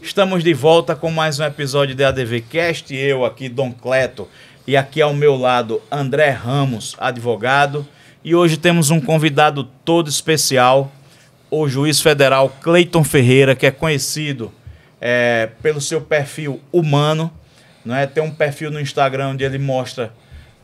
Estamos de volta com mais um episódio da ADV Cast. Eu aqui, Dom Cleto, e aqui ao meu lado, André Ramos, advogado. E hoje temos um convidado todo especial, o juiz federal Cleiton Ferreira, que é conhecido é, pelo seu perfil humano. Né? Tem um perfil no Instagram onde ele mostra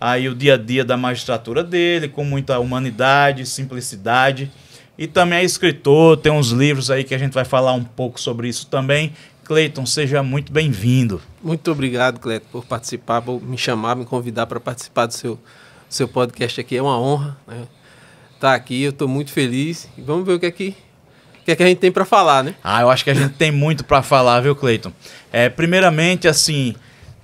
aí o dia a dia da magistratura dele, com muita humanidade, simplicidade e também é escritor, tem uns livros aí que a gente vai falar um pouco sobre isso também. Cleiton, seja muito bem-vindo. Muito obrigado, Cleiton, por participar, por me chamar, me convidar para participar do seu, seu podcast aqui. É uma honra estar né? tá aqui, eu estou muito feliz. vamos ver o que é que, o que, é que a gente tem para falar, né? Ah, eu acho que a gente tem muito para falar, viu, Cleiton? É, primeiramente, assim,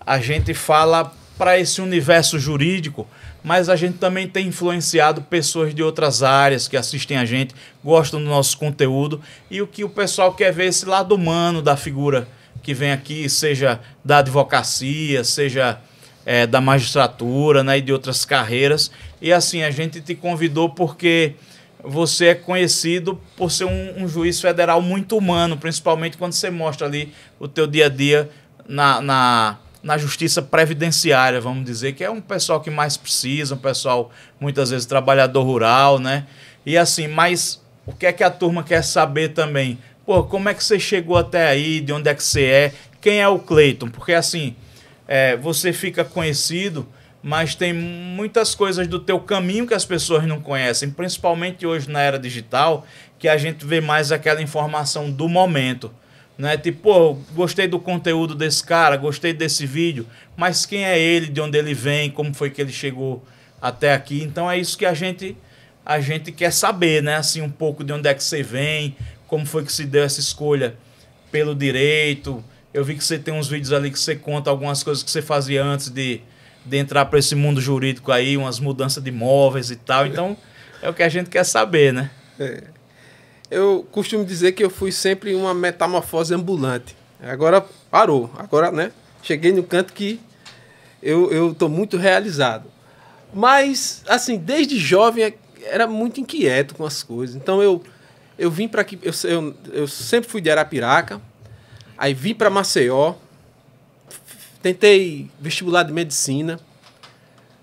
a gente fala para esse universo jurídico, mas a gente também tem influenciado pessoas de outras áreas que assistem a gente, gostam do nosso conteúdo e o que o pessoal quer ver é esse lado humano da figura que vem aqui, seja da advocacia, seja é, da magistratura né, e de outras carreiras. E assim, a gente te convidou porque você é conhecido por ser um, um juiz federal muito humano, principalmente quando você mostra ali o teu dia a dia na, na na justiça previdenciária, vamos dizer, que é um pessoal que mais precisa, um pessoal muitas vezes trabalhador rural, né? E assim, mas o que é que a turma quer saber também? Pô, como é que você chegou até aí? De onde é que você é? Quem é o Cleiton? Porque assim, é, você fica conhecido, mas tem muitas coisas do teu caminho que as pessoas não conhecem, principalmente hoje na era digital, que a gente vê mais aquela informação do momento. Né? Tipo, pô, gostei do conteúdo desse cara, gostei desse vídeo, mas quem é ele, de onde ele vem, como foi que ele chegou até aqui? Então é isso que a gente a gente quer saber, né? Assim, um pouco de onde é que você vem, como foi que se deu essa escolha pelo direito. Eu vi que você tem uns vídeos ali que você conta algumas coisas que você fazia antes de, de entrar para esse mundo jurídico aí, umas mudanças de imóveis e tal. Então, é o que a gente quer saber, né? É eu costumo dizer que eu fui sempre uma metamorfose ambulante. Agora parou, agora, né? Cheguei no canto que eu, eu muito realizado. Mas, assim, desde jovem era muito inquieto com as coisas. Então eu, eu vim para aqui, eu, eu, eu sempre fui de Arapiraca, aí vim para Maceió, tentei vestibular de medicina,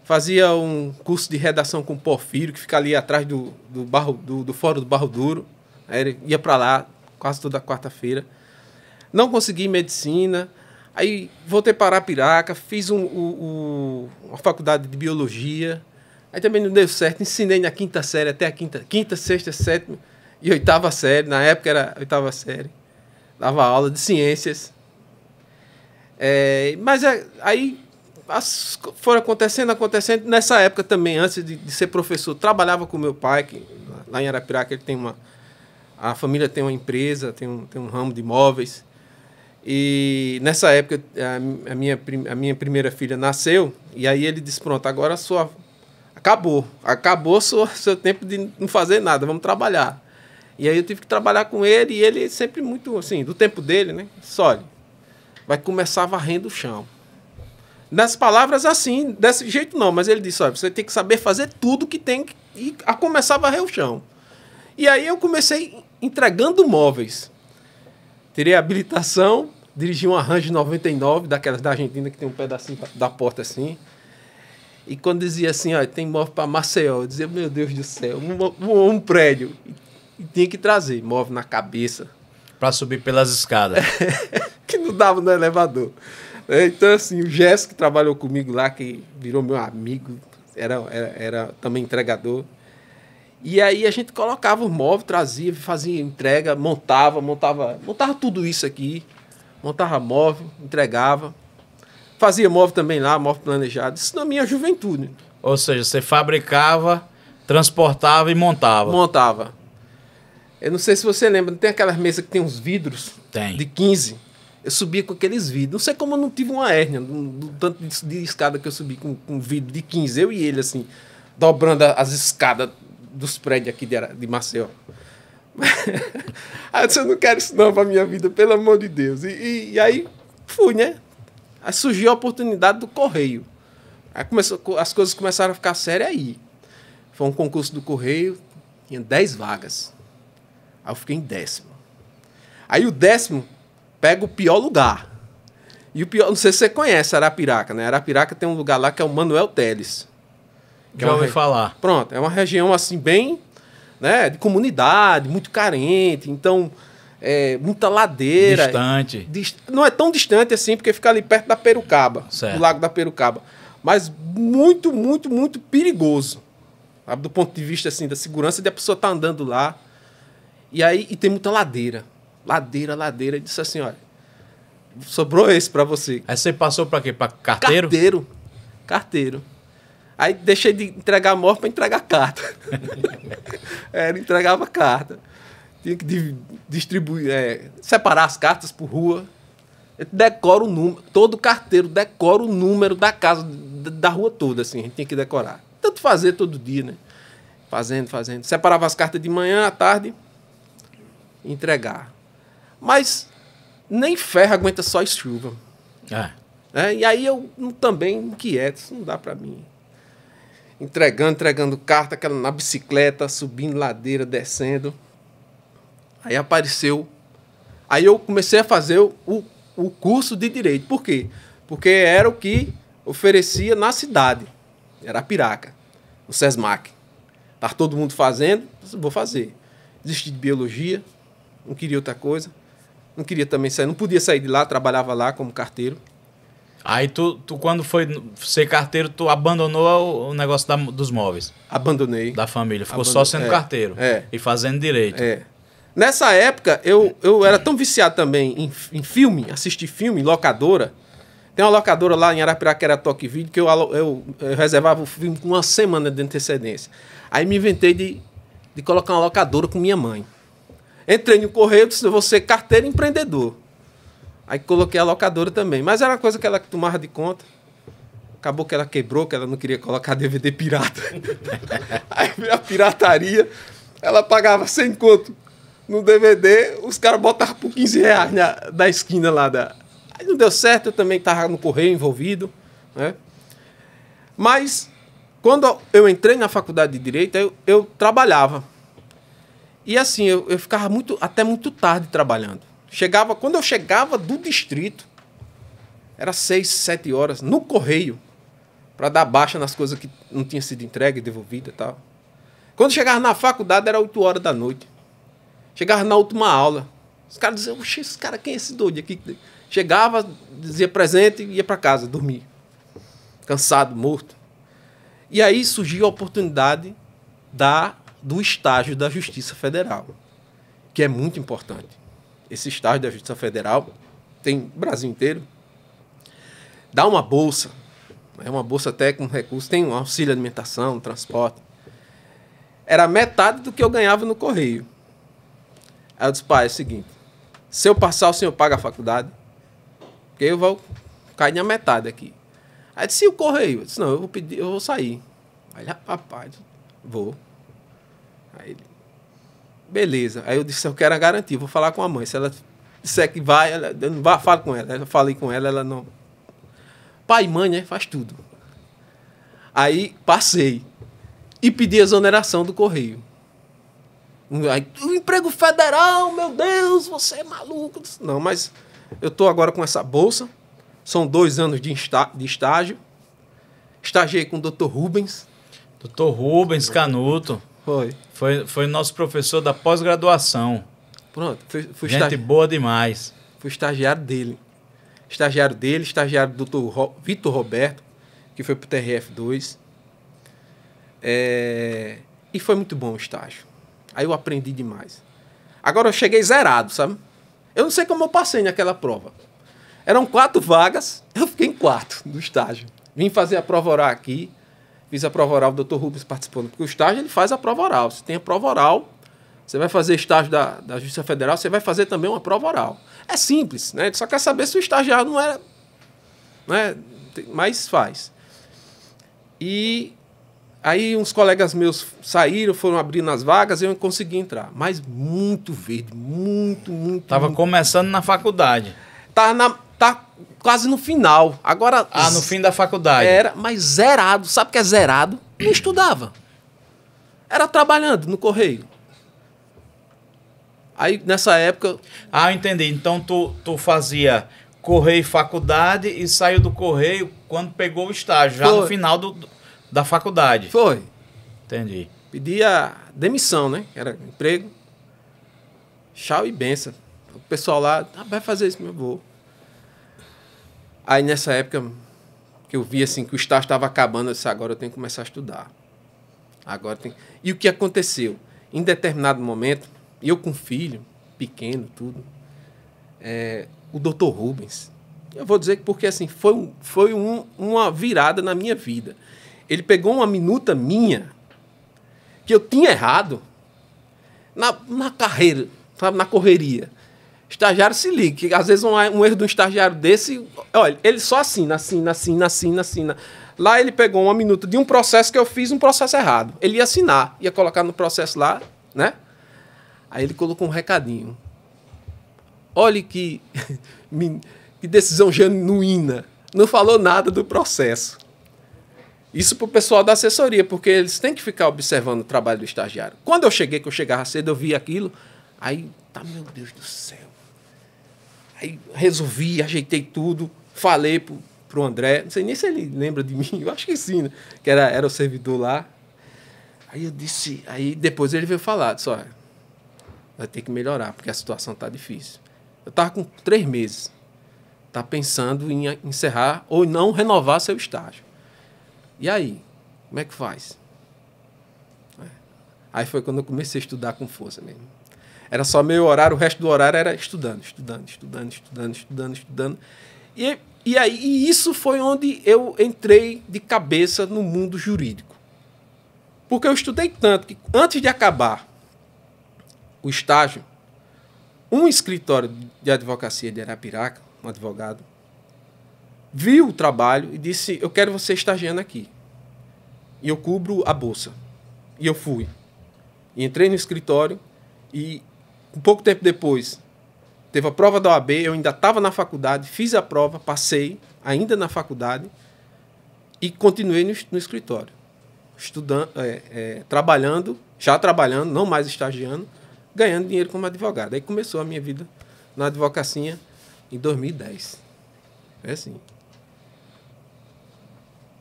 fazia um curso de redação com o Porfírio, que fica ali atrás do, do, barro, do, do Fórum do Barro Duro. Aí ia para lá quase toda quarta-feira. Não consegui medicina. Aí voltei para Arapiraca, fiz um, um, um, uma faculdade de biologia. Aí também não deu certo. Ensinei na quinta série até a quinta, quinta, sexta, sétima e oitava série. Na época era oitava série. Dava aula de ciências. É, mas é, aí as, foram acontecendo, acontecendo. Nessa época também, antes de, de, ser professor, trabalhava com meu pai, que lá em Arapiraca ele tem uma, a família tem uma empresa, tem um, tem um ramo de imóveis. E nessa época, a, a, minha, a minha primeira filha nasceu, e aí ele disse: Pronto, agora sua. Acabou, acabou seu, seu tempo de não fazer nada, vamos trabalhar. E aí eu tive que trabalhar com ele, e ele sempre muito assim, do tempo dele, né? Só, vai começar varrendo o chão. Nas palavras assim, desse jeito não, mas ele disse: olha, você tem que saber fazer tudo que tem que, e a começar a varrer o chão. E aí eu comecei entregando móveis. Tirei habilitação, dirigi um Range 99, daquelas da Argentina que tem um pedacinho da porta assim. E quando dizia assim, ó, tem móvel para Maceió, eu dizia, meu Deus do céu, um, um, prédio. E tinha que trazer móvel na cabeça. Para subir pelas escadas. que não dava no elevador. É, então, assim, o Jéssico que trabalhou comigo lá, que virou meu amigo, era, era, era também entregador, e aí a gente colocava os móveis, trazia, fazia entrega, montava, montava, montava tudo isso aqui. Montava móvel, entregava. Fazia móvel também lá, móvel planejado. Isso na minha juventude. Ou seja, você fabricava, transportava e montava. Montava. Eu não sei se você lembra, tem aquelas mesas que tem uns vidros? Tem. De 15. Eu subia com aqueles vidros. Não sei como eu não tive uma hérnia, do tanto de, de escada que eu subi com, com vidro de 15. Eu e ele, assim, dobrando as escadas dos prédios aqui de, de Maceió. aí ah, eu disse, eu não quero isso não para minha vida, pelo amor de Deus. E, e, e, aí fui, né? Aí surgiu a oportunidade do Correio. Aí começou, as coisas começaram a ficar sérias aí. Foi um concurso do Correio, tinha 10 vagas. Aí eu fiquei em décimo. Aí o décimo pega o pior lugar. E o pior, não sei se você conhece Arapiraca, né? Arapiraca tem um lugar lá que é o Manuel Teles. Já é ouvi falar. Pronto, é uma região assim bem, né, de comunidade, muito carente, então é, muita ladeira. Distante. Dist... Não é tão distante assim, porque fica ali perto da Perucaba, certo. do Lago da Perucaba, mas muito, muito, muito perigoso. Sabe? Do ponto de vista assim da segurança de a pessoa estar tá andando lá. E aí e tem muita ladeira. Ladeira, ladeira, e disse assim, olha, sobrou esse para você. Aí você passou para quê? Para carteiro? Carteiro. Carteiro. Aí deixei de entregar morte para entregar carta. Era, é, entregava carta. Tinha que distribuir, é, separar as cartas por rua. decora o número, todo carteiro decora o número da casa, da rua toda, assim, a gente tinha que decorar. Tanto fazer todo dia, né? Fazendo, fazendo. Separava as cartas de manhã, à tarde, entregar. Mas nem ferro aguenta só chuva. Ah. É, e aí eu hum, também inquieto, isso não dá para mim entregando, entregando carta, aquela na bicicleta, subindo ladeira, descendo. Aí apareceu. Aí eu comecei a fazer o, o curso de direito. Por quê? Porque era o que oferecia na cidade. Era a piraca, o SESMAC. Estava tá todo mundo fazendo, vou fazer. Desisti de biologia, não queria outra coisa. Não queria também sair, não podia sair de lá, trabalhava lá como carteiro. Aí tu, tu, quando foi ser carteiro, tu abandonou o negócio da, dos móveis. Abandonei. Da família. Ficou Abandonei. só sendo é, carteiro. É. E fazendo direito. É. Nessa época, eu, eu era tão viciado também em, em filme, assistir filme, locadora. Tem uma locadora lá em Arapiraquera Toque Vídeo que eu, eu, eu, reservava o filme com uma semana de antecedência. Aí me inventei de, de colocar uma locadora com minha mãe. Entrei no correio, disse, eu vou ser carteiro empreendedor. Aí coloquei a locadora também. Mas era uma coisa que ela tomava de conta. Acabou que ela quebrou, que ela não queria colocar DVD pirata. Aí veio a pirataria. Ela pagava sem conto no DVD. Os caras botavam por 15 reais na, da esquina lá da. Aí não deu certo, eu também estava no correio envolvido. Né? Mas quando eu entrei na faculdade de Direito, eu, eu trabalhava. E assim, eu, eu ficava muito, até muito tarde trabalhando. Chegava, quando eu chegava do distrito, era seis, sete horas, no correio, para dar baixa nas coisas que não tinha sido entregue, devolvida e tal. Quando chegava na faculdade, era oito horas da noite. Chegava na última aula. Os caras diziam, oxe, esse cara, quem é esse doido aqui? Chegava, dizia presente e ia para casa dormir. Cansado, morto. E aí surgiu a oportunidade da, do estágio da Justiça Federal, que é muito importante esse estágio da Justiça Federal, tem Brasil inteiro, dá uma bolsa, é uma bolsa até com recurso, tem um auxílio alimentação, transporte. Era metade do que eu ganhava no correio. Aí eu disse, pai, é o seguinte, se eu passar o senhor paga a faculdade, porque eu vou cair na metade aqui. Aí eu disse, e o correio? Eu disse, não, eu vou pedir, eu vou sair. Aí ele, rapaz, vou. Aí ele, Beleza. Aí eu disse, eu quero a garantia, vou falar com a mãe. Se ela disser que vai, ela, eu não vá, falo com ela. Eu falei com ela, ela não. Pai e mãe, né? Faz tudo. Aí passei. E pedi exoneração do correio. Aí, o emprego federal, meu Deus, você é maluco. Não, mas eu estou agora com essa bolsa. São dois anos de, de estágio. Estagiei com o Dr. Rubens. Dr. Rubens Canuto. Foi. Foi, foi nosso professor da pós-graduação. Pronto, fui, fui Gente estagi... boa demais. Fui estagiário dele. Estagiário dele, estagiário do Dr. Ro... Vitor Roberto, que foi pro TRF2. É... E foi muito bom o estágio. Aí eu aprendi demais. Agora eu cheguei zerado, sabe? Eu não sei como eu passei naquela prova. Eram quatro vagas, eu fiquei em quarto do estágio. Vim fazer a prova orar aqui. Fiz a prova oral, o doutor Rubens participando, porque o estágio ele faz a prova oral. Você tem a prova oral, você vai fazer estágio da, da Justiça Federal, você vai fazer também uma prova oral. É simples, né? Ele só quer saber se o estagiário não era. Né? Mas faz. E aí uns colegas meus saíram, foram abrindo as vagas eu consegui entrar. Mas muito verde, muito, muito. Tava muito... começando na faculdade. tá na, quase no final. Agora. Ah, no fim da faculdade. Era, mas zerado. Sabe o que é zerado? Não estudava. Era trabalhando no correio. Aí, nessa época. Ah, entendi. Então, tu, tu fazia correio faculdade e saiu do correio quando pegou o estágio, já Foi. no final do, da faculdade. Foi. Entendi. Pedia demissão, né? Era emprego. Tchau e benção. O pessoal lá, ah, vai fazer isso, meu avô. Aí nessa época que eu vi assim que o estágio estava acabando, eu disse, agora eu tenho que começar a estudar. Agora tem. E o que aconteceu? Em determinado momento, eu com filho, pequeno, tudo, é, o doutor Rubens. Eu vou dizer que porque assim, foi, foi um, uma virada na minha vida. Ele pegou uma minuta minha que eu tinha errado na, na carreira, sabe, na correria. Estagiário se liga, que às vezes um, um erro de um estagiário desse, olha, ele só assina, assina, assina, assina, assina. Lá ele pegou uma minuta de um processo que eu fiz, um processo errado. Ele ia assinar, ia colocar no processo lá, né? Aí ele colocou um recadinho. Olhe que, que decisão genuína. Não falou nada do processo. Isso para o pessoal da assessoria, porque eles têm que ficar observando o trabalho do estagiário. Quando eu cheguei, que eu chegava cedo, eu vi aquilo. Aí, tá, meu Deus do céu. Aí resolvi, ajeitei tudo, falei pro, pro André, não sei nem se ele lembra de mim, eu acho que sim, né? Que era, era o servidor lá. Aí eu disse, aí depois ele veio falar, disse, olha, vai ter que melhorar, porque a situação tá difícil. Eu tava com três meses, tá pensando em encerrar ou não renovar seu estágio. E aí, como é que faz? É. Aí foi quando eu comecei a estudar com força mesmo. Era só meio horário, o resto do horário era estudando, estudando, estudando, estudando, estudando, estudando. E, e aí e isso foi onde eu entrei de cabeça no mundo jurídico. Porque eu estudei tanto que antes de acabar o estágio, um escritório de advocacia de Arapiraca, um advogado, viu o trabalho e disse: Eu quero você estagiando aqui. E eu cubro a bolsa. E eu fui. E entrei no escritório e um pouco tempo depois, teve a prova da OAB, eu ainda estava na faculdade, fiz a prova, passei, ainda na faculdade, e continuei no, no escritório, estudando, é, é, trabalhando, já trabalhando, não mais estagiando, ganhando dinheiro como advogado. Aí começou a minha vida na advocacia em 2010. É assim.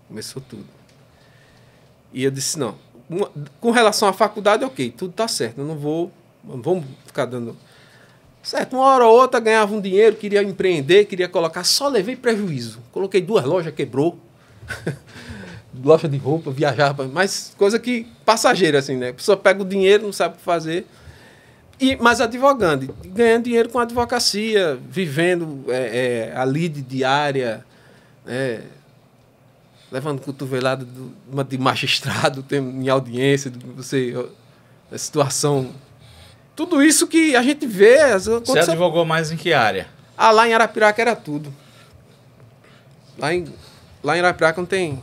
Começou tudo. E eu disse, não, com relação à faculdade, ok, tudo está certo, eu não vou vamos ficar dando. Certo, uma hora ou outra ganhava um dinheiro, queria empreender, queria colocar, só levei prejuízo. Coloquei duas lojas, quebrou. Loja de roupa, viajava, mas coisa que passageira, assim, né? A pessoa pega o dinheiro, não sabe o que fazer. E, mas advogando, ganhando dinheiro com advocacia, vivendo é, é, a lide diária, é, levando cotovelada de, de magistrado tem, em audiência, de você, a situação tudo isso que a gente vê. Você advogou você... mais em que área? Ah, lá em Arapiraca era tudo. Lá em, lá em Arapiraca não tem.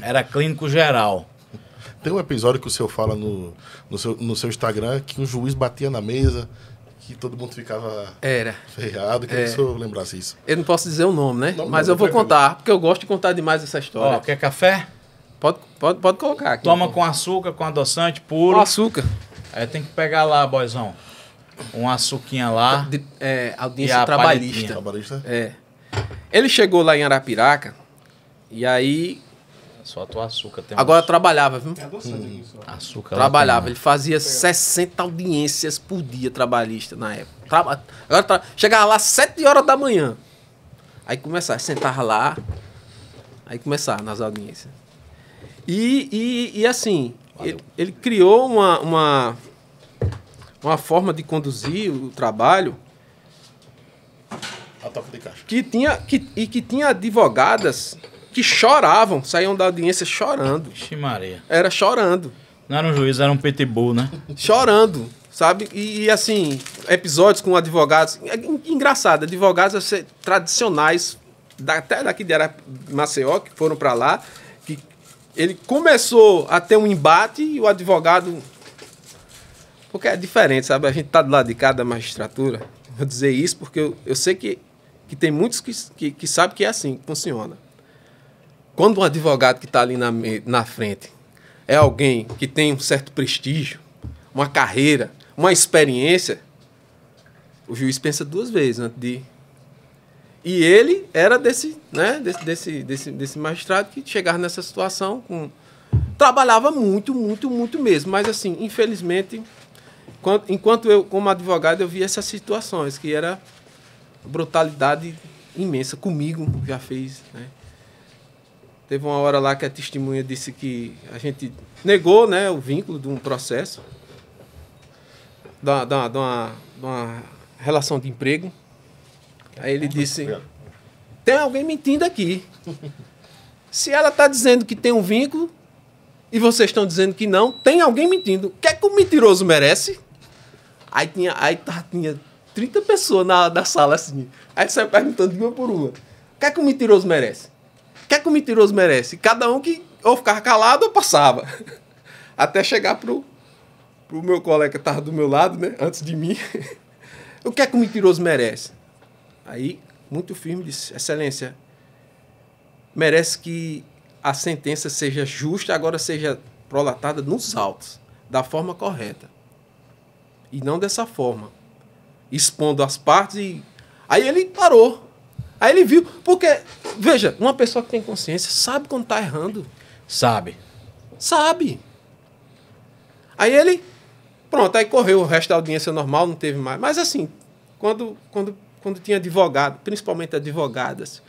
Era clínico geral. Tem um episódio que o senhor fala no, no, seu, no seu Instagram que um juiz batia na mesa, que todo mundo ficava era ferrado. Queria é. que o senhor lembrasse isso. Eu não posso dizer o nome, né? Não, Mas não, eu vou contar, porque eu gosto de contar demais essa história. Ó, quer café? Pode, pode, pode colocar aqui. Toma com açúcar, com adoçante puro. Com açúcar. Aí tem que pegar lá, boizão, uma açuquinha lá. De, é, audiência trabalhista. Trabalhista? É. Ele chegou lá em Arapiraca e aí. Só tua açúcar tem Agora trabalhava, viu? É adoçante Açúcar trabalhava, tem, ele fazia 60 audiências por dia trabalhista na época. Traba... Agora tra... chegava lá às 7 horas da manhã. Aí começava, sentava lá. Aí começava nas audiências. E, e, e assim, ele, ele, criou uma, uma, uma forma de conduzir o trabalho. A toca de caixa. Que tinha, que, e que tinha advogadas que choravam, saíam da audiência chorando. Vixe Maria. Era chorando. Não era um juiz, era um pitbull, né? Chorando, sabe? E, e assim, episódios com advogados. É engraçado, advogados tradicionais, da, até daqui de Maceió, que foram para lá ele começou a ter um embate e o advogado. Porque é diferente, sabe? A gente tá do lado de cá da magistratura. Vou dizer isso porque eu, eu sei que, que tem muitos que, que, que sabem que é assim que funciona. Quando um advogado que está ali na, na frente é alguém que tem um certo prestígio, uma carreira, uma experiência, o juiz pensa duas vezes antes de e ele era desse, né, desse, desse, desse, desse magistrado que chegava nessa situação com trabalhava muito, muito, muito mesmo, mas assim, infelizmente, quando, enquanto eu como advogado eu vi essas situações que era brutalidade imensa comigo já fez, né? Teve uma hora lá que a testemunha disse que a gente negou né, o vínculo de um processo, da, da, da, uma, uma relação de emprego. Aí ele disse: Tem alguém mentindo aqui. Se ela está dizendo que tem um vínculo e vocês estão dizendo que não, tem alguém mentindo. O que é que o mentiroso merece? Aí tinha, aí tá, tinha 30 pessoas na, na sala assim. Aí saiu perguntando de uma por uma. O que é que o mentiroso merece? O que é que o mentiroso merece? Cada um que ou ficava calado ou passava. Até chegar pro, pro meu colega que estava do meu lado, né? Antes de mim. o que é que o mentiroso merece? Aí, muito firme, disse: Excelência, merece que a sentença seja justa, agora seja prolatada nos autos, da forma correta. E não dessa forma, expondo as partes e. Aí ele parou. Aí ele viu, porque, veja, uma pessoa que tem consciência sabe quando está errando. Sabe. Sabe. Aí ele, pronto, aí correu o resto da audiência normal, não teve mais. Mas assim, quando, quando quando tinha advogado, principalmente advogadas,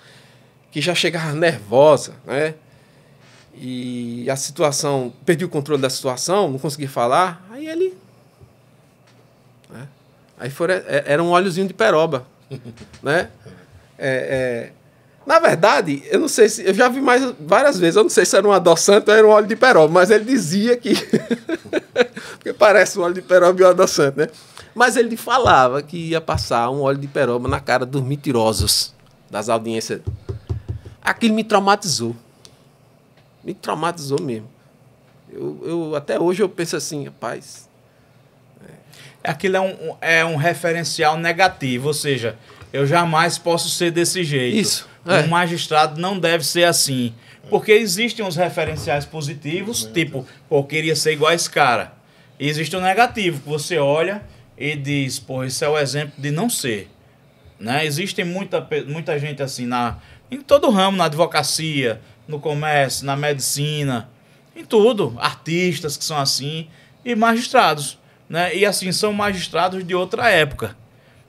que já chegavam nervosa, né? E a situação, perdi o controle da situação, não consegui falar, aí ele. Né? Aí foram, é, era um óleozinho de peroba, né? É, é, na verdade, eu não sei se. Eu já vi mais várias vezes, eu não sei se era um adoçante ou era um óleo de peroba, mas ele dizia que. porque parece um óleo de peroba e um adoçante, né? Mas ele falava que ia passar um óleo de peroba na cara dos mentirosos das audiências. Aquilo me traumatizou. Me traumatizou mesmo. Eu, eu até hoje eu penso assim, rapaz. É. Aquilo é um, é um referencial negativo, ou seja, eu jamais posso ser desse jeito. Isso. É. Um magistrado não deve ser assim. Porque existem uns referenciais positivos, tipo, pô, queria ser igual a esse cara. E existe o negativo, que você olha e diz, pô, esse é o exemplo de não ser. Né? Existe muita, muita gente assim na, em todo o ramo, na advocacia, no comércio, na medicina, em tudo. Artistas que são assim e magistrados. Né? E assim, são magistrados de outra época.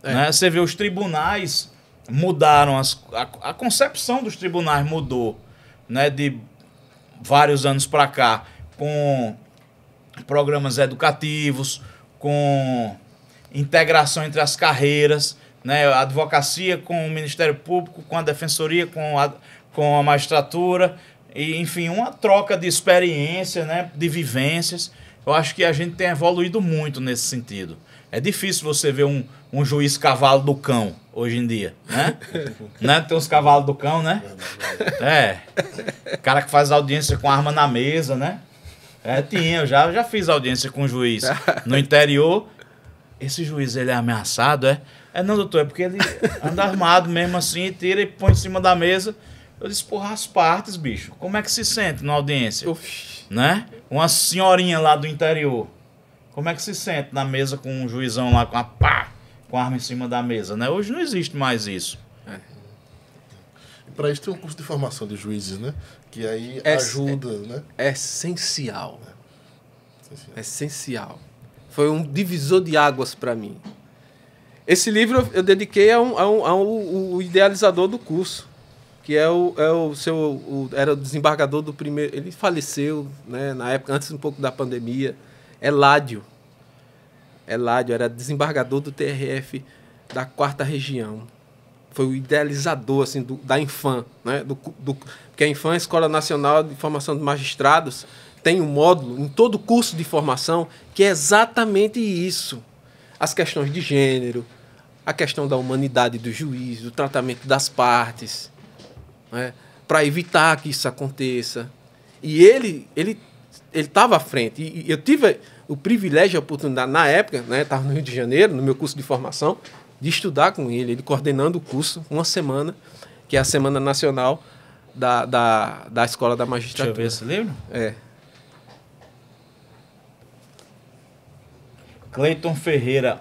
É. Né? Você vê, os tribunais mudaram, as, a, a concepção dos tribunais mudou né? de vários anos para cá com programas educativos, com integração entre as carreiras, né? a advocacia com o Ministério Público, com a Defensoria, com a, com a magistratura, e, enfim, uma troca de experiência, né? de vivências. Eu acho que a gente tem evoluído muito nesse sentido. É difícil você ver um, um juiz cavalo do cão hoje em dia, né? né? Tem os cavalos do cão, né? É. Cara que faz audiência com arma na mesa, né? É, tinha, eu já, já fiz audiência com um juiz no interior esse juiz, ele é ameaçado, é? É, não, doutor, é porque ele anda armado mesmo assim, tira e põe em cima da mesa. Eu disse, porra, as partes, bicho, como é que se sente na audiência? Uf. Né? Uma senhorinha lá do interior, como é que se sente na mesa com um juizão lá com a pá, com a arma em cima da mesa, né? Hoje não existe mais isso. É. Para isso tem um curso de formação de juízes, né? Que aí é, é ajuda, é, né? É essencial. Essencial. essencial. Foi um divisor de águas para mim. Esse livro eu dediquei a um, a um, a um o idealizador do curso, que é o, é o seu o, era o desembargador do primeiro. Ele faleceu, né? Na época antes um pouco da pandemia. Eládio, Eládio era desembargador do TRF da quarta região. Foi o idealizador assim do, da Infam, né? Do, do, porque a Infam é a Escola Nacional de Formação de Magistrados tem um módulo em todo o curso de formação que é exatamente isso. As questões de gênero, a questão da humanidade do juiz, do tratamento das partes, né, para evitar que isso aconteça. E ele ele ele estava à frente. E eu tive o privilégio e a oportunidade, na época, né, estava no Rio de Janeiro, no meu curso de formação, de estudar com ele, ele coordenando o curso, uma semana, que é a Semana Nacional da, da, da Escola da Magistratura. Deixa eu ver É. Cleiton Ferreira,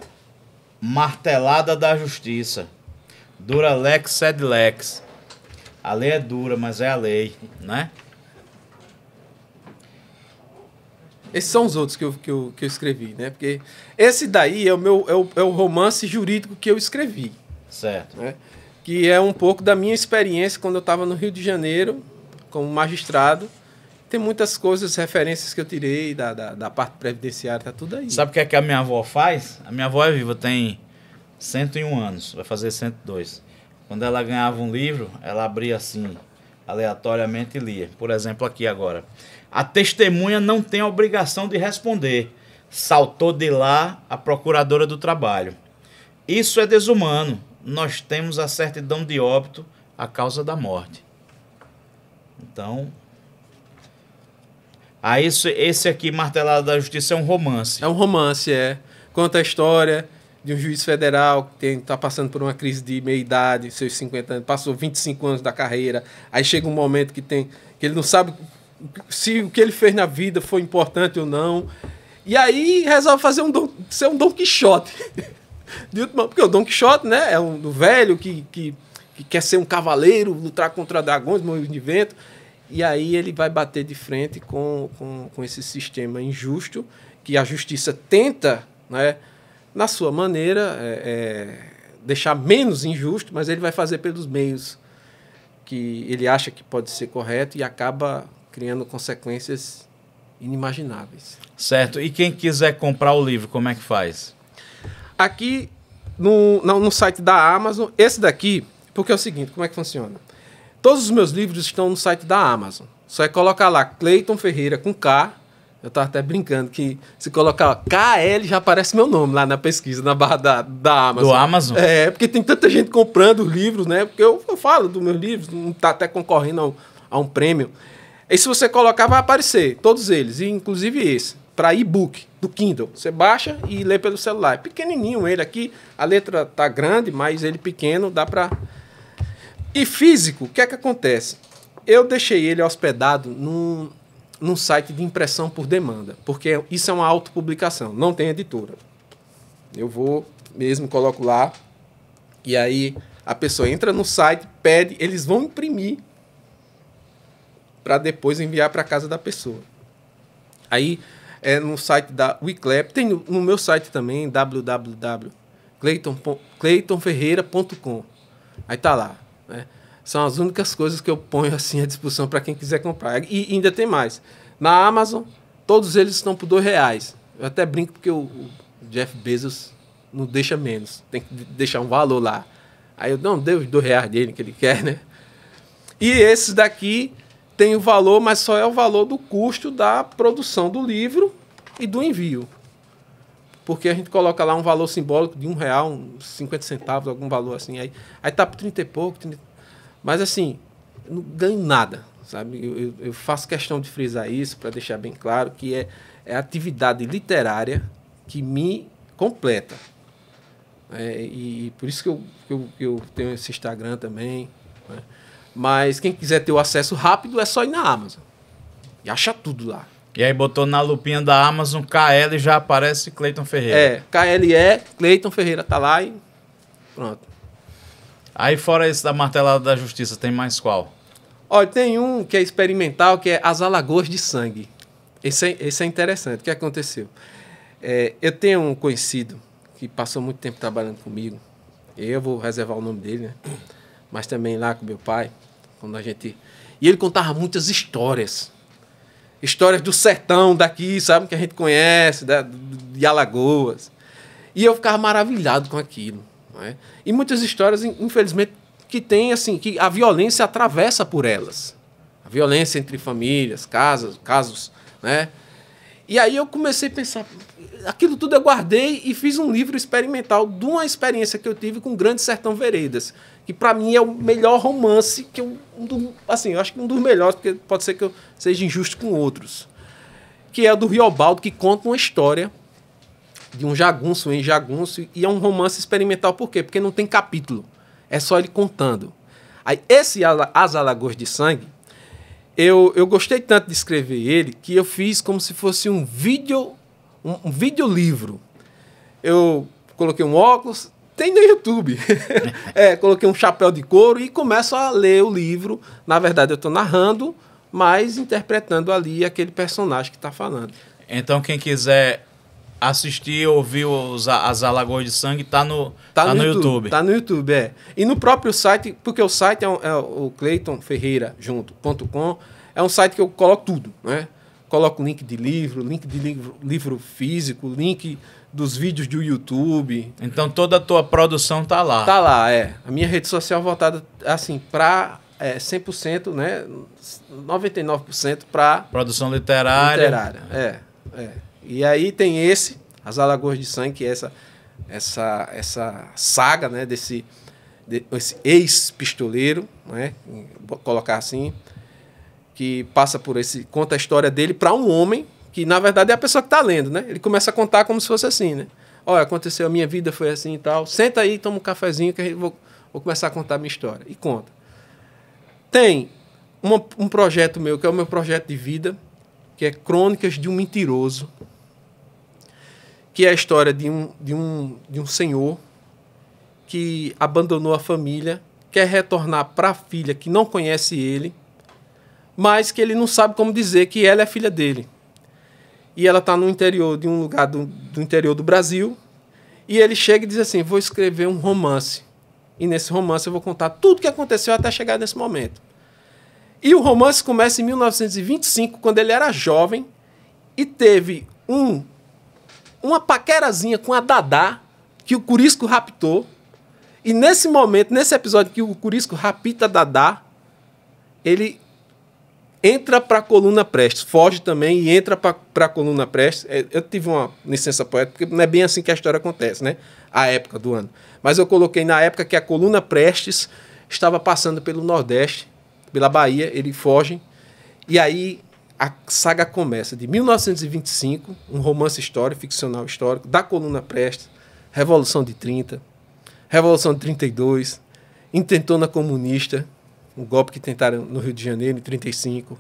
martelada da justiça. Dura lex sed lex. A lei é dura, mas é a lei, né? Esses são os outros que eu, que eu, que eu escrevi, né? Porque esse daí é o meu é o, é o romance jurídico que eu escrevi. Certo. Né? Que é um pouco da minha experiência quando eu estava no Rio de Janeiro como magistrado tem muitas coisas, referências que eu tirei da, da, da parte previdenciária, tá tudo aí. Sabe o que é que a minha avó faz? A minha avó é viva, tem 101 anos, vai fazer 102. Quando ela ganhava um livro, ela abria assim, aleatoriamente e lia. Por exemplo, aqui agora. A testemunha não tem obrigação de responder. Saltou de lá a procuradora do trabalho. Isso é desumano. Nós temos a certidão de óbito, a causa da morte. Então, ah, esse, esse aqui, Martelado da Justiça, é um romance. É um romance, é. Conta a história de um juiz federal que está passando por uma crise de meia-idade, seus 50 anos, passou 25 anos da carreira, aí chega um momento que tem que ele não sabe se o que ele fez na vida foi importante ou não, e aí resolve fazer um ser um Dom Quixote. porque o Dom Quixote né, é um velho que, que, que quer ser um cavaleiro, lutar contra dragões, moinhos de vento, e aí ele vai bater de frente com, com, com esse sistema injusto que a justiça tenta, né, na sua maneira, é, é, deixar menos injusto, mas ele vai fazer pelos meios que ele acha que pode ser correto e acaba criando consequências inimagináveis. Certo. E quem quiser comprar o livro, como é que faz? Aqui no, no, no site da Amazon, esse daqui, porque é o seguinte, como é que funciona? Todos os meus livros estão no site da Amazon. Só é colocar lá Cleiton Ferreira com K. Eu tava até brincando que se colocar KL já aparece meu nome lá na pesquisa, na barra da, da Amazon. Do Amazon? É, porque tem tanta gente comprando os livros, né? Porque eu, eu falo dos meus livros, não tá até concorrendo a um, a um prêmio. E se você colocar, vai aparecer todos eles, inclusive esse, para e-book do Kindle. Você baixa e lê pelo celular. É pequenininho ele aqui, a letra tá grande, mas ele pequeno, dá para e físico, o que é que acontece? Eu deixei ele hospedado num, num site de impressão por demanda, porque isso é uma autopublicação, não tem editora. Eu vou mesmo, coloco lá, e aí a pessoa entra no site, pede, eles vão imprimir para depois enviar para casa da pessoa. Aí é no site da Wiclap, tem no, no meu site também, www.cleitonferreira.com. Aí tá lá, né? São as únicas coisas que eu ponho assim à disposição para quem quiser comprar. E ainda tem mais. Na Amazon, todos eles estão por dois reais. Eu até brinco porque o, o Jeff Bezos não deixa menos. Tem que deixar um valor lá. Aí eu não dei os dois reais dele que ele quer, né? E esses daqui tem o valor, mas só é o valor do custo da produção do livro e do envio porque a gente coloca lá um valor simbólico de um real, um, 50 centavos, algum valor assim. Aí, aí tá por 30 e pouco, 30, mas assim, não ganho nada, sabe? Eu, eu, eu faço questão de frisar isso para deixar bem claro que é, é atividade literária que me completa. É, e, e, por isso que eu, que eu, eu, tenho esse Instagram também. Né? Mas quem quiser ter o acesso rápido é só ir na Amazon. E acha tudo lá. E aí botou na lupinha da Amazon KL já aparece Cleiton Ferreira. É, KLE, é, Cleiton Ferreira tá lá e pronto. Aí fora esse da martelada da justiça, tem mais qual? Olha, tem um que é experimental, que é As Alagoas de Sangue. Esse é, esse é interessante. O que aconteceu? É, eu tenho um conhecido que passou muito tempo trabalhando comigo. Eu vou reservar o nome dele, né? Mas também lá com meu pai, quando a gente... E ele contava muitas histórias histórias do sertão daqui, sabe? Que a gente conhece, da, de Alagoas. E eu ficava maravilhado com aquilo. É? E muitas histórias, infelizmente, que tem assim, que a violência atravessa por elas. A violência entre famílias, casas, casos, né? E aí eu comecei a pensar, aquilo tudo eu guardei e fiz um livro experimental de uma experiência que eu tive com o Grande Sertão Veredas, que para mim é o melhor romance que eu um do, assim, eu acho que um dos melhores, porque pode ser que eu seja injusto com outros, que é o do Riobaldo, que conta uma história de um jagunço em jagunço e é um romance experimental por quê? Porque não tem capítulo. É só ele contando. Aí esse As Alagoas de Sangue, eu, eu gostei tanto de escrever ele que eu fiz como se fosse um vídeo um, um videolivro. Eu coloquei um óculos, tem no YouTube. é, coloquei um chapéu de couro e começo a ler o livro. Na verdade, eu estou narrando, mas interpretando ali aquele personagem que está falando. Então, quem quiser assistir, ouvir os, as Alagoas de Sangue, está no, tá, tá no, no, YouTube, YouTube. Tá no YouTube, é. E no próprio site, porque o site é, é o cleitonferreirajunto.com, é um site que eu coloco tudo, né? Coloco link de livro, link de livro, livro físico, link dos vídeos do YouTube. Então toda a tua produção tá lá. Tá lá, é. A minha rede social voltada assim para é, 100%, né? 99% para produção literária. Literária, é, é. E aí tem esse, As Alagoas de Sangue, que é essa essa essa saga, né, desse de, ex-pistoleiro, né? Vou colocar assim, que passa por esse conta a história dele para um homem que na verdade é a pessoa que está lendo, né? Ele começa a contar como se fosse assim, né? Olha, aconteceu, a minha vida foi assim e tal. Senta aí, toma um cafezinho que eu vou, vou começar a contar a minha história. E conta. Tem uma, um projeto meu, que é o meu projeto de vida, que é Crônicas de um Mentiroso, que é a história de um, de um, de um senhor que abandonou a família, quer retornar para a filha que não conhece ele, mas que ele não sabe como dizer que ela é filha dele e ela está no interior de um lugar do, do interior do Brasil, e ele chega e diz assim: Vou escrever um romance. E nesse romance eu vou contar tudo o que aconteceu até chegar nesse momento. E o romance começa em 1925, quando ele era jovem e teve um uma paquerazinha com a Dadá, que o Curisco raptou. E nesse momento, nesse episódio que o Curisco rapta a Dadá, ele entra para a coluna Prestes, foge também e entra para a coluna Prestes. É, eu tive uma licença poética, porque não é bem assim que a história acontece, né? A época do ano. Mas eu coloquei na época que a coluna Prestes estava passando pelo Nordeste, pela Bahia, ele foge. E aí a saga começa de 1925, um romance histórico, ficcional histórico, da coluna Prestes, Revolução de 30, Revolução de 32, Intentona Comunista, o golpe que tentaram no Rio de Janeiro em 35.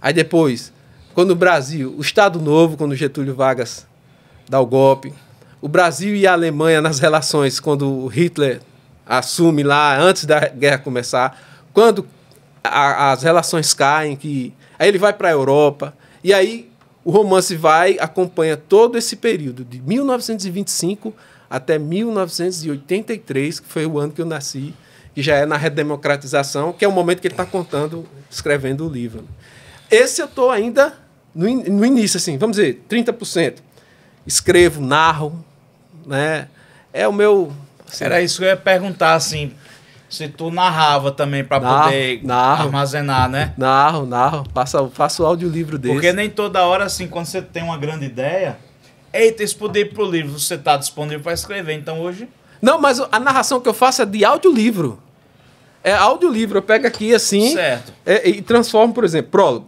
Aí depois, quando o Brasil, o Estado Novo, quando Getúlio Vargas dá o golpe, o Brasil e a Alemanha nas relações quando Hitler assume lá antes da guerra começar, quando a, as relações caem, que aí ele vai para a Europa e aí o romance vai acompanha todo esse período de 1925 até 1983, que foi o ano que eu nasci que já é na redemocratização, que é o momento que ele está contando, escrevendo o livro. Esse eu estou ainda no, in no início, assim, vamos dizer, 30%. Escrevo, narro, né? É o meu. Assim, Era isso que eu ia perguntar, assim. Se tu narrava também para poder narro, armazenar, né? Narro, narro. Passa, faço o audiolivro desse. Porque nem toda hora, assim, quando você tem uma grande ideia, eita, isso poder ir pro livro, você tá disponível para escrever. Então hoje não, mas a narração que eu faço é de audiolivro. É audiolivro. Eu pego aqui assim é, e transformo, por exemplo, prólogo.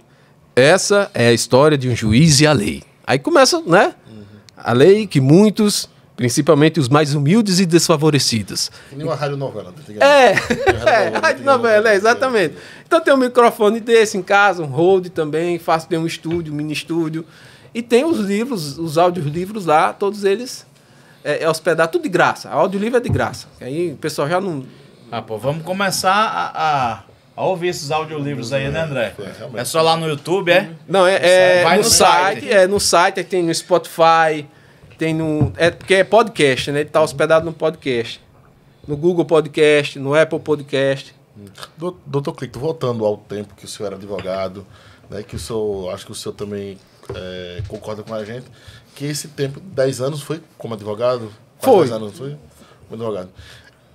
Essa é a história de um juiz e a lei. Aí começa, né? Uhum. A lei que muitos principalmente os mais humildes e desfavorecidos. uma rádio novela. Tá é, é, rádio novela, exatamente. Assim. Então tem um microfone desse em casa, um Rode também, faço tem um estúdio, um mini estúdio. E tem os livros, os audiolivros lá, todos eles é, é hospedar tudo de graça. A audiolivro é de graça. Aí o pessoal já não. Ah, pô, vamos começar a, a, a ouvir esses audiolivros aí, né, André? É, é só lá no YouTube, é? Não, é, é Vai no, no site, site. É no site, tem no Spotify, tem no. É porque é podcast, né? Ele tá hospedado no podcast. No Google Podcast, no Apple Podcast. Doutor Clito, voltando ao tempo que o senhor era advogado, né, que o senhor, acho que o senhor também é, concorda com a gente, que esse tempo, 10 anos, foi como advogado? Foi. anos foi como advogado.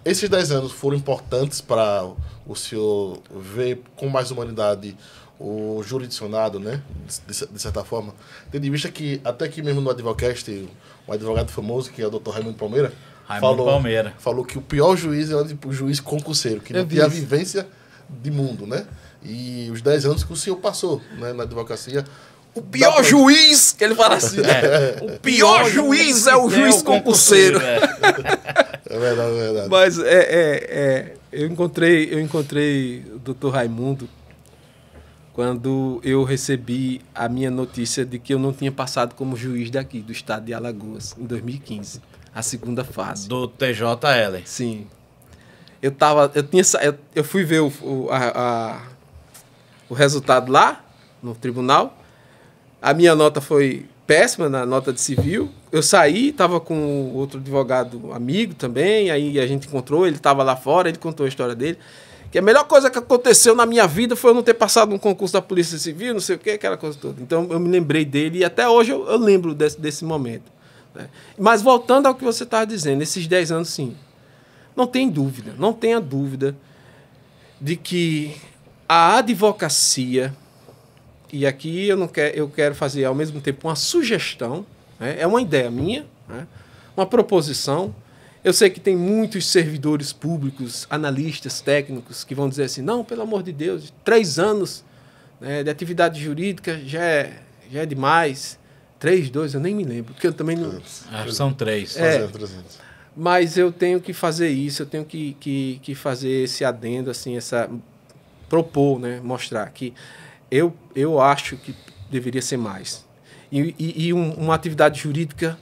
Esses 10 anos foram importantes para o senhor ver com mais humanidade o jurisdicionado, né? De, de, certa forma. Tendo em vista que, até aqui mesmo no Advocast, um advogado famoso, que é o Dr. Raimundo Palmeira, Raimundo falou, Palmeira. falou que o pior juiz é o juiz concurseiro, que Eu não tem a vivência de mundo, né? E os 10 anos que o senhor passou né, na advocacia o pior pra... juiz, que ele fala assim, né? É. O pior é. juiz é, é o juiz concurseiro. Né? É verdade, é verdade. Mas é, é, é, eu encontrei, eu encontrei o doutor Raimundo quando eu recebi a minha notícia de que eu não tinha passado como juiz daqui, do estado de Alagoas, em 2015, a segunda fase. Do TJL. Sim. Eu tava, eu tinha, eu, eu fui ver o, o, a, a, o resultado lá no tribunal a minha nota foi péssima na nota de civil. Eu saí, tava com outro advogado amigo também, aí a gente encontrou, ele tava lá fora, ele contou a história dele. Que a melhor coisa que aconteceu na minha vida foi eu não ter passado um concurso da Polícia Civil, não sei o que, aquela coisa toda. Então eu me lembrei dele e até hoje eu, eu lembro desse, desse momento. Né? Mas voltando ao que você estava dizendo, esses 10 anos, sim. Não tem dúvida, não tenha dúvida de que a advocacia e aqui eu, não quer, eu quero fazer ao mesmo tempo uma sugestão, né? é uma ideia minha, né? uma proposição. Eu sei que tem muitos servidores públicos, analistas, técnicos, que vão dizer assim: não, pelo amor de Deus, três anos né, de atividade jurídica já é, já é demais. Três, dois, eu nem me lembro, porque eu também não. são três. É, mas eu tenho que fazer isso, eu tenho que, que, que fazer esse adendo, assim, essa propor, né, mostrar que eu, eu acho que deveria ser mais. E, e, e um, uma atividade jurídica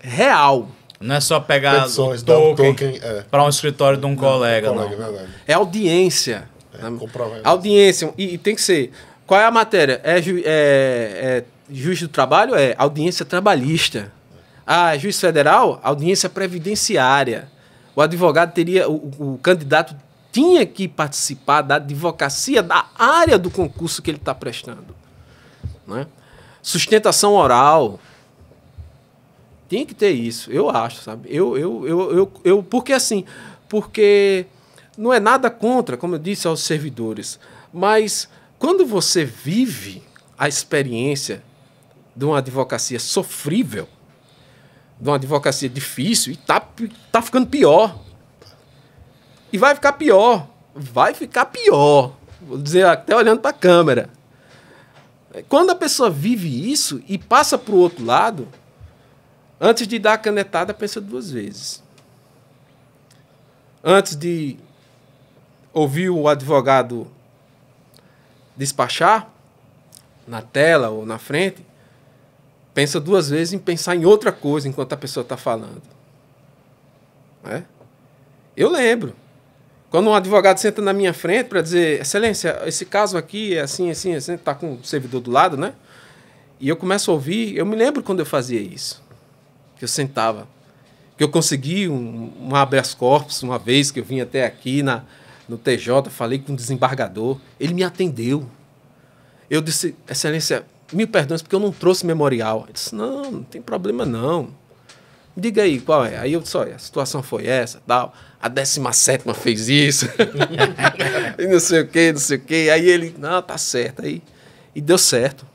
real. Não é só pegar Petições, token, um token é. para um escritório de um não, colega, colega não. É audiência. É, né? Audiência. E, e, tem que ser. Qual é a matéria? É, ju, é, é juiz do trabalho? É audiência trabalhista. É. Ah, é juiz federal? Audiência previdenciária. O advogado teria, o, o candidato tinha que participar da advocacia da área do concurso que ele está prestando. Né? Sustentação oral. Tem que ter isso, eu acho, sabe? Eu, eu, eu, eu, eu, porque assim, porque não é nada contra, como eu disse aos servidores, mas quando você vive a experiência de uma advocacia sofrível, de uma advocacia difícil, e tá, tá ficando pior, e vai ficar pior. Vai ficar pior. Vou dizer até olhando para a câmera. Quando a pessoa vive isso e passa para o outro lado, antes de dar a canetada, pensa duas vezes. Antes de ouvir o advogado despachar, na tela ou na frente, pensa duas vezes em pensar em outra coisa enquanto a pessoa está falando. É? Eu lembro. Quando um advogado senta na minha frente para dizer, excelência, esse caso aqui é assim, assim, assim, está com o servidor do lado, né? E eu começo a ouvir, eu me lembro quando eu fazia isso, que eu sentava, que eu consegui um, um habeas corpus uma vez que eu vim até aqui na, no TJ, falei com um desembargador, ele me atendeu. Eu disse, excelência, mil perdões porque eu não trouxe memorial. Ele disse, não, não tem problema não diga aí qual é. Aí eu disse, olha, a situação foi essa, tal. A 17 fez isso. e não sei o quê, não sei o quê. Aí ele, não, tá certo. Aí, e deu certo.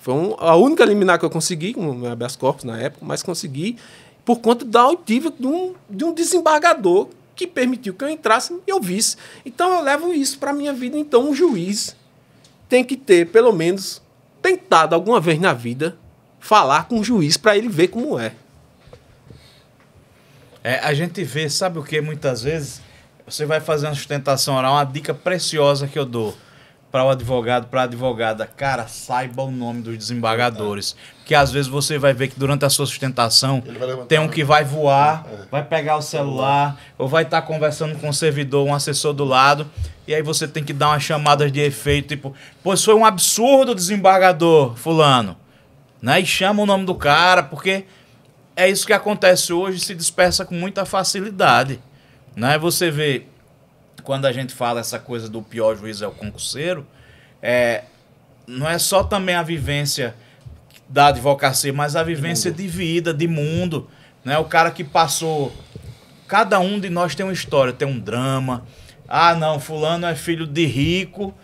Foi um, a única liminar que eu consegui, com o meu habeas corpus na época, mas consegui por conta da altiva de um, de um desembargador que permitiu que eu entrasse e eu visse. Então eu levo isso para minha vida. Então um juiz tem que ter, pelo menos, tentado alguma vez na vida falar com o juiz para ele ver como é. É, a gente vê, sabe o que? Muitas vezes você vai fazer uma sustentação oral, uma dica preciosa que eu dou para o advogado, para a advogada, cara, saiba o nome dos desembargadores. É. Que às vezes você vai ver que durante a sua sustentação tem um né? que vai voar, é. vai pegar o celular, ou vai estar tá conversando com um servidor, um assessor do lado, e aí você tem que dar umas chamadas de efeito, tipo, pois foi um absurdo desembargador, fulano. Né? E chama o nome do cara, porque é isso que acontece hoje, se dispersa com muita facilidade. Né? Você vê, quando a gente fala essa coisa do pior juiz é o concurseiro, é, não é só também a vivência da advocacia, mas a vivência de, de vida, de mundo. Né? O cara que passou. Cada um de nós tem uma história, tem um drama. Ah, não, fulano é filho de rico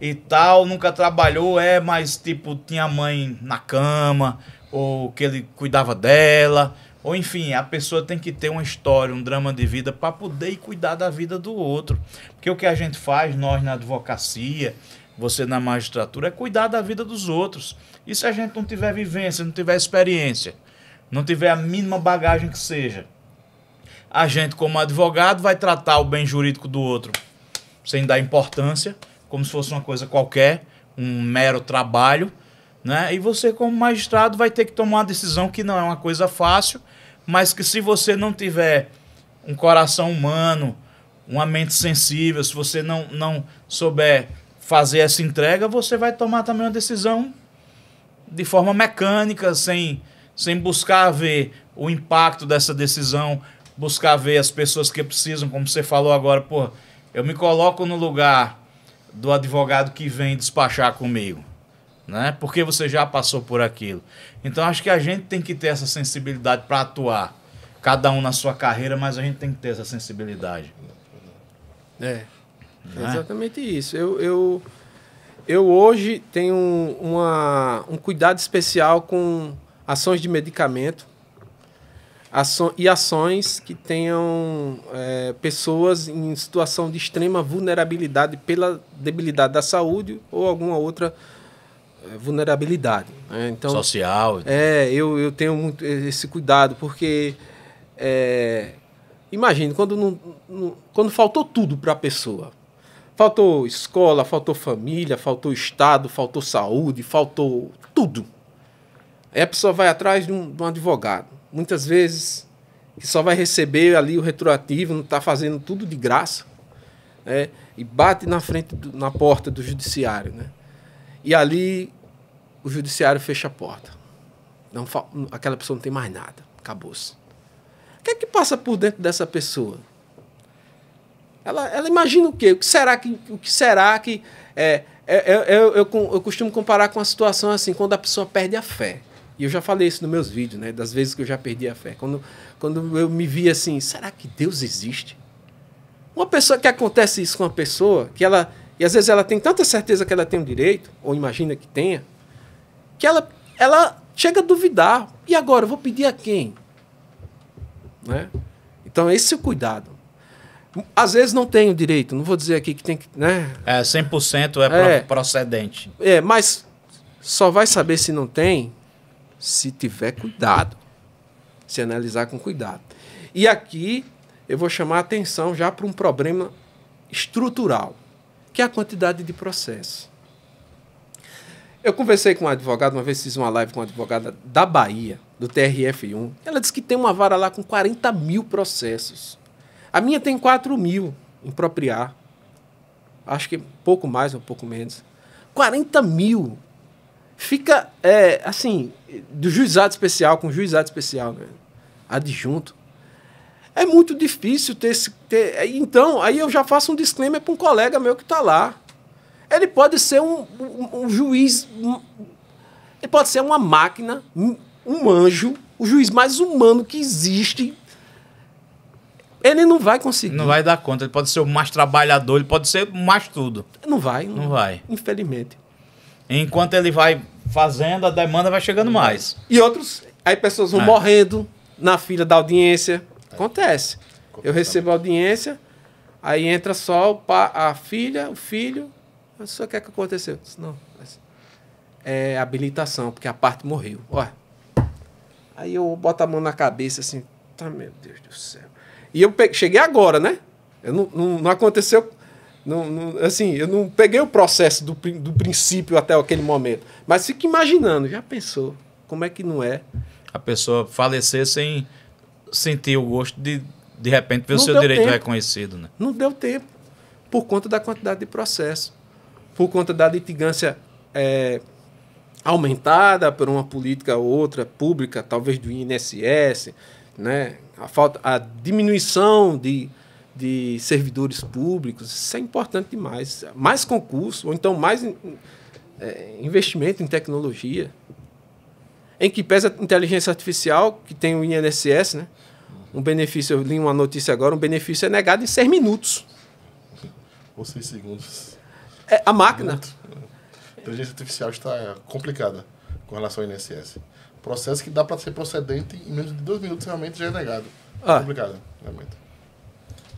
e tal, nunca trabalhou, é, mas tipo, tinha mãe na cama ou que ele cuidava dela, ou enfim, a pessoa tem que ter uma história, um drama de vida para poder cuidar da vida do outro. Porque o que a gente faz, nós na advocacia, você na magistratura, é cuidar da vida dos outros. E se a gente não tiver vivência, não tiver experiência, não tiver a mínima bagagem que seja, a gente, como advogado, vai tratar o bem jurídico do outro sem dar importância, como se fosse uma coisa qualquer, um mero trabalho né? E você, como magistrado, vai ter que tomar uma decisão que não é uma coisa fácil, mas que se você não tiver um coração humano, uma mente sensível, se você não, não souber fazer essa entrega, você vai tomar também uma decisão de forma mecânica, sem, sem buscar ver o impacto dessa decisão, buscar ver as pessoas que precisam, como você falou agora, pô, eu me coloco no lugar do advogado que vem despachar comigo né? Porque você já passou por aquilo. Então acho que a gente tem que ter essa sensibilidade para atuar, cada um na sua carreira, mas a gente tem que ter essa sensibilidade. É, né? exatamente isso. Eu, eu, eu hoje tenho uma, um cuidado especial com ações de medicamento aço, e ações que tenham é, pessoas em situação de extrema vulnerabilidade pela debilidade da saúde ou alguma outra é, vulnerabilidade. Né? Então, Social. Né? É, eu, eu tenho muito esse cuidado, porque. É, quando, não, quando faltou tudo para a pessoa. Faltou escola, faltou família, faltou Estado, faltou saúde, faltou tudo. Aí a pessoa vai atrás de um, de um advogado. Muitas vezes que só vai receber ali o retroativo, não está fazendo tudo de graça, né? e bate na frente, do, na porta do judiciário. Né? E ali o judiciário fecha a porta. Não aquela pessoa não tem mais nada, acabou-se. O que é que passa por dentro dessa pessoa? Ela, ela imagina o quê? O que será que, o que, será que é, é, é, é eu, eu, eu costumo comparar com a situação assim, quando a pessoa perde a fé. E eu já falei isso nos meus vídeos, né? Das vezes que eu já perdi a fé. Quando, quando eu me vi assim, será que Deus existe? Uma pessoa que acontece isso com uma pessoa, que ela. E às vezes ela tem tanta certeza que ela tem um direito, ou imagina que tenha, que ela, ela chega a duvidar. E agora, eu vou pedir a quem? Né? Então, esse é o cuidado. Às vezes não tem o direito, não vou dizer aqui que tem que. Né? É, 100% é, é procedente. É, mas só vai saber se não tem se tiver cuidado. Se analisar com cuidado. E aqui eu vou chamar a atenção já para um problema estrutural, que é a quantidade de processos. Eu conversei com um advogado uma vez fiz uma live com uma advogada da Bahia, do TRF1. Ela disse que tem uma vara lá com 40 mil processos. A minha tem 4 mil em propriar. Acho que pouco mais ou pouco menos. 40 mil! Fica, é, assim, do juizado especial com juizado especial, né? adjunto. É muito difícil ter, esse, ter. É, então, aí eu já faço um disclaimer para um colega meu que está lá. Ele pode ser um, um, um juiz. Um, ele pode ser uma máquina, um anjo, o juiz mais humano que existe ele não vai conseguir. Não vai dar conta. Ele pode ser o mais trabalhador, ele pode ser mais tudo. Não vai. Não, não vai. Infelizmente. Enquanto ele vai fazendo, a demanda vai chegando mais. E outros, aí pessoas vão é. morrendo na fila da audiência. É. Acontece. Eu recebo a audiência, aí entra só a filha, o filho, mas só o que que aconteceu? Eu disse, não, é habilitação, porque a parte morreu. ó Aí eu boto a mão na cabeça assim, tá, meu Deus do céu. E eu peguei, cheguei agora, né? Eu não, não, não aconteceu. Não, não, assim, eu não peguei o processo do, do princípio até aquele momento. Mas fica imaginando, já pensou? Como é que não é? A pessoa falecer sem sentir o gosto de, de repente, ver não o seu direito tempo. reconhecido, né? Não deu tempo, por conta da quantidade de processo por conta da litigância é, aumentada por uma política ou outra pública, talvez do INSS, né? a, falta, a diminuição de, de servidores públicos, isso é importante demais. Mais concurso, ou então mais é, investimento em tecnologia. Em que pesa a inteligência artificial, que tem o INSS, né? um benefício, eu li uma notícia agora, um benefício é negado em seis minutos. Ou seis segundos. É, a máquina. A inteligência artificial está complicada com relação ao INSS. Processo que dá para ser procedente em menos de dois minutos realmente já é negado. Ah. É complicado, realmente.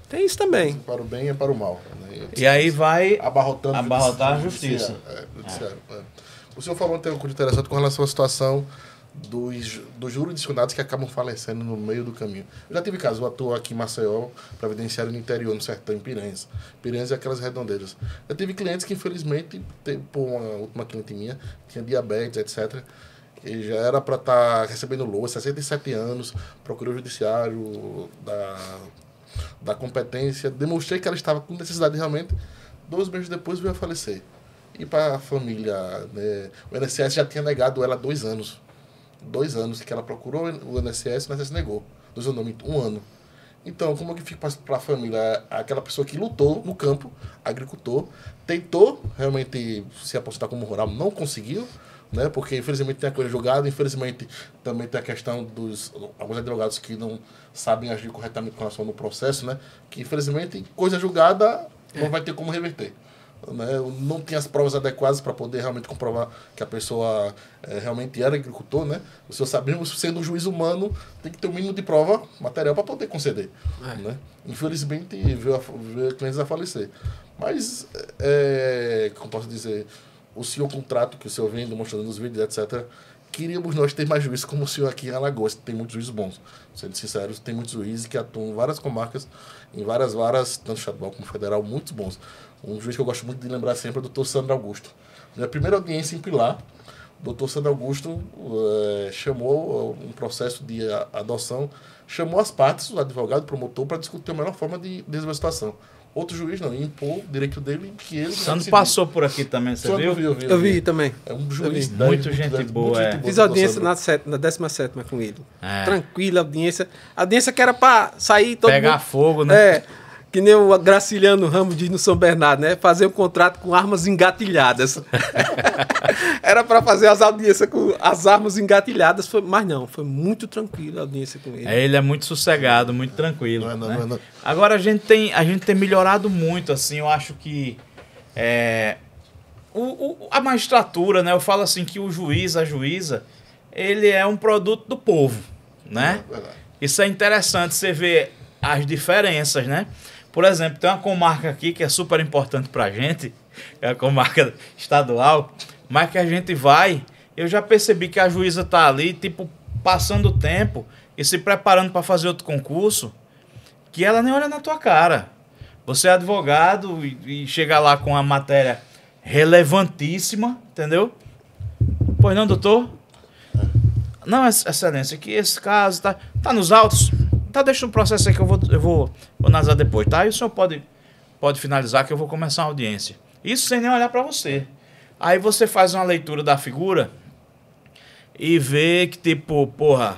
Tem isso também. Para o bem e para o mal. Né? E aí vai abarrotando abarrotar a justiça. É, é. O senhor falou um tema muito interessante com relação à situação dos, dos jurisdicionados que acabam falecendo no meio do caminho. Eu já tive caso, eu atuo aqui em Maceió, previdenciário no interior, no sertão, em Piranhas. Piranhas é aquelas redondeiras. Eu tive clientes que, infelizmente, por uma última cliente minha, tinha diabetes, etc., E já era para estar tá recebendo lua, 67 anos, procurou o judiciário da, da competência, demonstrei que ela estava com necessidade realmente, dois meses depois veio a falecer. E para a família, né, o INSS já tinha negado ela dois anos dois anos que ela procurou o INSS, o INSS negou. Do seu nome, um ano. Então, como é que fica para a família aquela pessoa que lutou no campo, agricultor, tentou realmente se apostar como rural, não conseguiu, né? Porque infelizmente tem a coisa julgada infelizmente também tem a questão dos alguns advogados que não sabem agir corretamente com relação no processo, né? Que infelizmente coisa julgada é. não vai ter como reverter. Né? Não tinha as provas adequadas para poder realmente comprovar que a pessoa é, realmente era agricultor, né? O senhor sabemos, sendo um juiz humano, tem que ter o um mínimo de prova material para poder conceder. É. Né? Infelizmente, veio, a, veio clientes a falecer. Mas, é, como posso dizer, o senhor contrato que o senhor vem demonstrando nos vídeos, etc., queríamos nós ter mais juízes como o senhor aqui em Alagoas, que tem muitos juízes bons. Sendo sinceros, tem muitos juízes que atuam em várias comarcas, em várias varas, tanto estadual como federal, muito bons. Um juiz que eu gosto muito de lembrar sempre é o doutor Sandro Augusto. Na primeira audiência em Pilar, o doutor Sandro Augusto é, chamou eh, um processo de adoção, chamou as partes, o advogado, o promotor, para discutir a melhor forma de resolver a situação. Outro juiz não, impôs o direito dele que ele. Sandro passou por aqui também, você Sandro viu? Viu, viu? Eu vi, vi também. É um juiz da, muito, gente da, né? boa, muito é. gente boa. Fiz audiência na, set, na 17 com ele. É. Tranquila audiência. Audiência que era para sair todo Pegar mundo, fogo, né? É, que nem o Graciliano Ramos diz no São Bernardo, né? Fazer um contrato com armas engatilhadas. Era para fazer as audiências com as armas engatilhadas, foi, mas não, foi muito tranquilo a audiência com ele. É, ele é muito sossegado, muito tranquilo. Não, é não, né? É não, Agora a gente, tem, a gente tem melhorado muito, assim, eu acho que. É, o, o, a magistratura, né? Eu falo assim que o juiz, a juíza, ele é um produto do povo, né? É Isso é interessante, você ver as diferenças, né? Por exemplo, tem uma comarca aqui que é super importante para a gente, é a comarca estadual, mas que a gente vai, eu já percebi que a juíza tá ali, tipo, passando o tempo e se preparando para fazer outro concurso, que ela nem olha na tua cara. Você é advogado e, e chega lá com a matéria relevantíssima, entendeu? Pois não, doutor? É. Não, excelência, que esse caso tá, tá nos autos. Tá, deixa um processo aí que eu vou, eu vou, vou analisar depois, tá? E o senhor pode, pode finalizar que eu vou começar a audiência. Isso sem nem olhar para você. Aí você faz uma leitura da figura e vê que, tipo, porra,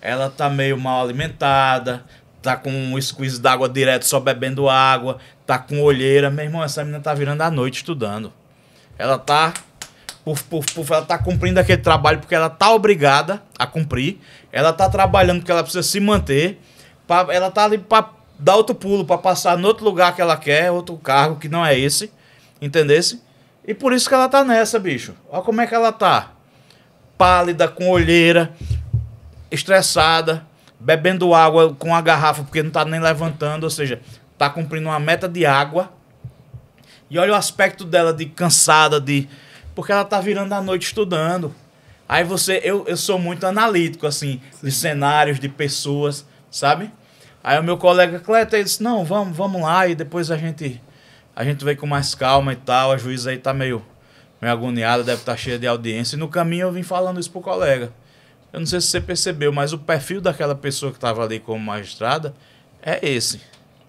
ela tá meio mal alimentada, tá com um squeeze d'água direto só bebendo água, tá com olheira. Meu irmão, essa menina tá virando à noite estudando. Ela tá. Puf, puf, puf, ela tá cumprindo aquele trabalho porque ela tá obrigada a cumprir ela tá trabalhando porque ela precisa se manter. Pra, ela tá ali para dar outro pulo, para passar no outro lugar que ela quer, outro cargo que não é esse. Entendesse? E por isso que ela tá nessa, bicho. Olha como é que ela tá. Pálida, com olheira, estressada, bebendo água com a garrafa porque não tá nem levantando, ou seja, tá cumprindo uma meta de água. E olha o aspecto dela de cansada, de porque ela tá virando a noite estudando. Aí você, eu, eu sou muito analítico, assim, Sim. de cenários, de pessoas, sabe? Aí o meu colega Cleta disse, não, vamos, vamos lá, e depois a gente a gente vem com mais calma e tal, a juíza aí tá meio, meio agoniada, deve estar tá cheia de audiência. E no caminho eu vim falando isso pro colega. Eu não sei se você percebeu, mas o perfil daquela pessoa que estava ali como magistrada é esse.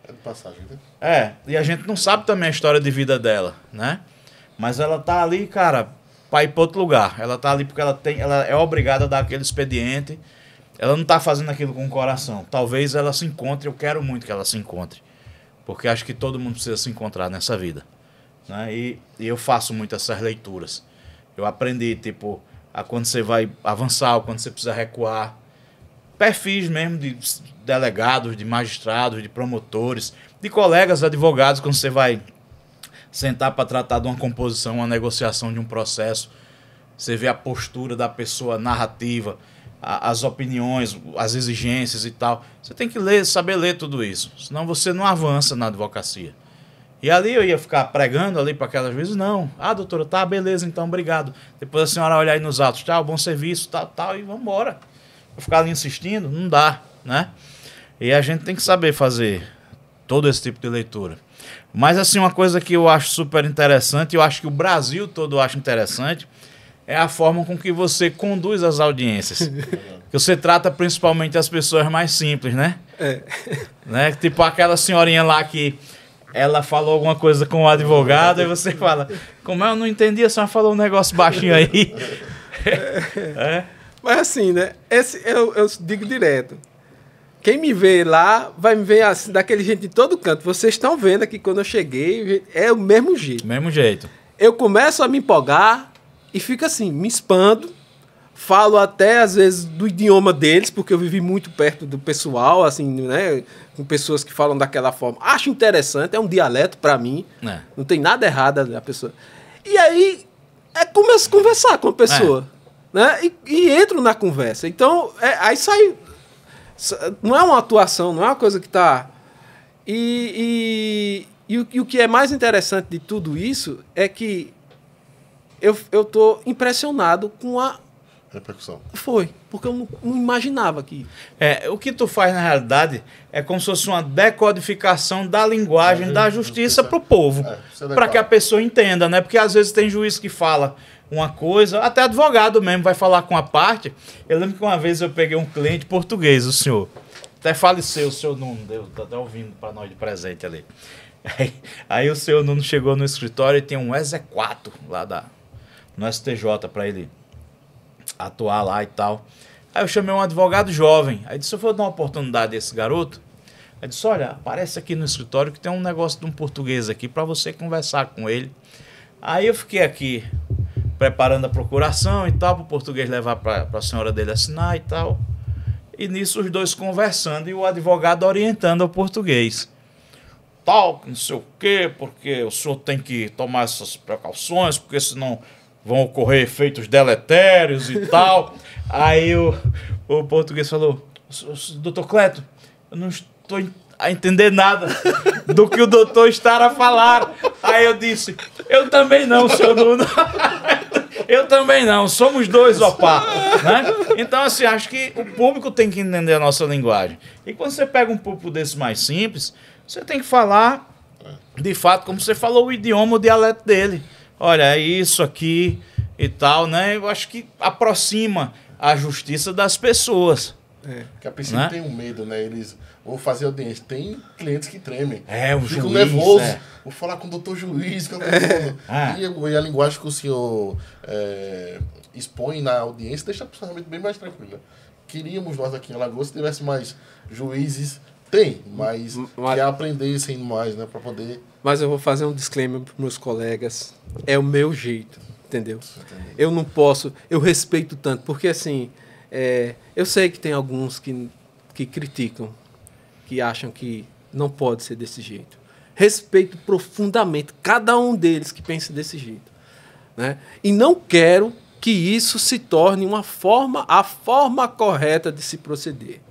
É de passagem, né? É, e a gente não sabe também a história de vida dela, né? Mas ela tá ali, cara, para ir para outro lugar. Ela está ali porque ela, tem, ela é obrigada a dar aquele expediente. Ela não está fazendo aquilo com o coração. Talvez ela se encontre, eu quero muito que ela se encontre. Porque acho que todo mundo precisa se encontrar nessa vida. Né? E, e, eu faço muito essas leituras. Eu aprendi, tipo, a quando você vai avançar, ou quando você precisa recuar. Perfis mesmo de delegados, de magistrados, de promotores, de colegas advogados, quando você vai sentar para tratar de uma composição, uma negociação de um processo. Você vê a postura da pessoa, narrativa, a, as opiniões, as exigências e tal. Você tem que ler, saber ler tudo isso, senão você não avança na advocacia. E ali eu ia ficar pregando ali para aquelas vezes, não. Ah, doutora, tá, beleza, então, obrigado. Depois a senhora olhar aí nos atos, tá, bom serviço, tal, tá, tal, e vamos embora. Ficar ali insistindo, não dá, né? E a gente tem que saber fazer todo esse tipo de leitura. Mas, assim, uma coisa que eu acho super interessante, eu acho que o Brasil todo acha interessante, é a forma com que você conduz as audiências. que você trata principalmente as pessoas mais simples, né? É. Né? Tipo aquela senhorinha lá que ela falou alguma coisa com o advogado, e você fala, como é? Eu não entendi, a senhora falou um negócio baixinho aí. é. É. Mas assim, né? Esse, eu, eu digo direto. Quem me vê lá vai me ver assim, daquele jeito de todo canto. Vocês estão vendo aqui quando eu cheguei, é o mesmo jeito. Mesmo jeito. Eu começo a me empolgar e fico assim, me expando. Falo até às vezes do idioma deles, porque eu vivi muito perto do pessoal, assim, né? Com pessoas que falam daquela forma. Acho interessante, é um dialeto para mim. É. Não tem nada errado a pessoa. E aí, é, começo a conversar com a pessoa. É. Né? E, e, entro na conversa. Então, é, aí sai não é uma atuação, não é uma coisa que está. E, e, e, o, e o que é mais interessante de tudo isso é que eu, eu tô impressionado com a repercussão. Foi, porque eu não, não, imaginava que. É, o que tu faz na realidade é como se fosse uma decodificação da linguagem é, da é, justiça é, para o povo, é, é para que a pessoa entenda, né? Porque às vezes tem juiz que fala uma coisa, até advogado mesmo vai falar com a parte. Eu lembro que uma vez eu peguei um cliente português, o senhor. Até faleceu o seu Nuno, deu tá até ouvindo para nós de presente ali. Aí, aí, o seu Nuno chegou no escritório e tem um EZ4 lá da, no STJ para ele atuar lá e tal. Aí eu chamei um advogado jovem. Aí disse: Eu vou dar uma oportunidade a esse garoto. Aí disse: Olha, aparece aqui no escritório que tem um negócio de um português aqui para você conversar com ele. Aí eu fiquei aqui preparando a procuração e tal, para o português levar para a senhora dele assinar e tal. E nisso os dois conversando e o advogado orientando ao português. Tal, não sei o quê, porque o senhor tem que tomar essas precauções, porque senão vão ocorrer efeitos deletérios e tal. Aí o, o português falou: Doutor Cleto, eu não estou a entender nada do que o doutor está a falar. Aí eu disse: Eu também não, senhor Nuno. Eu também não, somos dois, opacos, Né? Então, assim, acho que o público tem que entender a nossa linguagem. E quando você pega um público desse mais simples, você tem que falar, de fato, como você falou, o idioma, o dialeto dele. Olha, é isso aqui e tal, né? Eu acho que aproxima a justiça das pessoas. É, porque a princípio né? tem um medo, né? Eles Vou fazer audiência. Tem clientes que tremem. É, o Ficam juiz, nervoso. É. Vou falar com o doutor juiz, que eu é. ah. e, e, a linguagem que o senhor é, expõe na audiência deixa a pessoa realmente bem mais tranquila. Queríamos nós aqui em Alagoas se tivesse mais juízes. Tem, mas, mas... quer aprender ainda mais, né? Para poder. Mas eu vou fazer um disclaimer para meus colegas. É o meu jeito, entendeu? Eu não posso. Eu respeito tanto, porque assim. É, eu sei que tem alguns que, que criticam, que acham que não pode ser desse jeito. Respeito profundamente cada um deles que pensa desse jeito. Né? E não quero que isso se torne uma forma, a forma correta de se proceder.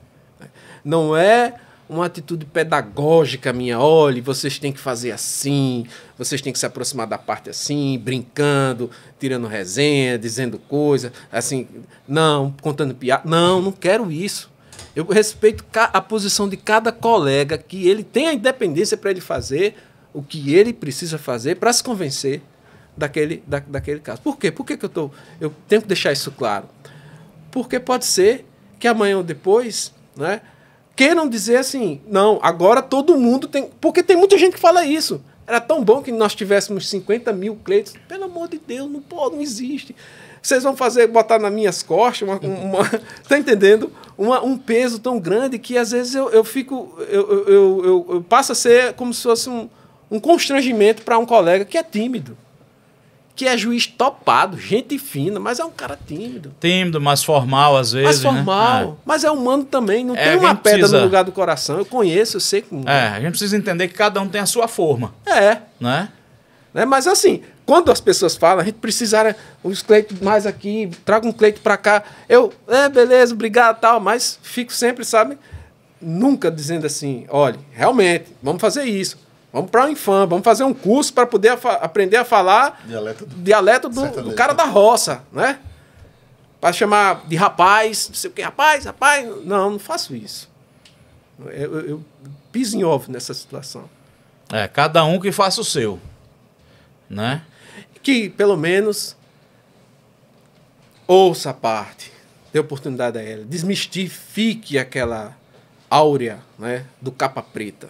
Né? Não é uma atitude pedagógica minha, olhe, vocês têm que fazer assim, vocês têm que se aproximar da parte assim, brincando, tirando resenha, dizendo coisa, assim, não, contando piada. Não, não quero isso. Eu respeito a posição de cada colega, que ele tem a independência para ele fazer o que ele precisa fazer para se convencer daquele, da, daquele caso. Por quê? Por que, que eu, tô, eu tenho que deixar isso claro? Porque pode ser que amanhã ou depois né, queiram dizer assim, não, agora todo mundo tem... Porque tem muita gente que fala isso. Era tão bom que nós tivéssemos 50 mil Cleitos. Pelo amor de Deus, não pode, não existe. Vocês vão fazer, botar nas minhas costas, uma, uma, tá entendendo? Uma, um peso tão grande que às vezes eu, eu fico, eu, eu, eu, eu passo a ser como se fosse um, um constrangimento para um colega que é tímido. Que é juiz topado, gente fina, mas é um cara tímido. Tímido, mais formal às vezes. Mais né? formal, né? é. mas é humano também. Não é, tem uma pedra precisa... no lugar do coração. Eu conheço, eu sei como. É, a gente precisa entender que cada um tem a sua forma. É. Né? Né? Mas assim, quando as pessoas falam, a gente precisaria os né, cleito mais aqui, traga um cleito para cá. Eu, é, beleza, obrigado tal, mas fico sempre, sabe, nunca dizendo assim, olha, realmente, vamos fazer isso. Vamos para o Infam, vamos fazer um curso para poder aprender a falar dialeto do, dialeto do, do né? cara da roça, né? Para chamar de rapaz, não sei o que, rapaz, rapaz. Não, não faço isso. Eu, eu, eu piso em ovo nessa situação. É, cada um que faça o seu né? Que pelo menos ouça a parte, dê oportunidade a ela, desmistifique aquela áurea, né, do capa preta.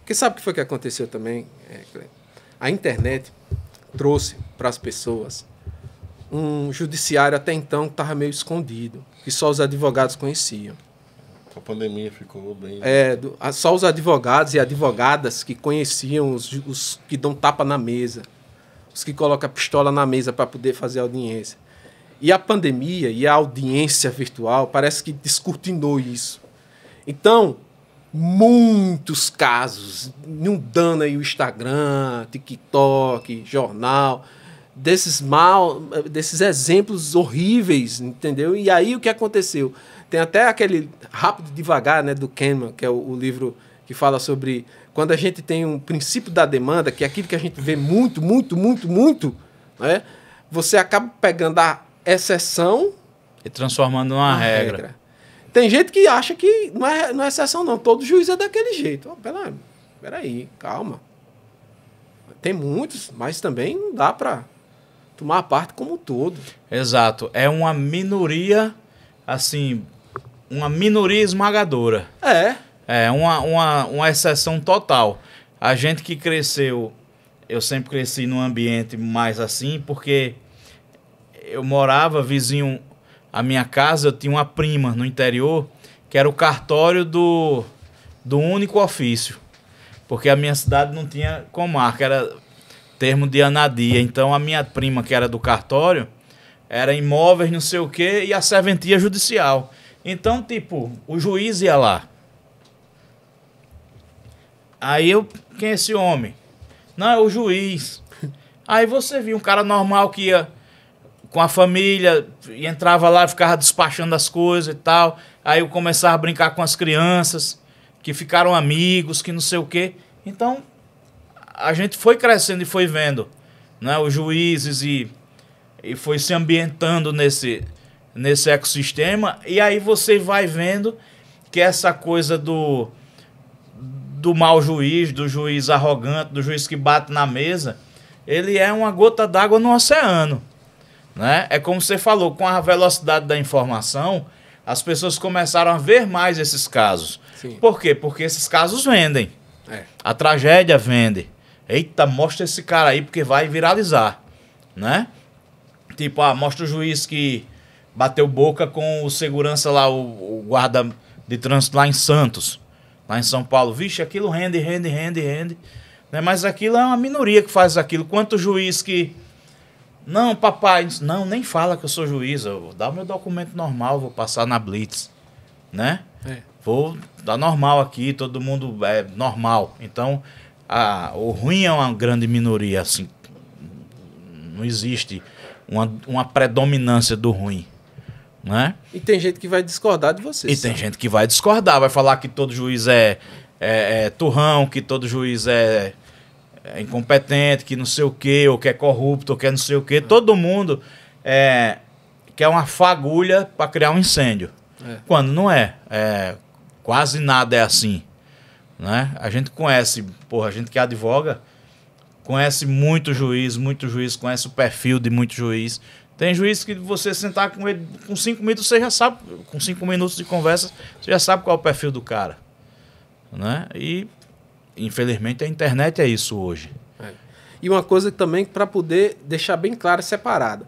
Porque sabe o que foi que aconteceu também? É, a internet trouxe para as pessoas um judiciário até então que estava meio escondido, que só os advogados conheciam. A pandemia ficou bem. É, só os advogados e advogadas que conheciam os, os que dão tapa na mesa, os que colocam a pistola na mesa para poder fazer audiência. E a pandemia e a audiência virtual parece que descortinou isso. Então, muitos casos, dando aí o Instagram, TikTok, jornal, desses mal, desses exemplos horríveis, entendeu? E aí o que aconteceu? Tem até aquele Rápido e Devagar, né, do Kahneman, que é o, o livro que fala sobre quando a gente tem um princípio da demanda, que é aquilo que a gente vê muito, muito, muito, muito, né? Você acaba pegando a exceção e transformando numa regra. regra. Tem gente que acha que não é, não é exceção, não. Todo juiz é daquele jeito. Oh, peraí, calma. Tem muitos, mas também não dá para tomar a parte como um todo. Exato. É uma minoria, assim, uma minoria esmagadora. É. É uma, uma, uma exceção total. A gente que cresceu, eu sempre cresci num ambiente mais assim, porque eu morava vizinho à minha casa, eu tinha uma prima no interior, que era o cartório do, do único ofício. Porque a minha cidade não tinha comarca, era termo de anadia. Então a minha prima, que era do cartório, era imóveis, não sei o quê, e a serventia judicial. Então, tipo, o juiz ia lá. Aí eu, quem é esse homem? Não, é o juiz. Aí você via um cara normal que ia com a família, entrava lá, ficava despachando as coisas e tal. Aí eu começava a brincar com as crianças, que ficaram amigos, que não sei o quê. Então, a gente foi crescendo e foi vendo, né, os juízes e, e foi se ambientando nesse nesse ecossistema. E aí você vai vendo que essa coisa do, do mau juiz, do juiz arrogante, do juiz que bate na mesa, ele é uma gota d'água no oceano. Né? É como você falou, com a velocidade da informação, as pessoas começaram a ver mais esses casos. Sim. Por quê? Porque esses casos vendem. É. A tragédia vende. Eita, mostra esse cara aí porque vai viralizar, né? Tipo, ah, mostra o juiz que bateu boca com o segurança lá, o, o guarda de trânsito lá em Santos, lá em São Paulo. Vixe, aquilo rende, rende, rende, rende. Né? Mas aquilo é uma minoria que faz aquilo. Quanto juiz que. Não, papai, não, nem fala que eu sou juiz. Eu vou dar o meu documento normal, vou passar na Blitz. Né? É. Vou dar normal aqui, todo mundo é normal. Então, a, o ruim é uma grande minoria, assim. Não existe uma, uma predominância do ruim. Né? E tem gente que vai discordar de você. E sabe? tem gente que vai discordar, vai falar que todo juiz é, é, é turrão, que todo juiz é, é, incompetente, que não sei o quê, ou que é corrupto, ou que é não sei o quê. Todo mundo é, quer uma fagulha para criar um incêndio. É. Quando não é. é. Quase nada é assim. Né? A gente conhece, porra, a gente que advoga, conhece muito juiz, muito juiz, conhece o perfil de muito juiz, tem juiz que você sentar com ele com cinco minutos, você já sabe, com cinco minutos de conversa, você já sabe qual é o perfil do cara. Né? E, infelizmente, a internet é isso hoje. É. E uma coisa também para poder deixar bem clara e separada.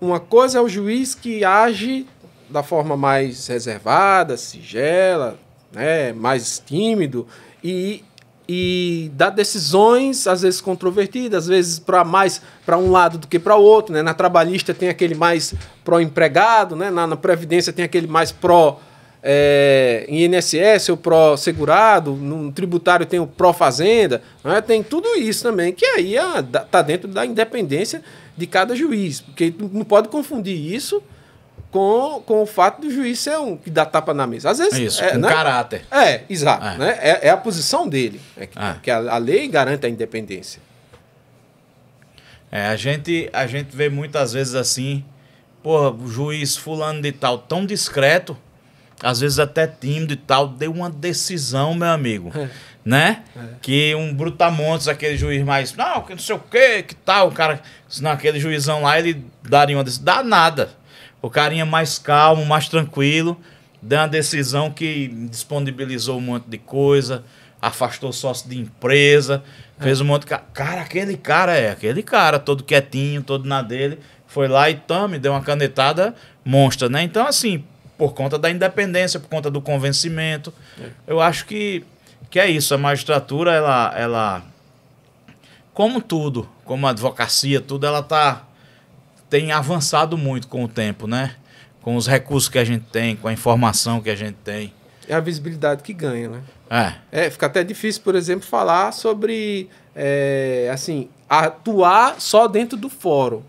Uma coisa é o juiz que age da forma mais reservada, sigela, né, mais tímido, e e dá decisões, às vezes controvertidas, às vezes para mais para um lado do que para o outro. Né? Na trabalhista tem aquele mais pró-empregado, né? na, na Previdência tem aquele mais pró é, INSS, o pró-segurado, no tributário tem o pró-fazenda, né? tem tudo isso também, que aí está ah, dentro da independência de cada juiz, porque não pode confundir isso com, com o fato do juiz ser um que dá tapa na mesa. Às vezes. Isso, é, com né? caráter. É, exato. É. Né? É, é a posição dele, é que, é. que a, a, lei garante a independência. É, a gente, a gente vê muitas vezes assim, porra, o juiz fulano de tal, tão discreto, às vezes até tímido e tal, deu uma decisão, meu amigo. É. Né? É. Que um brutamontes, aquele juiz mais, não, que não sei o que, que tal, o cara, senão aquele juizão lá, ele daria uma decisão. Dá nada o carinha mais calmo, mais tranquilo, deu uma decisão que disponibilizou um monte de coisa, afastou sócio de empresa, é. fez um monte de. Cara, aquele cara é, aquele cara, todo quietinho, todo na dele, foi lá e tome, deu uma canetada monstra, né? Então, assim, por conta da independência, por conta do convencimento, é. eu acho que, que é isso. A magistratura, ela, ela. Como tudo, como a advocacia, tudo, ela tá tem avançado muito com o tempo, né? Com os recursos que a gente tem, com a informação que a gente tem. É a visibilidade que ganha, né? É. é fica até difícil, por exemplo, falar sobre, é, assim, atuar só dentro do fórum.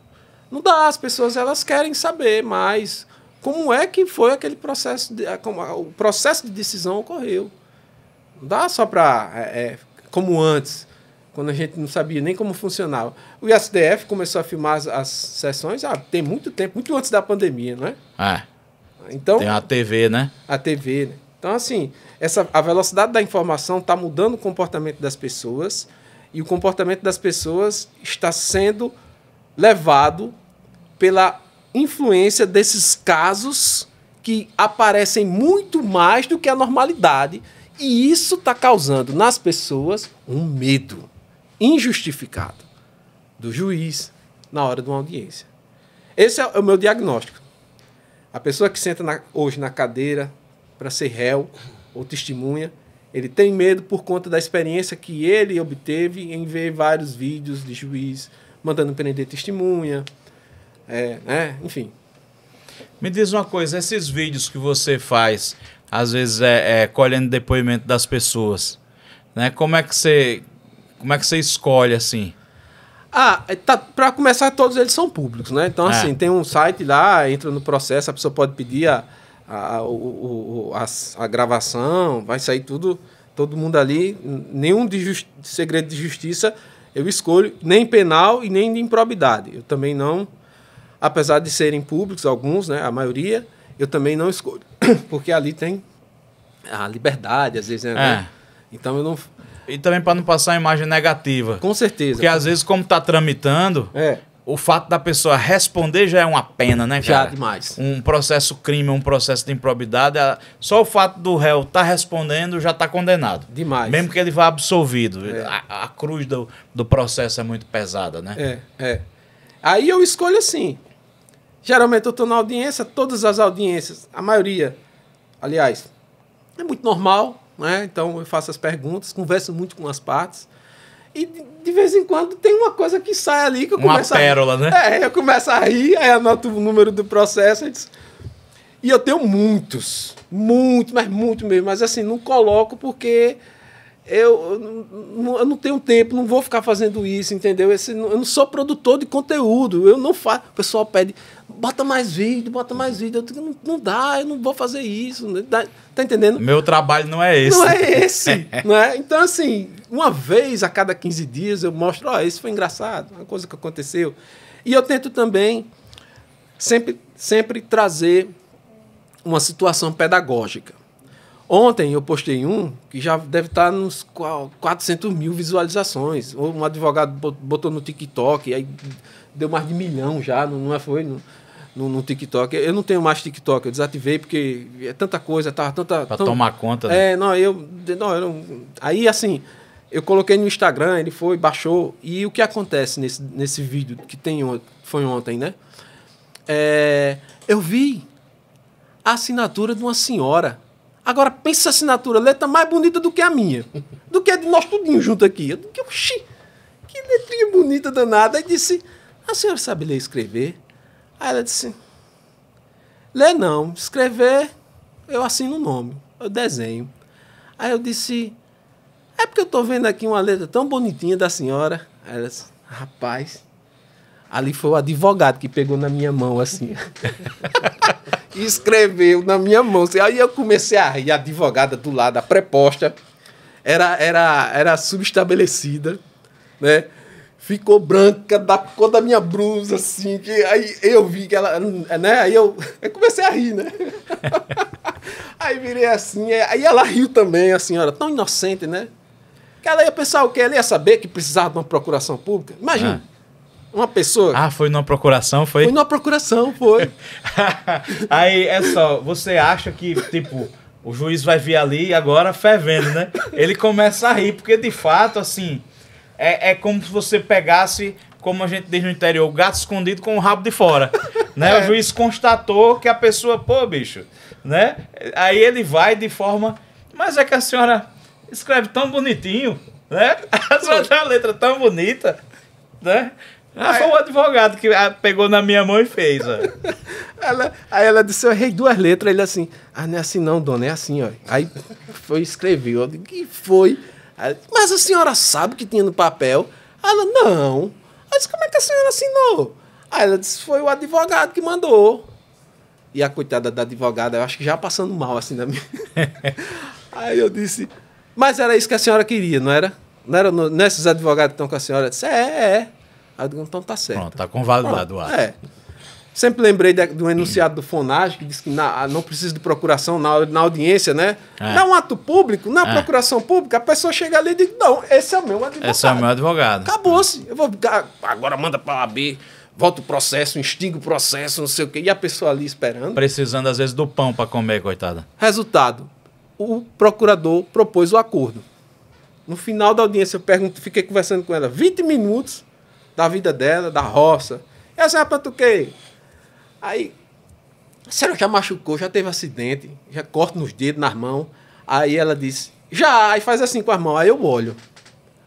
Não dá, as pessoas elas querem saber mais como é que foi aquele processo, de, como, o processo de decisão ocorreu. Não dá só para, é, é, como antes, quando a gente não sabia nem como funcionava. O ISDF começou a filmar as, as sessões ah, tem muito tempo, muito antes da pandemia, né? É. Então, tem a TV, né? A TV, né? Então, assim, essa, a velocidade da informação está mudando o comportamento das pessoas e o comportamento das pessoas está sendo levado pela influência desses casos que aparecem muito mais do que a normalidade. E isso está causando nas pessoas um medo injustificado do juiz na hora de uma audiência. Esse é o meu diagnóstico. A pessoa que senta na, hoje na cadeira para ser réu ou testemunha, ele tem medo por conta da experiência que ele obteve em ver vários vídeos de juiz mandando prender testemunha, é, né? enfim. Me diz uma coisa, esses vídeos que você faz, às vezes é, é colhendo depoimento das pessoas, né? Como é que você como é que você escolhe assim? Ah, tá, para começar, todos eles são públicos, né? Então, é. assim, tem um site lá, entra no processo, a pessoa pode pedir a, a, o, a, a, gravação, vai sair tudo, todo mundo ali. Nenhum de segredo de justiça eu escolho, nem penal e nem de improbidade. Eu também não, apesar de serem públicos, alguns, né? A maioria, eu também não escolho, porque ali tem a liberdade, às vezes, né? É. Né? Então, eu não e também para não passar a imagem negativa. Com certeza. Porque às vezes, como tá tramitando, é. o fato da pessoa responder já é uma pena, né, cara? Já, demais. Um processo crime, um processo de improbidade, só o fato do réu tá respondendo já tá condenado. Demais. Mesmo que ele vá absolvido. É. A, a, cruz do, do processo é muito pesada, né? É, é. Aí eu escolho assim. Geralmente eu estou na audiência, todas as audiências, a maioria, aliás, é muito normal né? Então eu faço as perguntas, converso muito com as partes. E de vez em quando tem uma coisa que sai ali que eu uma começo pérola, a... né? É, eu começo a rir, aí anoto o número do processo e diz... E eu tenho muitos, muito, mas muito mesmo. Mas assim, não coloco porque eu, eu não tenho tempo, não vou ficar fazendo isso, entendeu? Esse, eu não sou produtor de conteúdo, eu não faço. O pessoal pede, bota mais vídeo, bota mais vídeo. Eu digo, não, não dá, eu não vou fazer isso. Tá, tá, entendendo? Meu trabalho não é esse. Não é esse. não é? Então, assim, uma vez a cada 15 dias eu mostro, ó, oh, isso foi engraçado, uma coisa que aconteceu. E eu tento também sempre, sempre trazer uma situação pedagógica. Ontem eu postei um que já deve estar tá nos 400 mil visualizações. Um advogado botou no TikTok, aí deu mais de milhão já, não, não é, foi? no, no, TikTok. Eu não tenho mais TikTok, eu desativei porque é tanta coisa, tava tanta. Pra tão... tomar conta. Né? É, não, eu. Não, eu não... Aí, assim, eu coloquei no Instagram, ele foi, baixou. E o que acontece nesse, nesse vídeo que tem on... foi ontem, né? É... eu vi a assinatura de uma senhora. Agora, pensa a assinatura, letra mais bonita do que a minha. Do que a de nós tudinho junto aqui. Eu, oxi, que letrinha bonita danada. Aí disse. A senhora sabe ler e escrever? Aí ela disse: Ler não, escrever eu assino o nome, eu desenho. Aí eu disse: É porque eu estou vendo aqui uma letra tão bonitinha da senhora. Aí ela disse: Rapaz, ali foi o advogado que pegou na minha mão assim. e escreveu na minha mão. Assim. Aí eu comecei a rir, a advogada do lado, a preposta. Era, era, era subestabelecida, né? ficou branca da cor da minha blusa, assim, que aí eu vi que ela, né, aí eu, eu comecei a rir, né, aí virei assim, é, aí ela riu também, a senhora, tão inocente, né, que ela ia pensar o quê? Ela ia saber que precisava de uma procuração pública, imagina, ah. Uma pessoa. Ah, foi numa procuração, foi? Foi numa procuração, foi. aí, é só, você acha que, tipo, o juiz vai vir ali agora fervendo, né? Ele começa a rir, porque de fato, assim, é, é como se você pegasse, como a gente diz no interior, o gato escondido com o rabo de fora. né? É. O juiz constatou que a pessoa, pô, bicho, né? Aí ele vai de forma. Mas é que a senhora escreve tão bonitinho, né? A senhora tem uma letra tão bonita, né? Ah, foi o advogado que ah, pegou na minha mão e fez, ó. ela, aí ela disse, eu errei duas letras. Ele assim, ah, não é assim não, dona, é assim, ó. Aí foi escreveu. Eu digo, que foi? mas a senhora sabe que tinha no papel? Ela, não. Eu disse, como é que a senhora assinou? Aí ela disse, foi o advogado que mandou. E a coitada da advogada, eu acho que já passando mal, assim, da minha... Aí eu disse, mas era isso que a senhora queria, não era? Não era no, nesses advogados que estão com a senhora? Eu disse, é, é. Aí eu disse, então tá certo. Pronto, tá convalidado o ato. É. Sempre lembrei de, do enunciado do Fonage, que diz que na, ah, não precisa de procuração na, na audiência, né? É. um ato público, na é. procuração pública, a pessoa chega ali e diz: Não, esse é o meu advogado. Esse é o meu advogado. Acabou-se. Eu vou, agora manda para a AB, volta o processo, instiga o processo, não sei o quê. E a pessoa ali esperando. Precisando, às vezes, do pão para comer, coitada. Resultado: o procurador propôs o acordo. No final da audiência, eu pergunto, fiquei conversando com ela 20 minutos da vida dela, da roça. E é ah, para tu o quê? Aí, será que já machucou? Já teve acidente? Já corta nos dedos, nas mãos? Aí ela disse, já, aí faz assim com as mãos. Aí eu olho.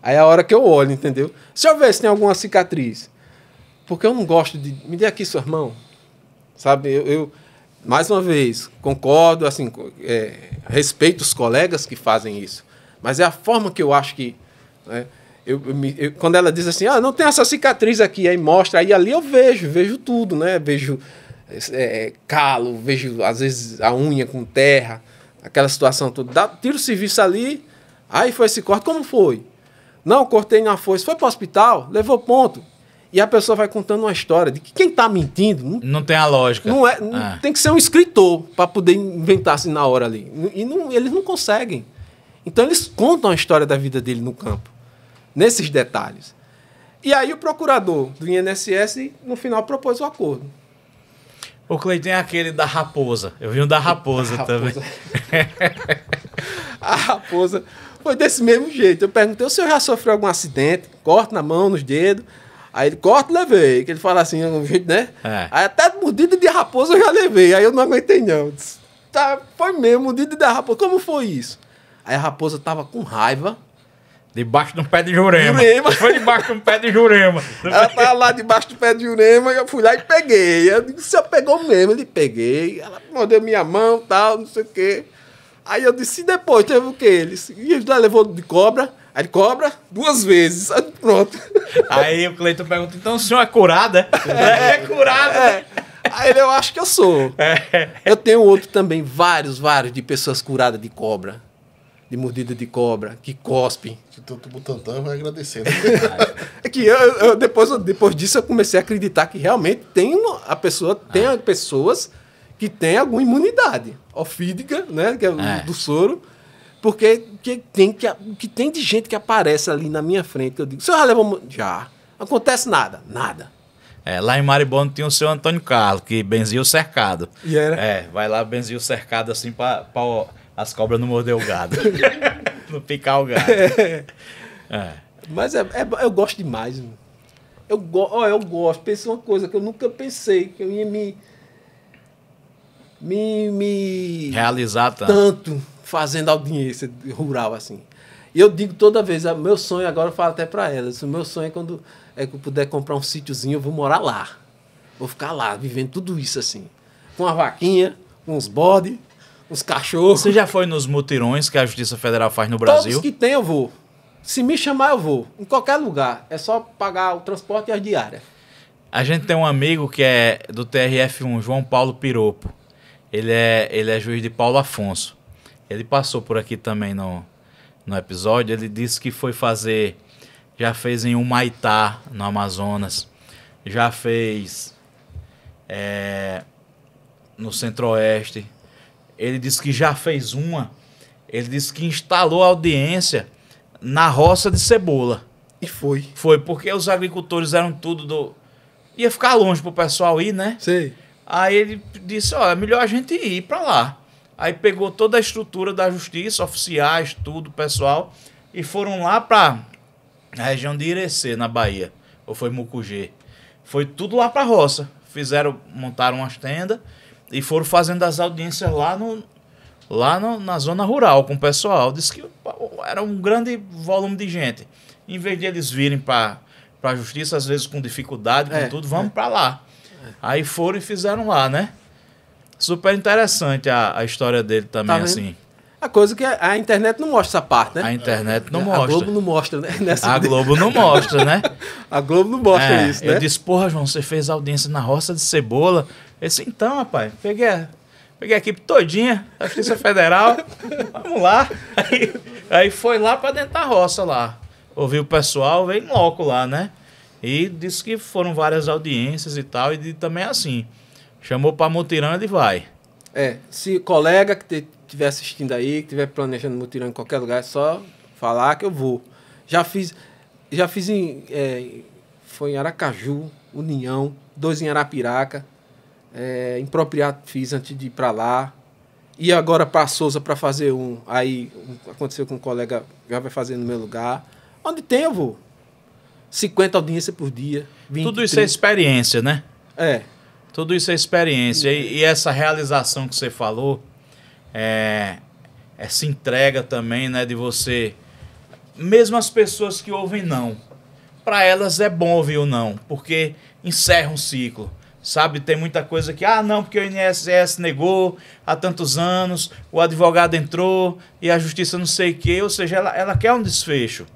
Aí é a hora que eu olho, entendeu? Se eu ver se tem alguma cicatriz. Porque eu não gosto de. Me dê aqui suas mãos. Sabe? Eu, eu mais uma vez, concordo, assim, é, respeito os colegas que fazem isso. Mas é a forma que eu acho que. Né, eu, eu, eu, quando ela diz assim, ah, não tem essa cicatriz aqui, aí mostra, aí ali eu vejo, vejo tudo, né? Vejo é, é, calo, vejo às vezes a unha com terra, aquela situação toda. tira o serviço ali, aí foi esse corte. Como foi? Não, cortei na foice. Foi para o hospital, levou ponto. E a pessoa vai contando uma história de que quem está mentindo. Não, não, tem a lógica. Não é, não, ah. Tem que ser um escritor para poder inventar assim na hora ali. E não, eles não conseguem. Então eles contam a história da vida dele no campo, nesses detalhes. E aí o procurador do INSS, no final, propôs o acordo. O Cleiton é aquele da raposa. Eu vi um da raposa, da raposa. também. a raposa foi desse mesmo jeito. Eu perguntei se eu já sofreu algum acidente, corte na mão, nos dedos. Aí ele corta e levei. Que ele fala assim, jeito, né? É. Aí até mordida de raposa eu já levei. Aí eu não aguentei, não. Disse, tá, foi mesmo, mordida de raposa. Como foi isso? Aí a raposa tava com raiva Debaixo de um pé de jurema. jurema. Foi debaixo de um pé de jurema. Ela estava lá debaixo do pé de jurema, eu fui lá e peguei. Eu disse, você pegou mesmo? Ele peguei. Ela mordeu minha mão tal, não sei o quê. Aí eu disse, e depois teve o quê? Ele disse, e ele levou de cobra. Aí ele cobra duas vezes. Aí pronto. Aí o Cleiton pergunta, então o senhor é curada? é, é curada. É. Aí ele, eu acho que eu sou. É. Eu tenho outro também, vários, vários, de pessoas curadas de cobra de mordida de cobra, que cospem. Que tanto Butantan vai agradecendo. é que eu, eu, depois, depois disso eu comecei a acreditar que realmente tem uma, a pessoa tem ah. pessoas que têm alguma imunidade ofídica, né, que é, é. do soro, porque que tem que, que tem de gente que aparece ali na minha frente, eu digo, senhor já levou já. Acontece nada, nada. É, lá em Maribondo tinha o seu Antônio Carlos, que benzia o cercado. E era? É, vai lá benzia o cercado assim para as cobras não mordeu o gado. não picar o gado. É. é. Mas é, é, eu gosto demais. Mano. Eu, go, oh, eu gosto. Pensei uma coisa que eu nunca pensei que eu ia me. Me. me Realizar tanto. tanto fazendo audiência rural assim. E eu digo toda vez, ah, meu sonho, agora eu falo até para elas, o meu sonho é quando é que eu puder comprar um sítiozinho, eu vou morar lá. Vou ficar lá, vivendo tudo isso assim. Com a vaquinha, com uns bodes os cachorros. Você já foi nos mutirões que a Justiça Federal faz no Brasil? Todos que tem eu vou. Se me chamar, eu vou. Em qualquer lugar. É só pagar o transporte e as diárias. A gente tem um amigo que é do TRF1, João Paulo Piropo. Ele é, ele é juiz de Paulo Afonso. Ele passou por aqui também no, no episódio. Ele disse que foi fazer. Já fez em Humaitá, no Amazonas. Já fez. É, no Centro-Oeste. Ele disse que já fez uma. Ele disse que instalou a audiência na roça de cebola. E foi. Foi, porque os agricultores eram tudo do. Ia ficar longe pro pessoal ir, né? Sim. Aí ele disse: ó, é melhor a gente ir para lá. Aí pegou toda a estrutura da justiça, oficiais, tudo, pessoal, e foram lá para a região de Irecê, na Bahia. Ou foi Mucugê. Foi tudo lá para roça. Fizeram, montaram umas tendas e foram fazendo as audiências lá, no, lá no, na zona rural com o pessoal. Disse que era um grande volume de gente. Em vez de eles virem para a justiça, às vezes com dificuldade, com é, tudo, vamos é. para lá. É. Aí foram e fizeram lá, né? Super interessante a, a história dele também, tá assim. A coisa que a, a, internet não mostra essa parte, né? A internet não a mostra. A Globo não mostra, né? Nessa a Globo não mostra, né? a Globo não mostra é, isso, né? Eu disse, porra, João, você fez audiência na roça de cebola. Eu disse, então, rapaz, peguei a, peguei a equipe todinha, a Justiça Federal, vamos lá. Aí, aí foi lá para dentro da roça lá. Ouviu o pessoal, veio louco lá, né? E disse que foram várias audiências e tal, e de, também assim. Chamou para mutirão e vai. É, se colega que estiver assistindo aí, que estiver planejando mutirão em qualquer lugar, é só falar que eu vou. Já fiz, já fiz em. É, foi em Aracaju, União, dois em Arapiraca, é, impropriado fiz antes de ir para lá. E agora para Souza para fazer um. Aí um, aconteceu com um colega, já vai fazer no meu lugar. Onde tem eu vou. 50 audiências por dia. 20, Tudo isso 30. é experiência, né? É. Tudo isso é experiência. E, e, essa realização que você falou, é, essa entrega também, né? De você. Mesmo as pessoas que ouvem não, para elas é bom ouvir o não, porque encerra um ciclo. Sabe, tem muita coisa que, ah, não, porque o INSS negou há tantos anos, o advogado entrou e a justiça não sei o quê, ou seja, ela, ela quer um desfecho.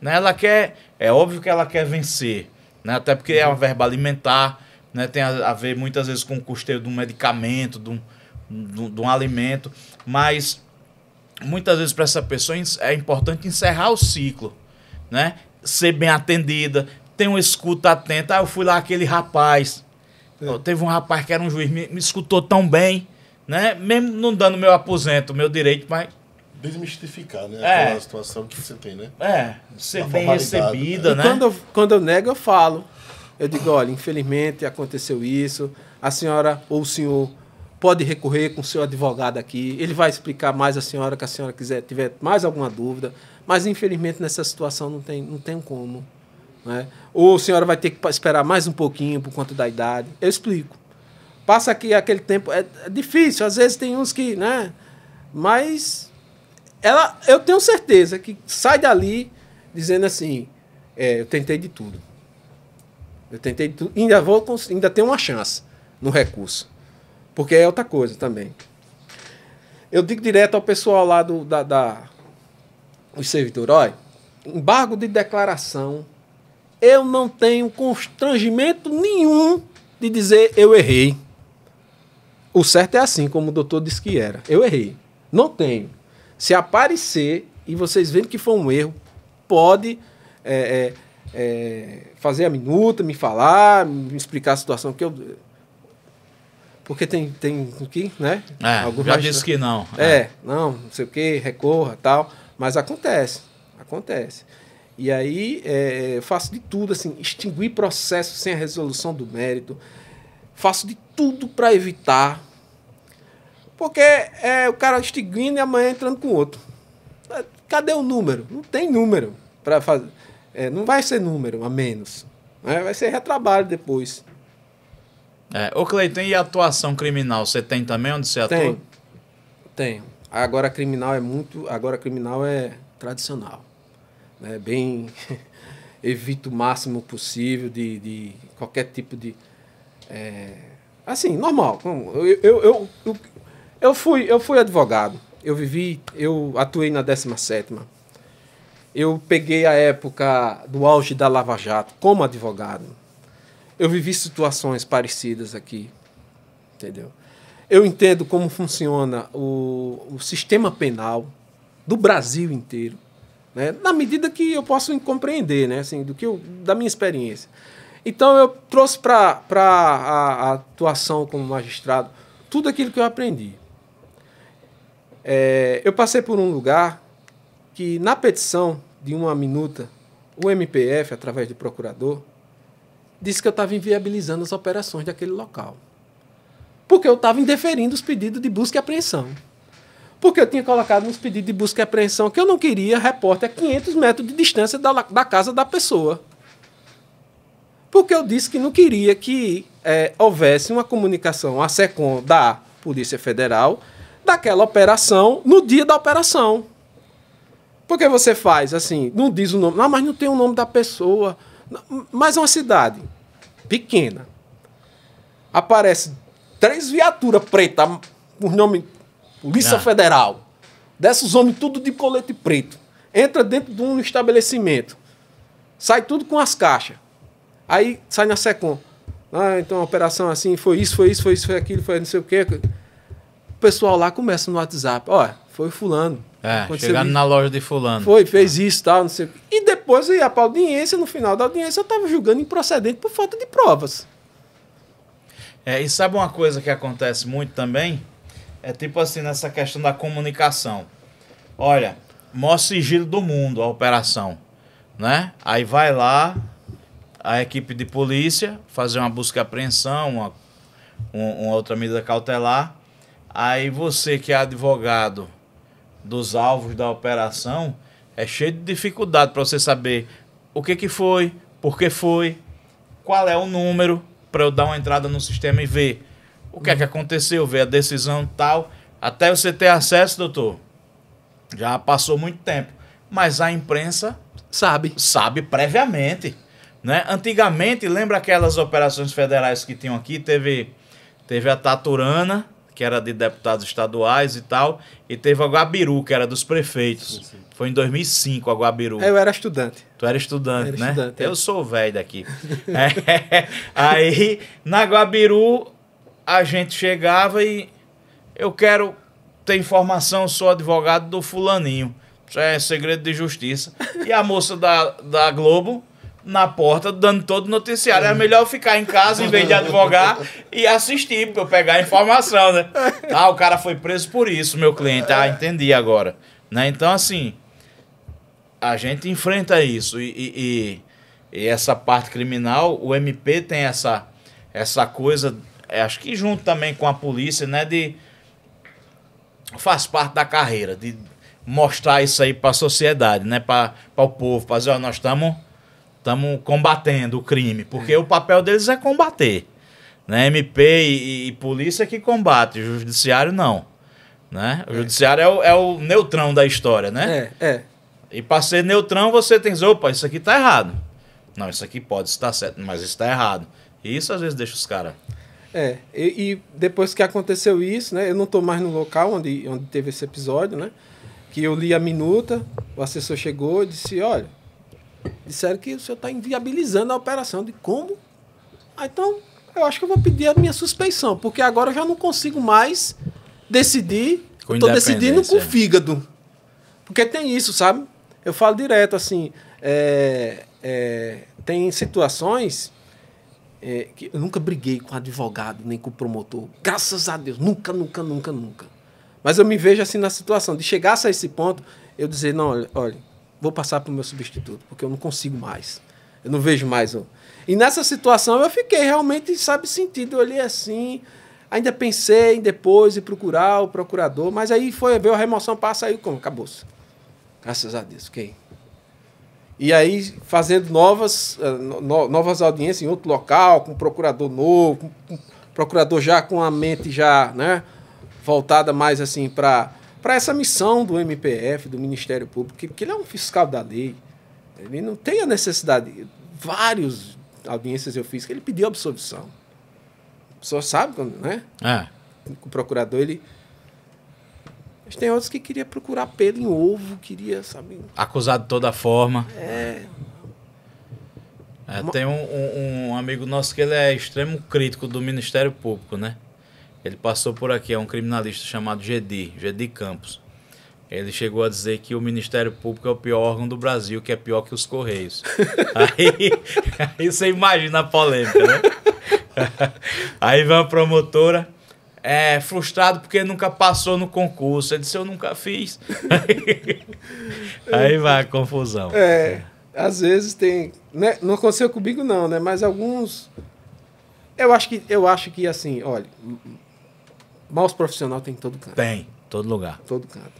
Né? Ela quer, é óbvio que ela quer vencer, né? até porque é uma verba alimentar, né? tem a, a ver muitas vezes com o custeio de um medicamento, de um, de, de um alimento, mas muitas vezes para essa pessoa é importante encerrar o ciclo, né? ser bem atendida, ter uma escuta atenta. Ah, eu fui lá aquele rapaz é. Teve um rapaz que era um juiz, me, me, escutou tão bem, né? Mesmo não dando meu aposento, meu direito, mas. Desmistificar, né? É. situação que você tem, né? É, ser bem né? recebida, né? E Quando, eu, quando eu nego, eu falo. Eu digo, olha, infelizmente aconteceu isso. A senhora ou o senhor pode recorrer com o seu advogado aqui. Ele vai explicar mais a senhora, que a senhora quiser, tiver mais alguma dúvida. Mas infelizmente nessa situação não tem, não tem como. Né? Ou a senhora vai ter que esperar mais um pouquinho por conta da idade. Eu explico. Passa aqui aquele tempo. É, é difícil, às vezes tem uns que. Né? Mas ela, eu tenho certeza que sai dali dizendo assim: é, eu tentei de tudo. Eu tentei de tudo. Ainda, vou, ainda tenho uma chance no recurso. Porque é outra coisa também. Eu digo direto ao pessoal lá do, da, da servidor olha, embargo de declaração eu não tenho constrangimento nenhum de dizer eu errei. O certo é assim, como o doutor disse que era. Eu errei. Não tenho. Se aparecer e vocês vendo que foi um erro, pode é, é, é, fazer a minuta, me falar, me explicar a situação que eu. Porque tem, tem aqui, né? É, Alguns já disse né? que não. É, é, não, não sei o que, recorra tal. Mas acontece, acontece. E aí é, faço de tudo, assim, extinguir processo sem a resolução do mérito. Faço de tudo para evitar. Porque é o cara extinguindo e amanhã entrando com outro. Cadê o número? Não tem número para fazer. É, não vai ser número a menos. Né? Vai ser retrabalho depois. É, ô Cleiton, e atuação criminal? Você tem também onde você atua? Tenho. Tenho. Agora criminal é muito. Agora criminal é tradicional né, bem evito o máximo possível de, de qualquer tipo de. É, assim, normal. Eu, eu, eu, eu, eu, fui, eu fui advogado. Eu vivi, eu atuei na 17 Eu peguei a época do auge da Lava Jato como advogado. Eu vivi situações parecidas aqui. Entendeu? Eu entendo como funciona o, o sistema penal do Brasil inteiro né? na medida que eu posso compreender, né? assim, do que eu, da minha experiência. Então eu trouxe para a, a atuação como magistrado tudo aquilo que eu aprendi. É, eu passei por um lugar que na petição de uma minuta, o MPF, através do procurador, disse que eu estava inviabilizando as operações daquele local. Porque eu estava indeferindo os pedidos de busca e apreensão. Porque eu tinha colocado nos pedidos de busca e apreensão que eu não queria repórter a 500 metros de distância da, da casa da pessoa. Porque eu disse que não queria que é, houvesse uma comunicação, a SECOM da Polícia Federal, daquela operação no dia da operação. Porque você faz assim, não diz o nome, não, mas não tem o nome da pessoa. Mas é uma cidade pequena. Aparece três viaturas pretas, os nomes Polícia ah. Federal. Desce os homens tudo de colete preto. Entra dentro de um estabelecimento. Sai tudo com as caixas. Aí sai na SECOM. Ah, então a operação assim, foi isso, foi isso, foi isso, foi aquilo, foi não sei o quê. O pessoal lá começa no WhatsApp. Olha, foi fulano. É, chegando isso. na loja de fulano. Foi, fez ah. isso, tal, não sei o quê. E depois eu ia pra audiência, no final da audiência eu tava julgando improcedente por falta de provas. É, e sabe uma coisa que acontece muito também? É tipo assim, nessa questão da comunicação. Olha, maior sigilo do mundo a operação, né? Aí vai lá a equipe de polícia fazer uma busca e apreensão, uma, uma outra medida cautelar. Aí você que é advogado dos alvos da operação é cheio de dificuldade para você saber o que, que foi, por que foi, qual é o número para eu dar uma entrada no sistema e ver o que é que aconteceu? Ver a decisão tal. Até você ter acesso, doutor. Já passou muito tempo. Mas a imprensa. Sabe. Sabe previamente. Né? Antigamente, lembra aquelas operações federais que tinham aqui? Teve, teve a Taturana, que era de deputados estaduais e tal, e teve a Guabiru, que era dos prefeitos. Sim, sim. Foi em 2005 a Guabiru. Eu era estudante. Tu era estudante, era né? Estudante, é. eu sou velho daqui. é. Aí, na Guabiru, a gente chegava e eu quero ter informação, sou advogado do fulaninho. Isso é segredo de justiça. E a moça da, da Globo na porta dando todo o noticiário. É melhor ficar em casa em vez de advogar e assistir para eu pegar a informação, né? Ah, o cara foi preso por isso, meu cliente. Ah, entendi agora. Né? Então, assim, a gente enfrenta isso. E, e, e, e essa parte criminal, o MP tem essa, essa coisa é, acho que junto também com a polícia, né? De faz parte da carreira, de mostrar isso aí para a sociedade, né? Para o povo, para dizer, ó, nós estamos estamos combatendo o crime, porque é. o papel deles é combater. Né? MP e, e polícia que combate, o judiciário não. Né? O é. judiciário é o, é o, neutrão da história, né? É, é. E para ser neutrão, você tem que dizer, opa, isso aqui tá errado. Não, isso aqui pode estar certo, mas está errado. E isso às vezes deixa os caras é, e, e, depois que aconteceu isso, né, eu não estou mais no local onde, onde teve esse episódio, né, que eu li a minuta, o assessor chegou e disse, olha, disseram que o senhor está inviabilizando a operação. De como? Ah, então, eu acho que eu vou pedir a minha suspeição, porque agora eu já não consigo mais decidir, estou decidindo com o fígado. Porque tem isso, sabe? Eu falo direto, assim, é, é, tem situações é, que eu nunca briguei com advogado nem com promotor. Graças a Deus, nunca, nunca, nunca, nunca. Mas eu me vejo assim na situação de chegar a esse ponto, eu dizer, não, olha, olha vou passar para o meu substituto, porque eu não consigo mais. Eu não vejo mais um. E nessa situação eu fiquei realmente, sabe, sentido ali assim. Ainda pensei em depois e procurar o procurador, mas aí foi ver a remoção passa aí como acabou-se. Graças a Deus, ok. E aí, fazendo novas, eh, no, novas audiências em outro local, com um procurador novo, com procurador já com a mente já né, voltada mais assim para essa missão do MPF, do Ministério Público, porque ele é um fiscal da lei. Ele não tem a necessidade. Várias audiências eu fiz que ele pediu absolvição. A pessoa sabe quando, né? É. O procurador, ele mas tem outros que queria procurar pelo em ovo, queria, sabe? Acusado de toda forma. É. é tem um, um, um, amigo nosso que ele é extremo crítico do Ministério Público, né? Ele passou por aqui, é um criminalista chamado Gedi, Gedi Campos. Ele chegou a dizer que o Ministério Público é o pior órgão do Brasil, que é pior que os Correios. aí, aí você imagina a polêmica, né? aí vem a promotora é, frustrado porque nunca passou no concurso. Ele disse, eu nunca fiz. Aí vai a confusão. É, às vezes tem... Né? Não aconteceu comigo não, né? Mas alguns... Eu acho que, eu acho que assim, olha... Maus profissional tem em todo canto. Tem, todo lugar. Todo canto.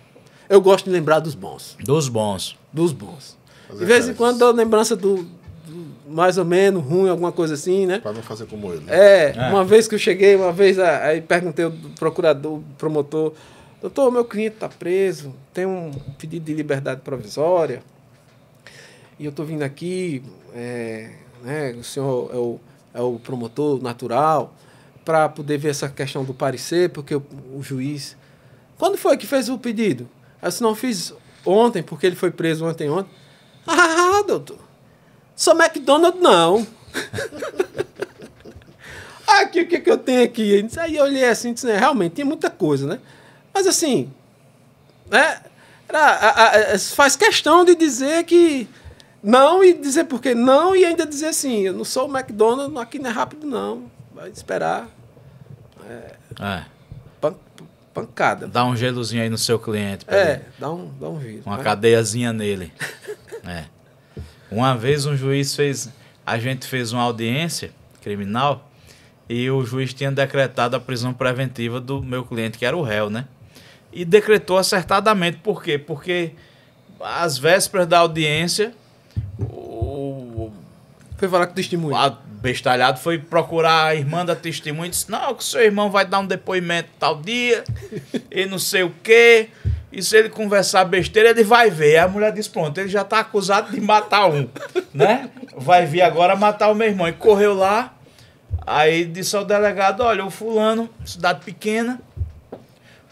Eu gosto de lembrar dos bons. Dos bons. Dos bons. É de vez em quando dou lembrança do, mais ou menos, ruim, alguma coisa assim, né? Para não fazer como ele. É, é, uma vez que eu cheguei, uma vez aí perguntei o procurador, promotor, doutor, meu cliente está preso, tem um pedido de liberdade provisória, e eu estou vindo aqui, é, né, o senhor é o, é o promotor natural, para poder ver essa questão do parecer, porque o, o juiz... Quando foi que fez o pedido? Eu disse, não, fiz ontem, porque ele foi preso ontem ontem. Ah, doutor, Sou McDonald's, não. aqui, o que, que eu tenho aqui? Aí eu olhei assim, disse, né, realmente, tinha muita coisa, né? Mas assim, né, era, a, a, faz questão de dizer que não e dizer por que não e ainda dizer assim, eu não sou o McDonald's, aqui não é rápido não, vai esperar. É, é. Pan, pancada. Dá um gelozinho aí no seu cliente. É, ele. dá um, dá um vidro. Uma né? cadeiazinha nele. é. Uma vez um juiz fez, a gente fez uma audiência criminal e o juiz tinha decretado a prisão preventiva do meu cliente, que era o réu, né? E decretou acertadamente. Por quê? Porque às vésperas da audiência, o. Foi falar com te testemunho bestalhado foi procurar a irmã da testemunha e disse: Não, que o seu irmão vai dar um depoimento tal dia, e não sei o quê. E se ele conversar besteira, ele vai ver. Aí a mulher disse: Pronto, ele já está acusado de matar um, né? Vai vir agora matar o meu irmão. E correu lá, aí disse ao delegado: Olha, o fulano, cidade pequena.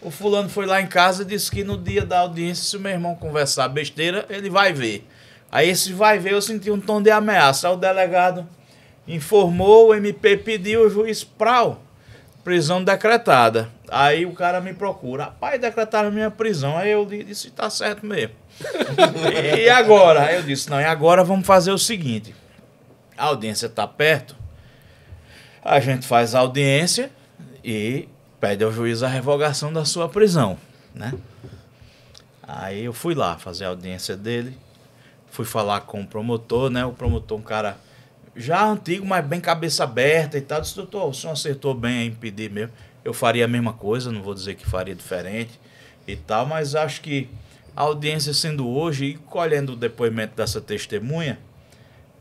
O fulano foi lá em casa e disse que no dia da audiência, se o meu irmão conversar besteira, ele vai ver. Aí esse vai ver, eu senti um tom de ameaça. Aí o delegado, informou, o MP pediu, o juiz prau, prisão decretada. Aí o cara me procura, rapaz, decretaram minha prisão. Aí eu disse, tá certo mesmo. e agora? Aí eu disse, não, e agora vamos fazer o seguinte. A audiência tá perto, a gente faz a audiência e pede ao juiz a revogação da sua prisão, né? Aí eu fui lá fazer a audiência dele, fui falar com o promotor, né? O promotor, um cara já antigo, mas bem cabeça aberta e tal. Disse, doutor, o senhor acertou bem em pedir mesmo. Eu faria a mesma coisa, não vou dizer que faria diferente e tal, mas acho que a audiência sendo hoje e colhendo o depoimento dessa testemunha,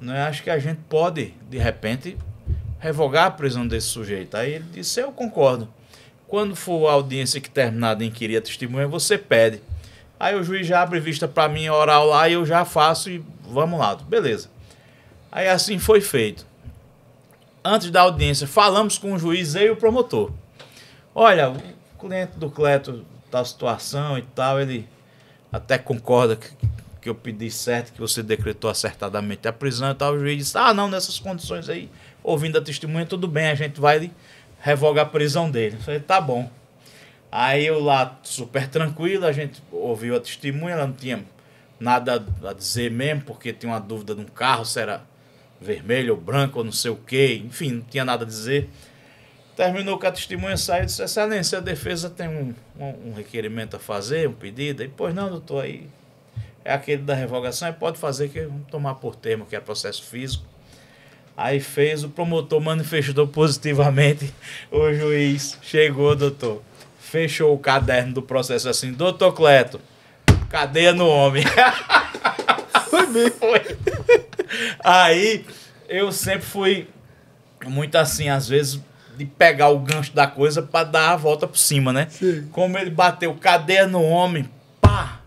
né, acho que a gente pode, de repente, revogar a prisão desse sujeito. Aí ele disse, eu concordo. Quando for a audiência que terminar de inquirir a testemunha, você pede. Aí o juiz já abre vista para mim oral lá e eu já faço e vamos lá. Beleza. Aí assim foi feito. Antes da audiência, falamos com o juiz e o promotor. Olha, o cliente do Cleto, tal situação e tal, ele até concorda que, que eu pedi certo, que você decretou acertadamente a prisão e tal. O juiz disse: ah, não, nessas condições aí, ouvindo a testemunha, tudo bem, a gente vai revogar a prisão dele. Eu falei: tá bom. Aí eu lá, super tranquilo, a gente ouviu a testemunha, ela não tinha nada a dizer mesmo, porque tinha uma dúvida de um carro, se era vermelho ou branco ou não sei o quê, enfim, não tinha nada a dizer. Terminou com a testemunha saiu e disse, excelência, a defesa tem um, um, um requerimento a fazer, um pedido. E, pois não, doutor, aí é aquele da revogação, e pode fazer que vamos tomar por termo, que é processo físico. Aí fez, o promotor manifestou positivamente, o juiz chegou, doutor, fechou o caderno do processo assim, doutor Cleto, cadeia no homem. Foi mesmo. Foi. Aí eu sempre fui muito assim, às vezes, de pegar o gancho da coisa para dar a volta por cima, né? Sim. Como ele bateu cadeia no homem, pá!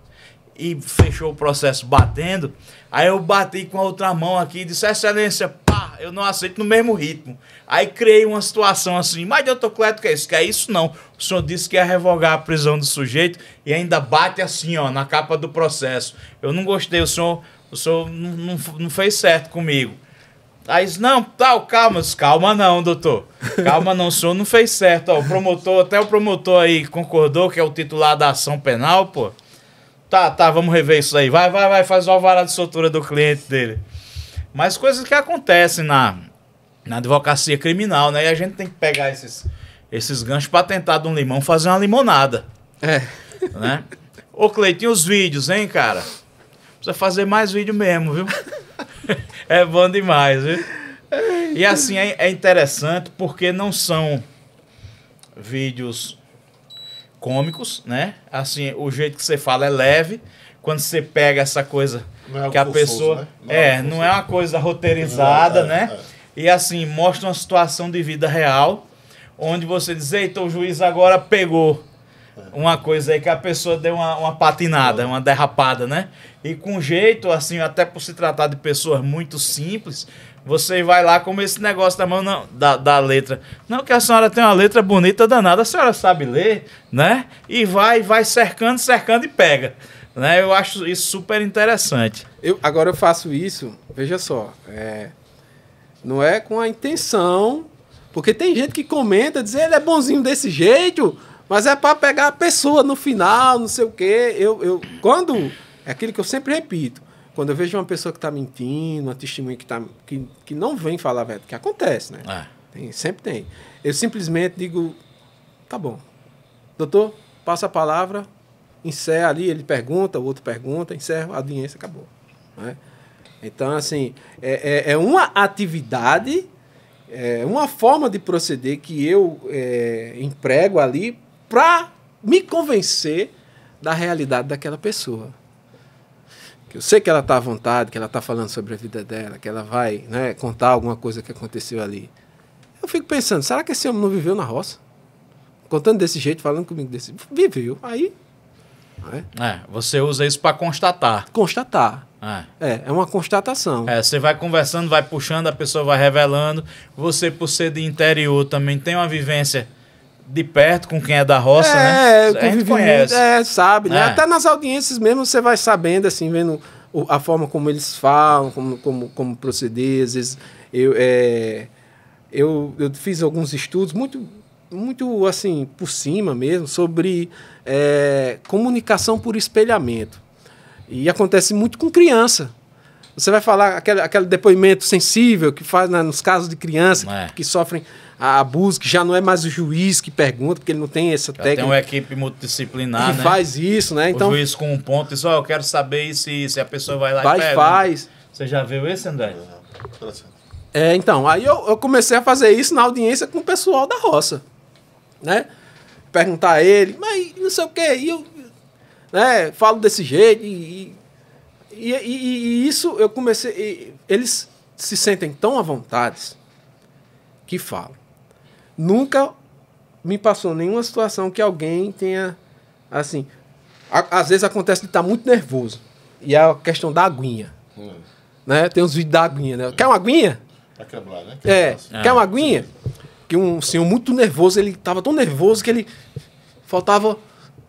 E fechou o processo batendo. Aí eu bati com a outra mão aqui e disse, excelência, pá, eu não aceito no mesmo ritmo. Aí criei uma situação assim, mas Diotocleto, que é isso? Que é isso não. O senhor disse que ia revogar a prisão do sujeito e ainda bate assim, ó, na capa do processo. Eu não gostei, o senhor o senhor não, não, não fez certo comigo. Aí não, tal, tá, calma. Eu disse, calma não, doutor. Calma não, o senhor não fez certo. Ó, o promotor, até o promotor aí concordou que é o titular da ação penal, pô. Tá, tá, vamos rever isso aí. Vai, vai, vai, faz o alvará de soltura do cliente dele. Mas coisas que acontecem na, na advocacia criminal, né? E a gente tem que pegar esses, esses ganchos para tentar de um limão fazer uma limonada. É. Né? Ô, Cleitinho, os vídeos, hein, cara? Precisa fazer mais vídeo mesmo, viu? é bom demais, viu? E assim, é, é, interessante porque não são vídeos cômicos, né? Assim, o jeito que você fala é leve. Quando você pega essa coisa é que a pessoa. Né? Não é, é não é uma coisa roteirizada, é, né? É. E assim, mostra uma situação de vida real, onde você diz, eita, o juiz agora pegou uma coisa aí que a pessoa deu uma, uma patinada, uma derrapada, né? E com jeito, assim, até por se tratar de pessoas muito simples, você vai lá como esse negócio da mão não, da, da letra. Não que a senhora tem uma letra bonita danada, a senhora sabe ler, né? E vai, vai cercando, cercando e pega. Né? Eu acho isso super interessante. Eu, agora eu faço isso, veja só, é, não é com a intenção, porque tem gente que comenta, dizer ele é bonzinho desse jeito, mas é para pegar a pessoa no final, não sei o quê. Eu, eu, quando. É aquilo que eu sempre repito. Quando eu vejo uma pessoa que está mentindo, uma testemunha que, tá, que, que não vem falar verdade, que acontece, né? É. Tem, sempre tem. Eu simplesmente digo: tá bom. Doutor, passa a palavra, encerra ali, ele pergunta, o outro pergunta, encerra, a audiência acabou. Né? Então, assim, é, é, é uma atividade é uma forma de proceder que eu é, emprego ali para me convencer da realidade daquela pessoa. Que eu sei que ela está à vontade, que ela está falando sobre a vida dela, que ela vai né, contar alguma coisa que aconteceu ali. Eu fico pensando, será que esse homem não viveu na roça? Contando desse jeito, falando comigo desse viveu. Aí. É? é você usa isso para constatar. Constatar. É. é. é, uma constatação. É, você vai conversando, vai puxando, a pessoa vai revelando. Você, por ser de interior, também tem uma vivência de perto com quem é da roça, né? é, né? A gente conhece. É, sabe, né? é. né? Até nas audiências mesmo você vai sabendo, assim, vendo a forma como eles falam, como, como, como proceder. Às vezes eu, é, eu, eu fiz alguns estudos muito, muito assim, por cima mesmo, sobre é, comunicação por espelhamento. E acontece muito com criança. Você vai falar aquele, aquele depoimento sensível que faz né, nos casos de criança é. que, que sofrem a BUS, que já não é mais o juiz que pergunta, porque ele não tem essa já técnica. Tem uma equipe multidisciplinar, que né? faz isso, né? Então, o juiz com um ponto e só, oh, eu quero saber se se a pessoa vai lá vai, e pega. faz. Você já viu esse, André? É, então, aí eu, eu comecei a fazer isso na audiência com o pessoal da roça, né? Perguntar a ele, mas não sei o quê, e eu né, falo desse jeito, e, e, e, e isso eu comecei... eles se sentem tão à vontade que falam nunca me passou nenhuma situação que alguém tenha. Assim. A, às vezes acontece de estar tá muito nervoso. E é a questão da aguinha. Hum. Né? Tem uns vídeos da aguinha, né? Quer uma aguinha? Pra quebrar, né? é. Quer uma ah, aguinha? Que um senhor muito nervoso, ele tava tão nervoso que ele faltava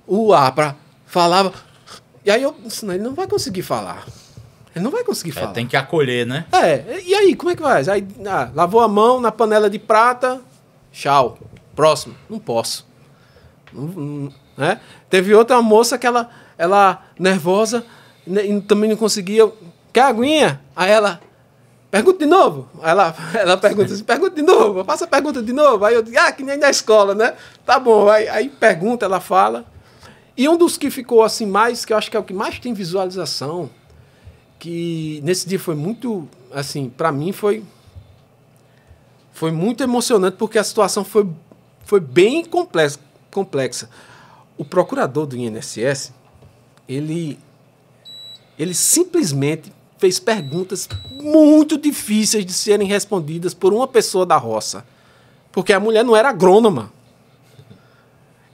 o ar pra. Falava. E aí eu. não, ele não vai conseguir falar. Ele não vai conseguir é, falar. tem que acolher, né? É. E aí, como é que faz? Aí, ah, lavou a mão na panela de prata, Tchau. Próximo. Não posso. Não, não, né? Teve outra moça que ela, ela nervosa, né, e também não conseguia. Quer aguinha? Aí ela. Pergunta de novo. Aí ela, ela pergunta assim, pergunta de novo, faça a pergunta de novo. Aí eu digo, ah, que nem na escola, né? Tá bom. Aí, aí pergunta, ela fala. E um dos que ficou assim mais, que eu acho que é o que mais tem visualização, que nesse dia foi muito, assim, para mim foi foi muito emocionante porque a situação foi, foi bem complexa, complexa. O procurador do INSS, ele, ele simplesmente fez perguntas muito difíceis de serem respondidas por uma pessoa da roça. Porque a mulher não era agrônoma.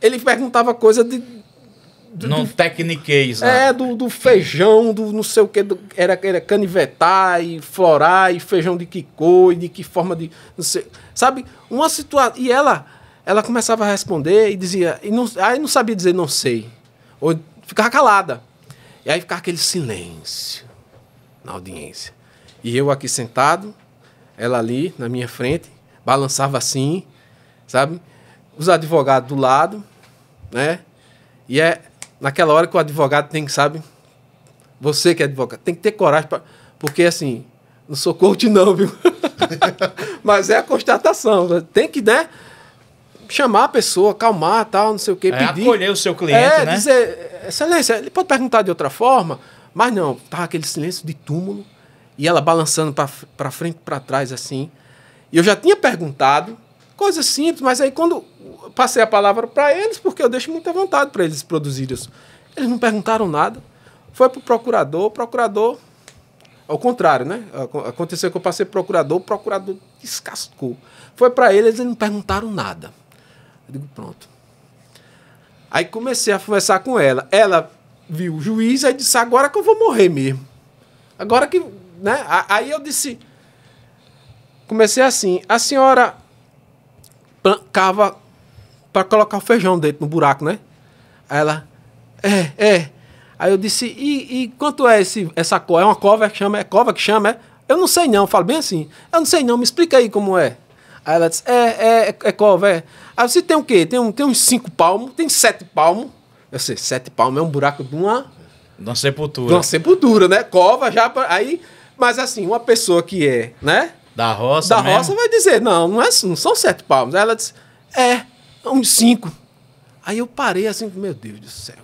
Ele perguntava coisa de, não do, tecniquez, né? É, do, do, feijão, do não sei o que. Do, era, era canivetar e florar e feijão de que cor e de que forma de. Não sei, sabe? Uma situação. E ela ela começava a responder e dizia. E não, aí não sabia dizer não sei. Ou ficava calada. E aí ficava aquele silêncio na audiência. E eu aqui sentado, ela ali na minha frente, balançava assim, sabe? Os advogados do lado, né? E é, naquela hora que o advogado tem que, sabe? Você que é advogado, tem que ter coragem para. Porque, assim, não sou coach, não, viu? Mas é a constatação. Né? Tem que, né? Chamar a pessoa, calmar tal, não sei o quê. É, pedir. acolher o seu cliente, é, né? Dizer, excelência, ele pode perguntar de outra forma, mas não, tá aquele silêncio de túmulo e ela balançando para frente para trás assim. E eu já tinha perguntado, coisa simples, mas aí quando passei a palavra para eles, porque eu deixo muita vontade para eles produzirem isso. Eles não perguntaram nada. Foi para o procurador, o procurador. Ao contrário, né? Aconteceu que eu passei procurador, o procurador descascou. Foi para eles, eles não perguntaram nada. Eu digo, pronto. Aí comecei a conversar com ela. Ela viu o juiz, e disse, agora que eu vou morrer mesmo. Agora que. Né? Aí eu disse. Comecei assim, a senhora cava para colocar o feijão dentro no buraco, né? Aí ela, é, é. Aí eu disse, e, e quanto é esse, essa cova? É uma cova que chama? É cova que chama? É? Eu não sei não, eu falo bem assim. Eu não sei não, me explica aí como é. Aí ela disse, é, é, é cova, é. Aí você tem o quê? Tem, um, tem uns cinco palmos, tem sete palmos. Eu sei, sete palmos é um buraco de uma... De uma sepultura. De uma sepultura, né? Cova já... Aí, mas assim, uma pessoa que é, né? Da roça Da mesmo? roça vai dizer, não, não, é, assim, não são sete palmos. Aí ela disse, é... Ah, uns cinco. Aí eu parei assim, meu Deus do céu.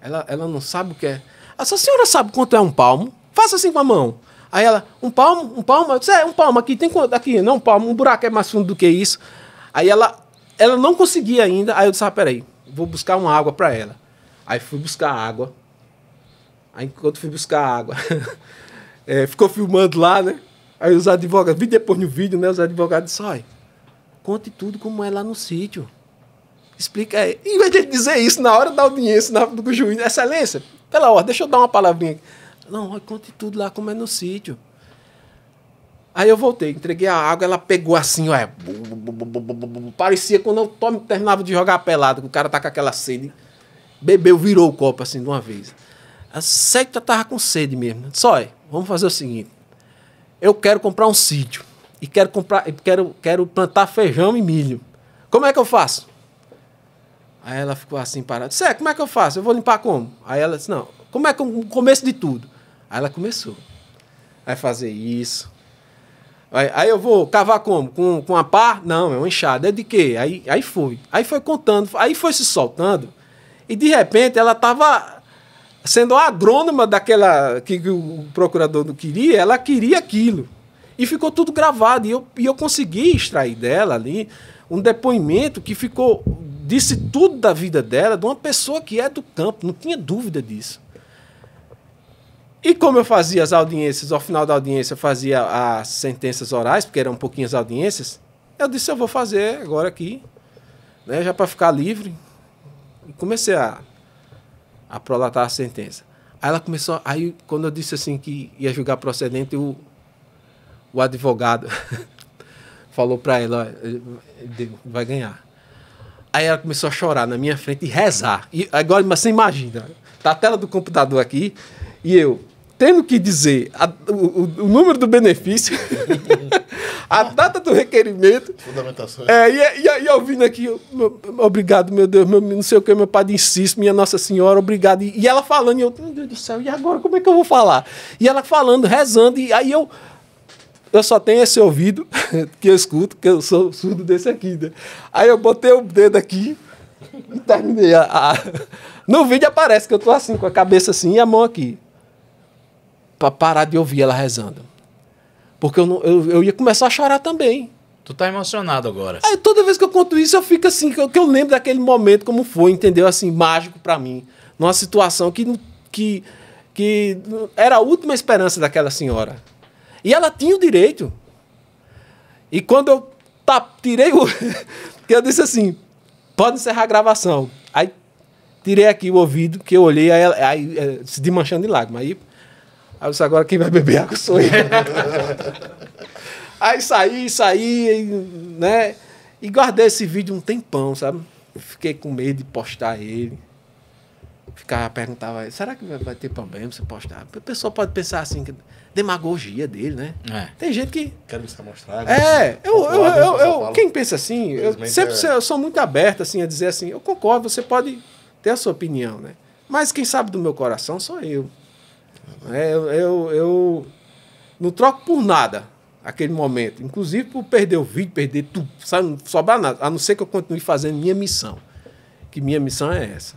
Ela, ela não sabe o que é. Essa senhora sabe quanto é um palmo? Faça assim com a mão. Aí ela, um palmo, um palmo? Eu disse, é, um palmo aqui, tem quanto? Aqui, não, um palmo, um buraco é mais fundo do que isso. Aí ela, ela não conseguia ainda. Aí eu disse, ah, peraí, vou buscar uma água para ela. Aí fui buscar água. Aí enquanto fui buscar água, é, ficou filmando lá, né? Aí os advogados, vi depois no vídeo, né? Os advogados disseram, conte tudo como é lá no sítio. Explica aí. Em vez de ele dizer isso na hora da audiência, na do juiz, excelência, pela hora, deixa eu dar uma palavrinha aqui. Não, conte tudo lá como é no sítio. Aí eu voltei, entreguei a água, ela pegou assim, ó. Parecia quando eu tomo, terminava de jogar a pelada, que o cara tá com aquela sede. Bebeu, virou o copo assim de uma vez. A seita tava com sede mesmo. Só, vamos fazer o seguinte. Eu quero comprar um sítio e quero comprar, quero, quero plantar feijão e milho. Como é que eu faço? Aí ela ficou assim parada. Sé, como é que eu faço? Eu vou limpar como? Aí ela disse, não, como é que o começo de tudo? Aí ela começou. Aí fazer isso. Aí, aí, eu vou cavar como? Com, com a pá? Não, é uma enxada. É de quê? Aí, aí foi. Aí foi contando, aí foi se soltando. E de repente ela estava sendo a agrônoma daquela que, que o procurador não queria, ela queria aquilo. E ficou tudo gravado. E eu, e eu consegui extrair dela ali um depoimento que ficou disse tudo da vida dela, de uma pessoa que é do campo, não tinha dúvida disso. E como eu fazia as audiências, ao final da audiência eu fazia as sentenças orais, porque eram pouquinhas audiências, eu disse, eu vou fazer agora aqui, né, já para ficar livre. E comecei a, a prolatar a sentença. Aí ela começou, aí quando eu disse assim que ia julgar procedente, o, o advogado falou para ela, vai ganhar. Aí ela começou a chorar na minha frente e rezar. E agora você imagina, tá a tela do computador aqui e eu tendo que dizer a, o, o, número do benefício, a data do requerimento. Fundamentações. É, e, e, e ouvindo aqui, eu, meu, obrigado, meu Deus, meu, não sei o que, meu Padre insiste, minha Nossa Senhora, obrigado. E, e ela falando, e eu, meu Deus do céu, e agora como é que eu vou falar? E ela falando, rezando, e aí eu eu só tenho esse ouvido que eu escuto, que eu sou surdo desse aqui, né? Aí eu botei o dedo aqui e terminei. A, a... No vídeo aparece que eu tô assim, com a cabeça assim e a mão aqui. Pra parar de ouvir ela rezando. Porque eu, não, eu, eu ia começar a chorar também. Tu tá emocionado agora. Aí toda vez que eu conto isso, eu fico assim, que eu, que eu lembro daquele momento como foi, entendeu? Assim, mágico para mim. Numa situação que, que, que era a última esperança daquela senhora. E ela tinha o direito. E quando eu tirei o. eu disse assim: pode encerrar a gravação. Aí tirei aqui o ouvido, que eu olhei, aí, aí, aí eh, se desmanchando de lágrimas. Aí, aí eu disse: agora quem vai beber água sou eu. aí saí, saí, né? E guardei esse vídeo um tempão, sabe? Fiquei com medo de postar ele ficava, perguntava, será que vai ter problema você postar? A pessoa pode pensar assim, que demagogia dele, né? É. Tem gente que. Quero me tá mostrar. É, eu, eu, eu, eu quem pensa assim, eu sempre é. sou muito aberto assim, a dizer assim, eu concordo, você pode ter a sua opinião, né? Mas quem sabe do meu coração sou eu. É, eu, eu, eu não troco por nada aquele momento. Inclusive por perder o vídeo, perder tudo, sabe? Não sobrar nada, a não ser que eu continue fazendo minha missão. Que minha missão é essa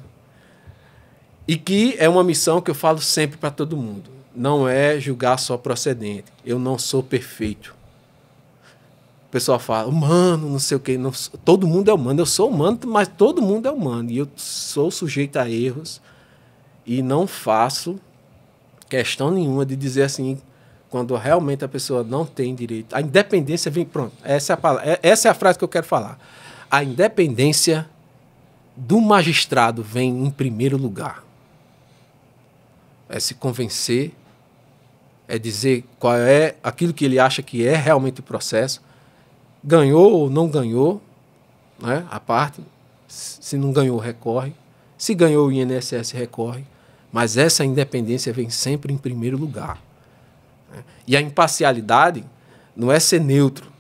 e que é uma missão que eu falo sempre para todo mundo. Não é julgar só procedente. Eu não sou perfeito. O pessoal fala, humano, não sei o quê. Não, todo mundo é humano. Eu sou humano, mas todo mundo é humano. E eu sou sujeito a erros. E não faço questão nenhuma de dizer assim, quando realmente a pessoa não tem direito. A independência vem. Pronto, essa é a, palavra, é, essa é a frase que eu quero falar. A independência do magistrado vem em primeiro lugar é se convencer, é dizer qual é aquilo que ele acha que é realmente o processo, ganhou ou não ganhou, né, a parte, se não ganhou, recorre, se ganhou o INSS, recorre, mas essa independência vem sempre em primeiro lugar. Né? E a imparcialidade não é ser neutro,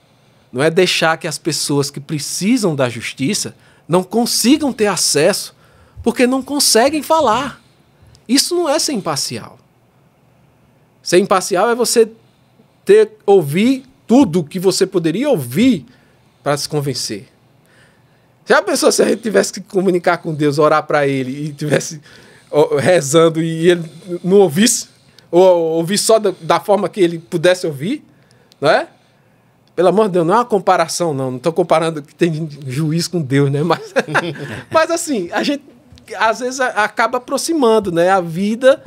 não é deixar que as pessoas que precisam da justiça não consigam ter acesso porque não conseguem falar. Isso não é ser imparcial. Ser imparcial é você ter ouvir tudo que você poderia ouvir para se convencer. Se a pessoa se a gente tivesse que comunicar com Deus, orar para Ele e tivesse rezando e ele não ouvisse? Ou ouvir só da, da, forma que ele pudesse ouvir? Não é? Pelo amor de Deus, não é uma comparação, não. Não estou comparando que tem juiz com Deus, né? Mas, mas assim, a gente às vezes acaba aproximando, né? A vida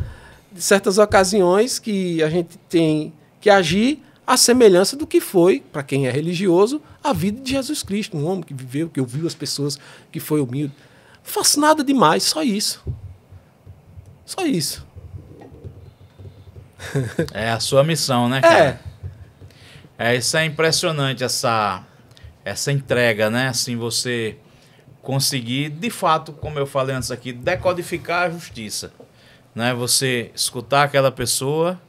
de certas ocasiões que a gente tem que agir à semelhança do que foi, para quem é religioso, a vida de Jesus Cristo, um homem que viveu, que ouviu as pessoas, que foi humilde. Não faço nada demais, só isso. Só isso. É a sua missão, né, cara? É. é isso é impressionante essa essa entrega, né? Assim você conseguir, de fato, como eu falei antes aqui, decodificar a justiça. Né? Você escutar aquela pessoa,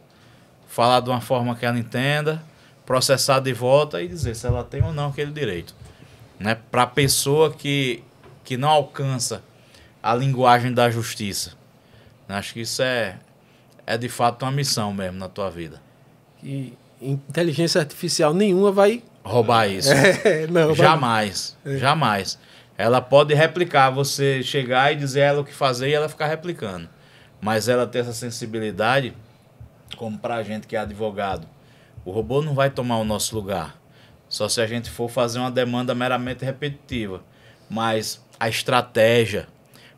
falar de uma forma que ela entenda, processar de volta e dizer se ela tem ou não aquele direito. Né? Para a pessoa que, que não alcança a linguagem da justiça. Né? Acho que isso é, é de fato uma missão mesmo na tua vida. E inteligência artificial nenhuma vai roubar isso. É, não, jamais, vai... jamais. É. Ela pode replicar, você chegar e dizer a ela o que fazer e ela ficar replicando. Mas ela tem essa sensibilidade, como a gente que é advogado, o robô não vai tomar o nosso lugar. Só se a gente for fazer uma demanda meramente repetitiva. Mas a estratégia,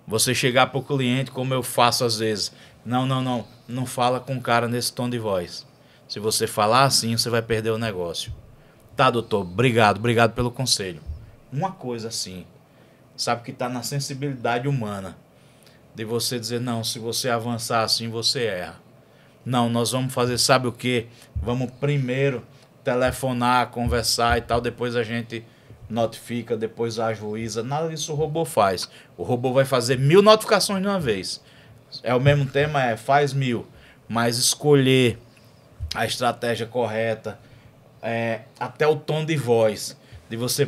você chegar para o cliente, como eu faço às vezes, não, não, não, não fala com o cara nesse tom de voz. Se você falar assim, você vai perder o negócio. Tá, doutor, obrigado, obrigado pelo conselho. Uma coisa assim, sabe que está na sensibilidade humana de você dizer não, se você avançar assim você erra. Não, nós vamos fazer sabe o que? Vamos primeiro telefonar, conversar e tal, depois a gente notifica, depois ajuiza. Nada disso o robô faz. O robô vai fazer mil notificações de uma vez. É o mesmo tema, é faz mil, mas escolher a estratégia correta, é, até o tom de voz, de você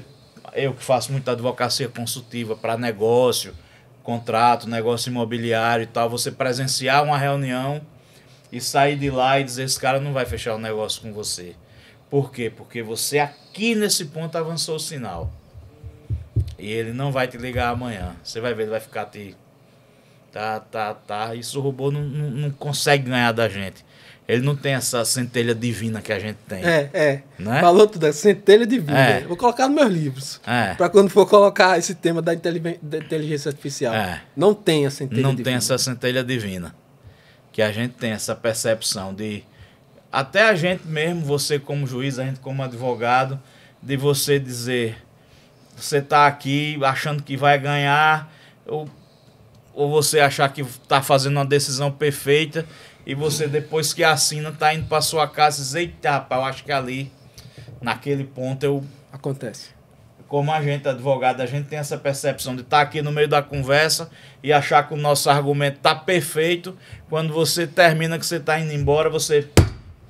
eu que faço muita advocacia consultiva para negócio, contrato, negócio imobiliário e tal, você presenciar uma reunião e sair de lá e dizer esse cara não vai fechar o negócio com você. Por quê? Porque você aqui nesse ponto avançou o sinal. E ele não vai te ligar amanhã. Você vai ver, ele vai ficar te. Tá, tá, tá. Isso o robô não, não, não consegue ganhar da gente. Ele não tem essa centelha divina que a gente tem. É, é. Né? Falou tudo, é centelha divina. É. Vou colocar nos meus livros. É. Para quando for colocar esse tema da, inteligência artificial. É. Não tem a centelha não divina. Não tem essa centelha divina. Que a gente tem essa percepção de. Até a gente mesmo, você como juiz, a gente como advogado, de você dizer. Você tá aqui achando que vai ganhar, ou, ou você achar que está fazendo uma decisão perfeita e você, depois que assina, tá indo para sua casa e diz, eita, rapaz, eu acho que ali, naquele ponto, eu. Acontece. Como a gente, advogado, a gente tem essa percepção de estar tá aqui no meio da conversa e achar que o nosso argumento tá perfeito. Quando você termina que você tá indo embora, você.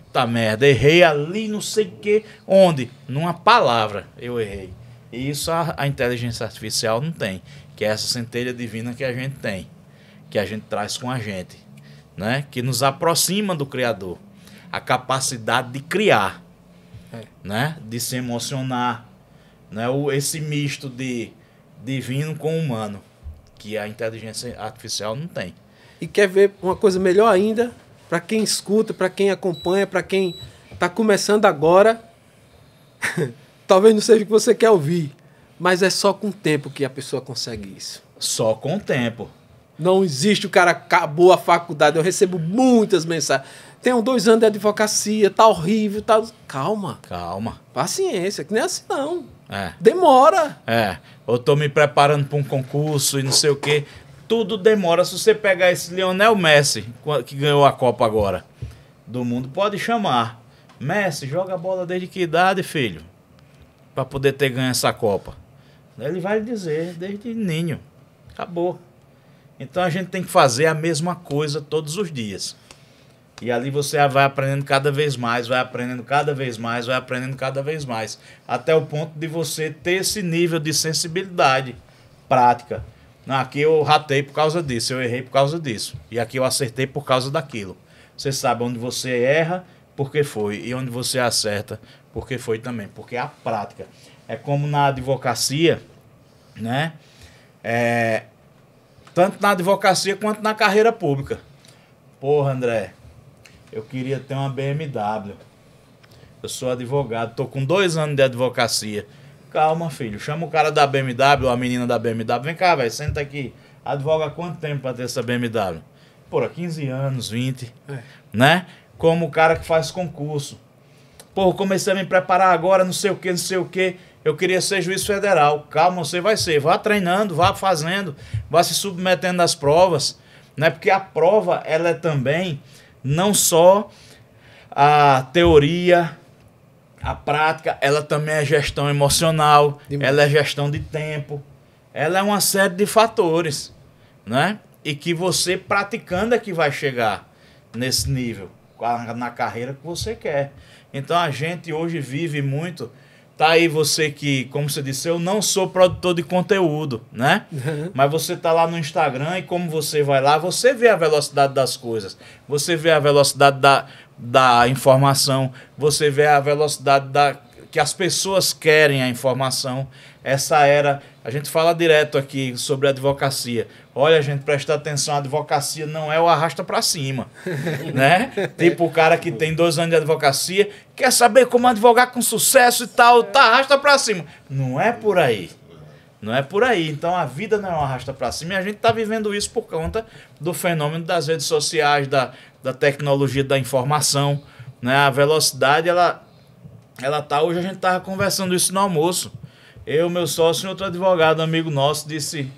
Puta merda, errei ali, não sei o quê. Onde? Numa palavra eu errei. E isso a, a inteligência artificial não tem, que é essa centelha divina que a gente tem, que a gente traz com a gente né? que nos aproxima do Criador. A capacidade de criar, é. né? de se emocionar. Né? O, esse misto de divino com humano, que a inteligência artificial não tem. E quer ver uma coisa melhor ainda? Para quem escuta, para quem acompanha, para quem está começando agora, talvez não seja o que você quer ouvir, mas é só com o tempo que a pessoa consegue isso. Só com o tempo. Não existe o cara acabou a faculdade. Eu recebo muitas mensagens. Tenho dois anos de advocacia, tá horrível, tá. Calma. Calma. Paciência, que nem é assim não. É. Demora. É. Eu tô me preparando para um concurso e não sei o quê. Tudo demora. Se você pegar esse Lionel Messi, que ganhou a Copa agora, do mundo, pode chamar. Messi, joga a bola desde que idade, filho? para poder ter ganho essa Copa. Ele vai dizer, desde ninho. Acabou. Então a gente tem que fazer a mesma coisa todos os dias. E ali você vai aprendendo cada vez mais, vai aprendendo cada vez mais, vai aprendendo cada vez mais. Até o ponto de você ter esse nível de sensibilidade prática. Não, aqui eu ratei por causa disso, eu errei por causa disso. E aqui eu acertei por causa daquilo. Você sabe onde você erra, porque foi. E onde você acerta, porque foi também. Porque é a prática. É como na advocacia, né? É, tanto na advocacia quanto na carreira pública. Porra, André, eu queria ter uma BMW. Eu sou advogado, tô com dois anos de advocacia. Calma, filho, chama o cara da BMW, ou a menina da BMW. Vem cá, velho, senta aqui. Advoga quanto tempo pra ter essa BMW? Porra, 15 anos, 20. É. Né? Como o cara que faz concurso. porra comecei a me preparar agora, não sei o que, não sei o que. Eu queria ser juiz federal. Calma, você vai ser. Vá treinando, vá fazendo, vá se submetendo às provas, né? Porque a prova ela é também não só a teoria, a prática, ela também é gestão emocional, ela é gestão de tempo, ela é uma série de fatores, né? E que você praticando é que vai chegar nesse nível, na carreira que você quer. Então a gente hoje vive muito Tá aí você que, como você disse, eu não sou produtor de conteúdo, né? Uhum. Mas você tá lá no Instagram e como você vai lá, você vê a velocidade das coisas, você vê a velocidade da, da informação, você vê a velocidade da que as pessoas querem a informação. Essa era a gente fala direto aqui sobre advocacia. Olha, gente, presta atenção, a advocacia não é o arrasta para cima, né? Tipo o cara que tem dois anos de advocacia, quer saber como advogar com sucesso e tal, tá, arrasta para cima. Não é por aí. Não é por aí. Então a vida não é um arrasta para cima e a gente está vivendo isso por conta do fenômeno das redes sociais, da, da tecnologia da informação, né? A velocidade, ela, ela tá... Hoje a gente tava conversando isso no almoço eu, meu sócio e outro advogado, amigo nosso, disse: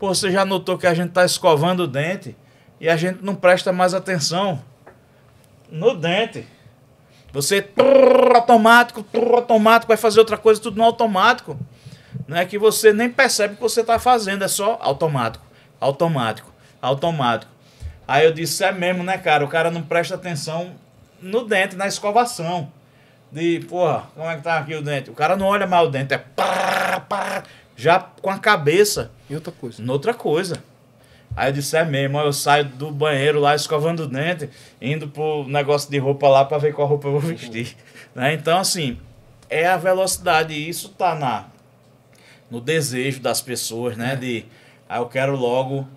Pô, você já notou que a gente está escovando o dente e a gente não presta mais atenção no dente. Você trrr, automático, trrr, automático, vai fazer outra coisa, tudo no automático. Não é que você nem percebe o que você está fazendo, é só automático, automático, automático. Aí eu disse, é mesmo, né, cara? O cara não presta atenção no dente, na escovação de, porra, como é que tá aqui o dente? O cara não olha mais o dente, é pá, pá, já com a cabeça. e outra coisa. outra coisa. Aí eu disse, é mesmo, eu saio do banheiro lá escovando o dente, indo pro negócio de roupa lá para ver qual roupa eu vou vestir. Uhum. Né? Então, assim, é a velocidade, e isso tá na, no desejo das pessoas, né? É. De, ah, eu quero logo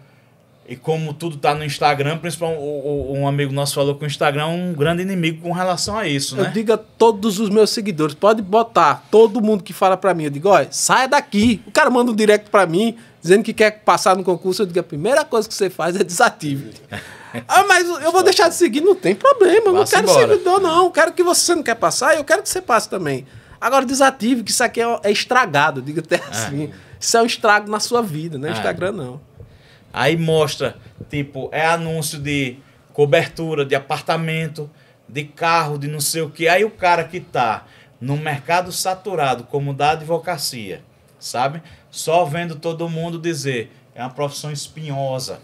e como tudo tá no Instagram, principalmente um, amigo nosso falou que o Instagram é um grande inimigo com relação a isso, né? Eu digo a todos os meus seguidores, pode botar todo mundo que fala para mim, eu digo, olha, saia daqui. O cara manda um direct para mim, dizendo que quer passar no concurso, eu digo, a primeira coisa que você faz é desative. ah, mas eu vou deixar de seguir, não tem problema, eu não quero embora. seguidor não, quero que você não quer passar, eu quero que você passe também. Agora desative, que isso aqui é, é estragado, digo até é. assim. É. Isso é um estrago na sua vida, né? É. Instagram não. Aí mostra, tipo, é anúncio de cobertura, de apartamento, de carro, de não sei o que. Aí o cara que tá no mercado saturado, como da advocacia, sabe? Só vendo todo mundo dizer, é uma profissão espinhosa,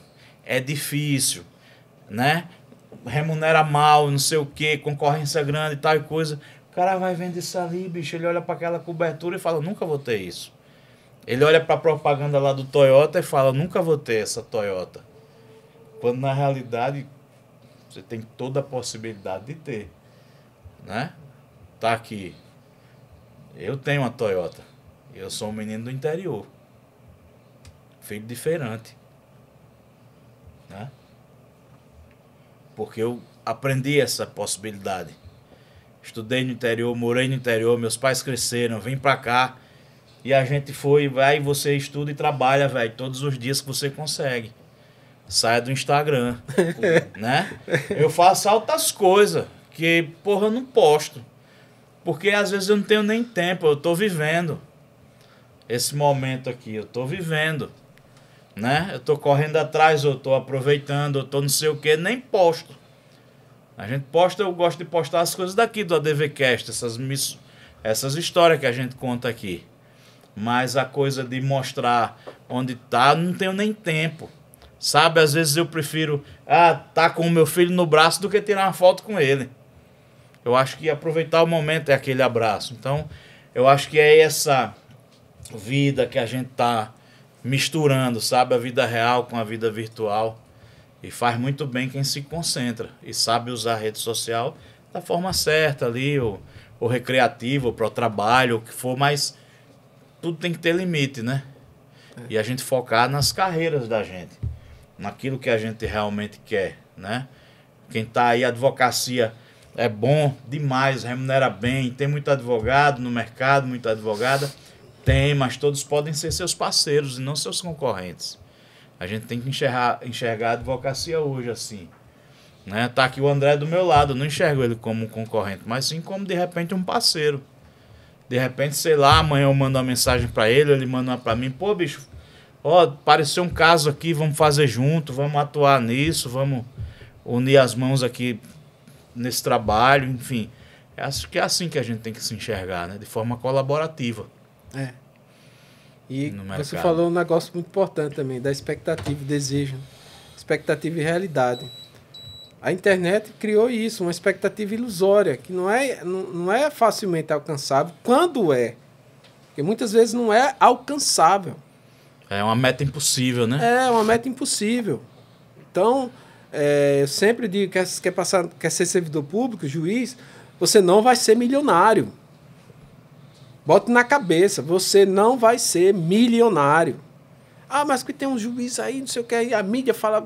é difícil, né? Remunera mal, não sei o que, concorrência grande e tal e coisa. O cara vai vendo isso ali, bicho, ele olha para aquela cobertura e fala, nunca vou ter isso. Ele olha para a propaganda lá do Toyota e fala: nunca vou ter essa Toyota. Quando na realidade você tem toda a possibilidade de ter, né? Tá aqui. Eu tenho uma Toyota. Eu sou um menino do interior. feito diferente. Né? Porque eu aprendi essa possibilidade. Estudei no interior, morei no interior, meus pais cresceram, vim para cá e a gente foi, vai, você estuda e trabalha, velho, todos os dias que você consegue. Sai do Instagram, né? Eu faço altas coisas que, porra, eu não posto. Porque às vezes eu não tenho nem tempo, eu tô vivendo esse momento aqui, eu tô vivendo, né? Eu tô correndo atrás, eu tô aproveitando, eu tô não sei o que, nem posto. A gente posta, eu gosto de postar as coisas daqui do ADVcast, essas miss... essas histórias que a gente conta aqui. Mas a coisa de mostrar onde tá, não tenho nem tempo. Sabe, às vezes eu prefiro ah, tá com o meu filho no braço do que tirar uma foto com ele. Eu acho que aproveitar o momento é aquele abraço. Então, eu acho que é essa vida que a gente tá misturando, sabe, a vida real com a vida virtual. E faz muito bem quem se concentra e sabe usar a rede social da forma certa ali, ou, ou recreativa, ou para o trabalho, o que for, mas tudo tem que ter limite, né? É. E a gente focar nas carreiras da gente, naquilo que a gente realmente quer, né? Quem tá aí, advocacia é bom demais, remunera bem, tem muito advogado no mercado, muita advogada. Tem, mas todos podem ser seus parceiros e não seus concorrentes. A gente tem que enxergar, enxergar a advocacia hoje assim. Né? Tá aqui o André do meu lado, não enxergo ele como um concorrente, mas sim como de repente um parceiro. De repente, sei lá, amanhã eu mando uma mensagem para ele, ele manda uma para mim. Pô, bicho, ó, apareceu um caso aqui, vamos fazer junto, vamos atuar nisso, vamos unir as mãos aqui nesse trabalho, enfim. Acho que é assim que a gente tem que se enxergar, né? De forma colaborativa. É. E você falou um negócio muito importante também, da expectativa e desejo. Né? Expectativa e realidade. A internet criou isso, uma expectativa ilusória, que não é, não, não é facilmente alcançável quando é. Porque muitas vezes não é alcançável. É uma meta impossível, né? É, uma meta impossível. Então, é, eu sempre digo que quer, quer, passar, quer ser servidor público, juiz, você não vai ser milionário. Bota na cabeça, você não vai ser milionário. Ah, mas que tem um juiz aí, não sei o que, a mídia fala.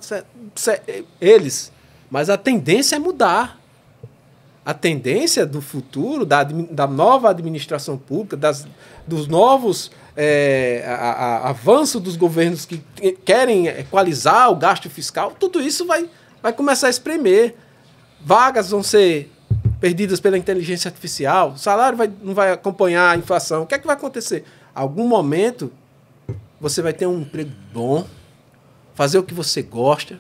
Eles mas a tendência é mudar. A tendência do futuro, da, da nova administração pública, das, dos novos é, a, a, avanço dos governos que querem equalizar o gasto fiscal, tudo isso vai, vai começar a espremer. Vagas vão ser perdidas pela inteligência artificial, o salário vai, não vai acompanhar a inflação. O que é que vai acontecer? Algum momento você vai ter um emprego bom, fazer o que você gosta,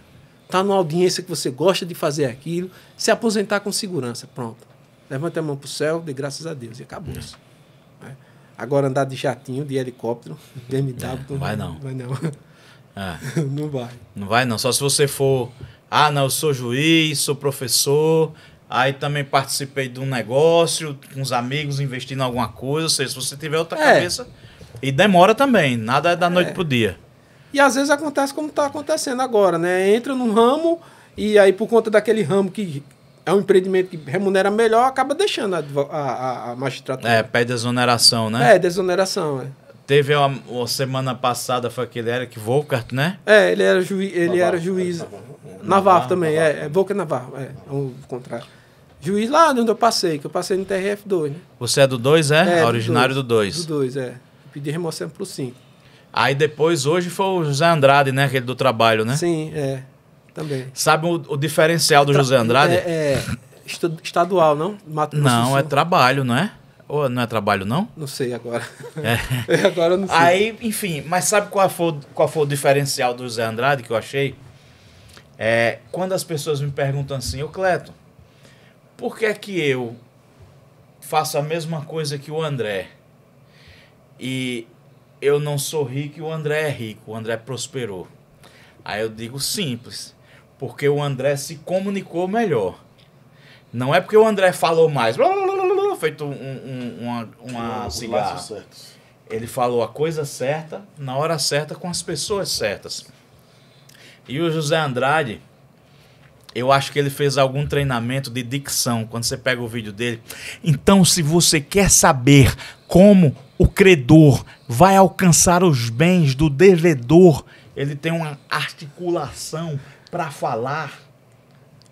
tá numa audiência que você gosta de fazer aquilo, se aposentar com segurança, pronto. Levanta a mão pro céu, de graças a Deus e acabou isso É. Agora andar de jatinho, de helicóptero, BMW, é, não vai não. Vai não. É. não vai. Não vai não, só se você for, ah, não, eu sou juiz, sou professor, Aí também participei de um negócio com os amigos investindo em alguma coisa. Ou seja, se você tiver outra é. cabeça. E demora também, nada é da é. noite pro dia. E às vezes acontece como está acontecendo agora, né? Entra num ramo e aí por conta daquele ramo que é um empreendimento que remunera melhor, acaba deixando a, a, a magistratura. É, pede exoneração, né? É, desoneração, é. Teve uma, uma, semana passada, foi aquele Eric Volkart, né? É, ele era, juiz ele Navarro, era juiz. Navarro, Navarro, Navarro também, é, é. Volkart Navarro, é, é o é, contrário. Juiz lá onde eu passei, que eu passei no TRF2, né? Você é do 2, é? é? originário do 2. Do 2, é. Pedi remoção pro 5. Aí depois, hoje, foi o José Andrade, né? Aquele do trabalho, né? Sim, é. Também. Sabe o, o diferencial do Tra José Andrade? É, é estadual, não? Mato não, é trabalho, não é? Ou não é trabalho, não? Não sei agora. É. agora eu não sei. Aí, enfim, mas sabe qual foi, qual foi o diferencial do José Andrade que eu achei? É, quando as pessoas me perguntam assim, ô Cleto, por que é que eu faço a mesma coisa que o André? E eu não sou rico e o André é rico, o André prosperou. Aí eu digo simples, porque o André se comunicou melhor. Não é porque o André falou mais, blá, blá, blá, blá feito um, um, uma, uma cigarra. Ele falou a coisa certa, na hora certa, com as pessoas certas. E o José Andrade, eu acho que ele fez algum treinamento de dicção. Quando você pega o vídeo dele. Então, se você quer saber como o credor vai alcançar os bens do devedor. Ele tem uma articulação para falar.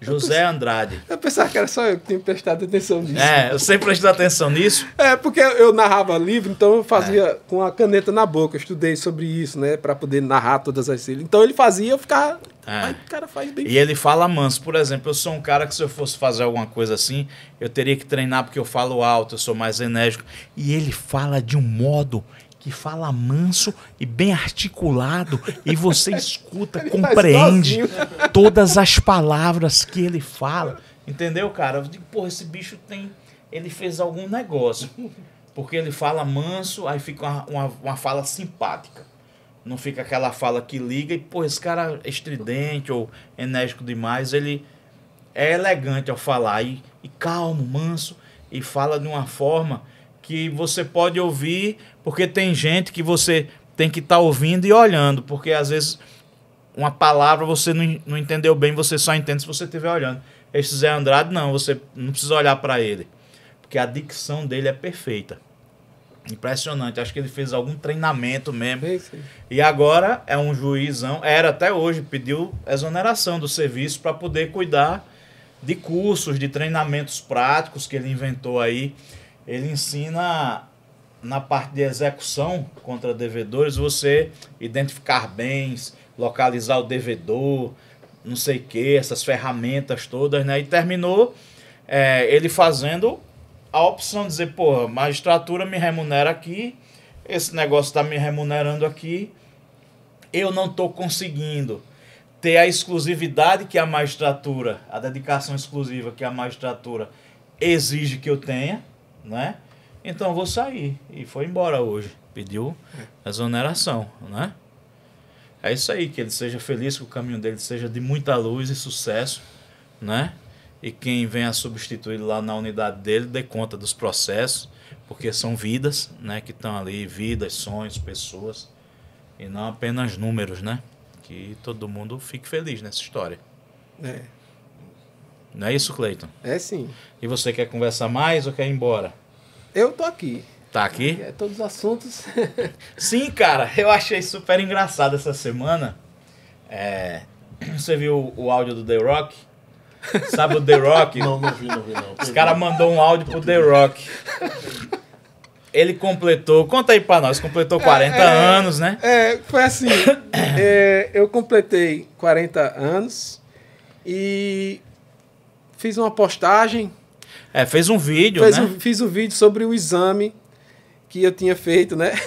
José Andrade. Eu pensava que era só eu que tinha prestado atenção nisso. É, eu sempre prestei atenção nisso. É, porque eu narrava livro, então eu fazia é. com a caneta na boca. Eu estudei sobre isso, né, para poder narrar todas as coisas. Então ele fazia eu ficar é. Aí o cara faz bem. E ele fala manso. Por exemplo, eu sou um cara que se eu fosse fazer alguma coisa assim, eu teria que treinar porque eu falo alto, eu sou mais enérgico. E ele fala de um modo que fala manso e bem articulado e você escuta, compreende todas as palavras que ele fala. Entendeu, cara? Eu digo, porra, esse bicho tem. Ele fez algum negócio. Porque ele fala manso, aí fica uma, uma, uma fala simpática. Não fica aquela fala que liga e, pô, esse cara é estridente ou enérgico demais. Ele é elegante ao falar e, e calmo, manso. E fala de uma forma que você pode ouvir, porque tem gente que você tem que estar tá ouvindo e olhando, porque às vezes uma palavra você não, não entendeu bem, você só entende se você estiver olhando. Esse Zé Andrade, não, você não precisa olhar para ele, porque a dicção dele é perfeita. Impressionante, acho que ele fez algum treinamento mesmo. Sim, sim. E agora é um juizão, era até hoje, pediu exoneração do serviço para poder cuidar de cursos, de treinamentos práticos que ele inventou aí. Ele ensina na parte de execução contra devedores você identificar bens, localizar o devedor, não sei o que, essas ferramentas todas, né? E terminou é, ele fazendo a opção de dizer, porra, magistratura me remunera aqui, esse negócio está me remunerando aqui, eu não estou conseguindo ter a exclusividade que a magistratura, a dedicação exclusiva que a magistratura exige que eu tenha, né? Então vou sair. E foi embora hoje. Pediu exoneração, né? É isso aí, que ele seja feliz, que o caminho dele seja de muita luz e sucesso, né? e quem vem a substituir lá na unidade dele dê conta dos processos, porque são vidas, né, que estão ali, vidas, sonhos, pessoas, e não apenas números, né? Que todo mundo fique feliz nessa história. É. Não é isso, Cleiton? É sim. E você quer conversar mais ou quer ir embora? Eu tô aqui. Tá aqui? É todos os assuntos. sim, cara, eu achei super engraçado essa semana. É... Você viu o áudio do The Rock? Sabe o The Rock? Não, não vi, não vi, não. Os caras mandou um áudio pro The Rock. Ele completou, conta aí pra nós, completou 40 é, é, anos, né? É, foi assim. é, eu completei 40 anos e fiz uma postagem. É, fez um vídeo, fez né? Um, fiz um vídeo sobre o exame que eu tinha feito, né?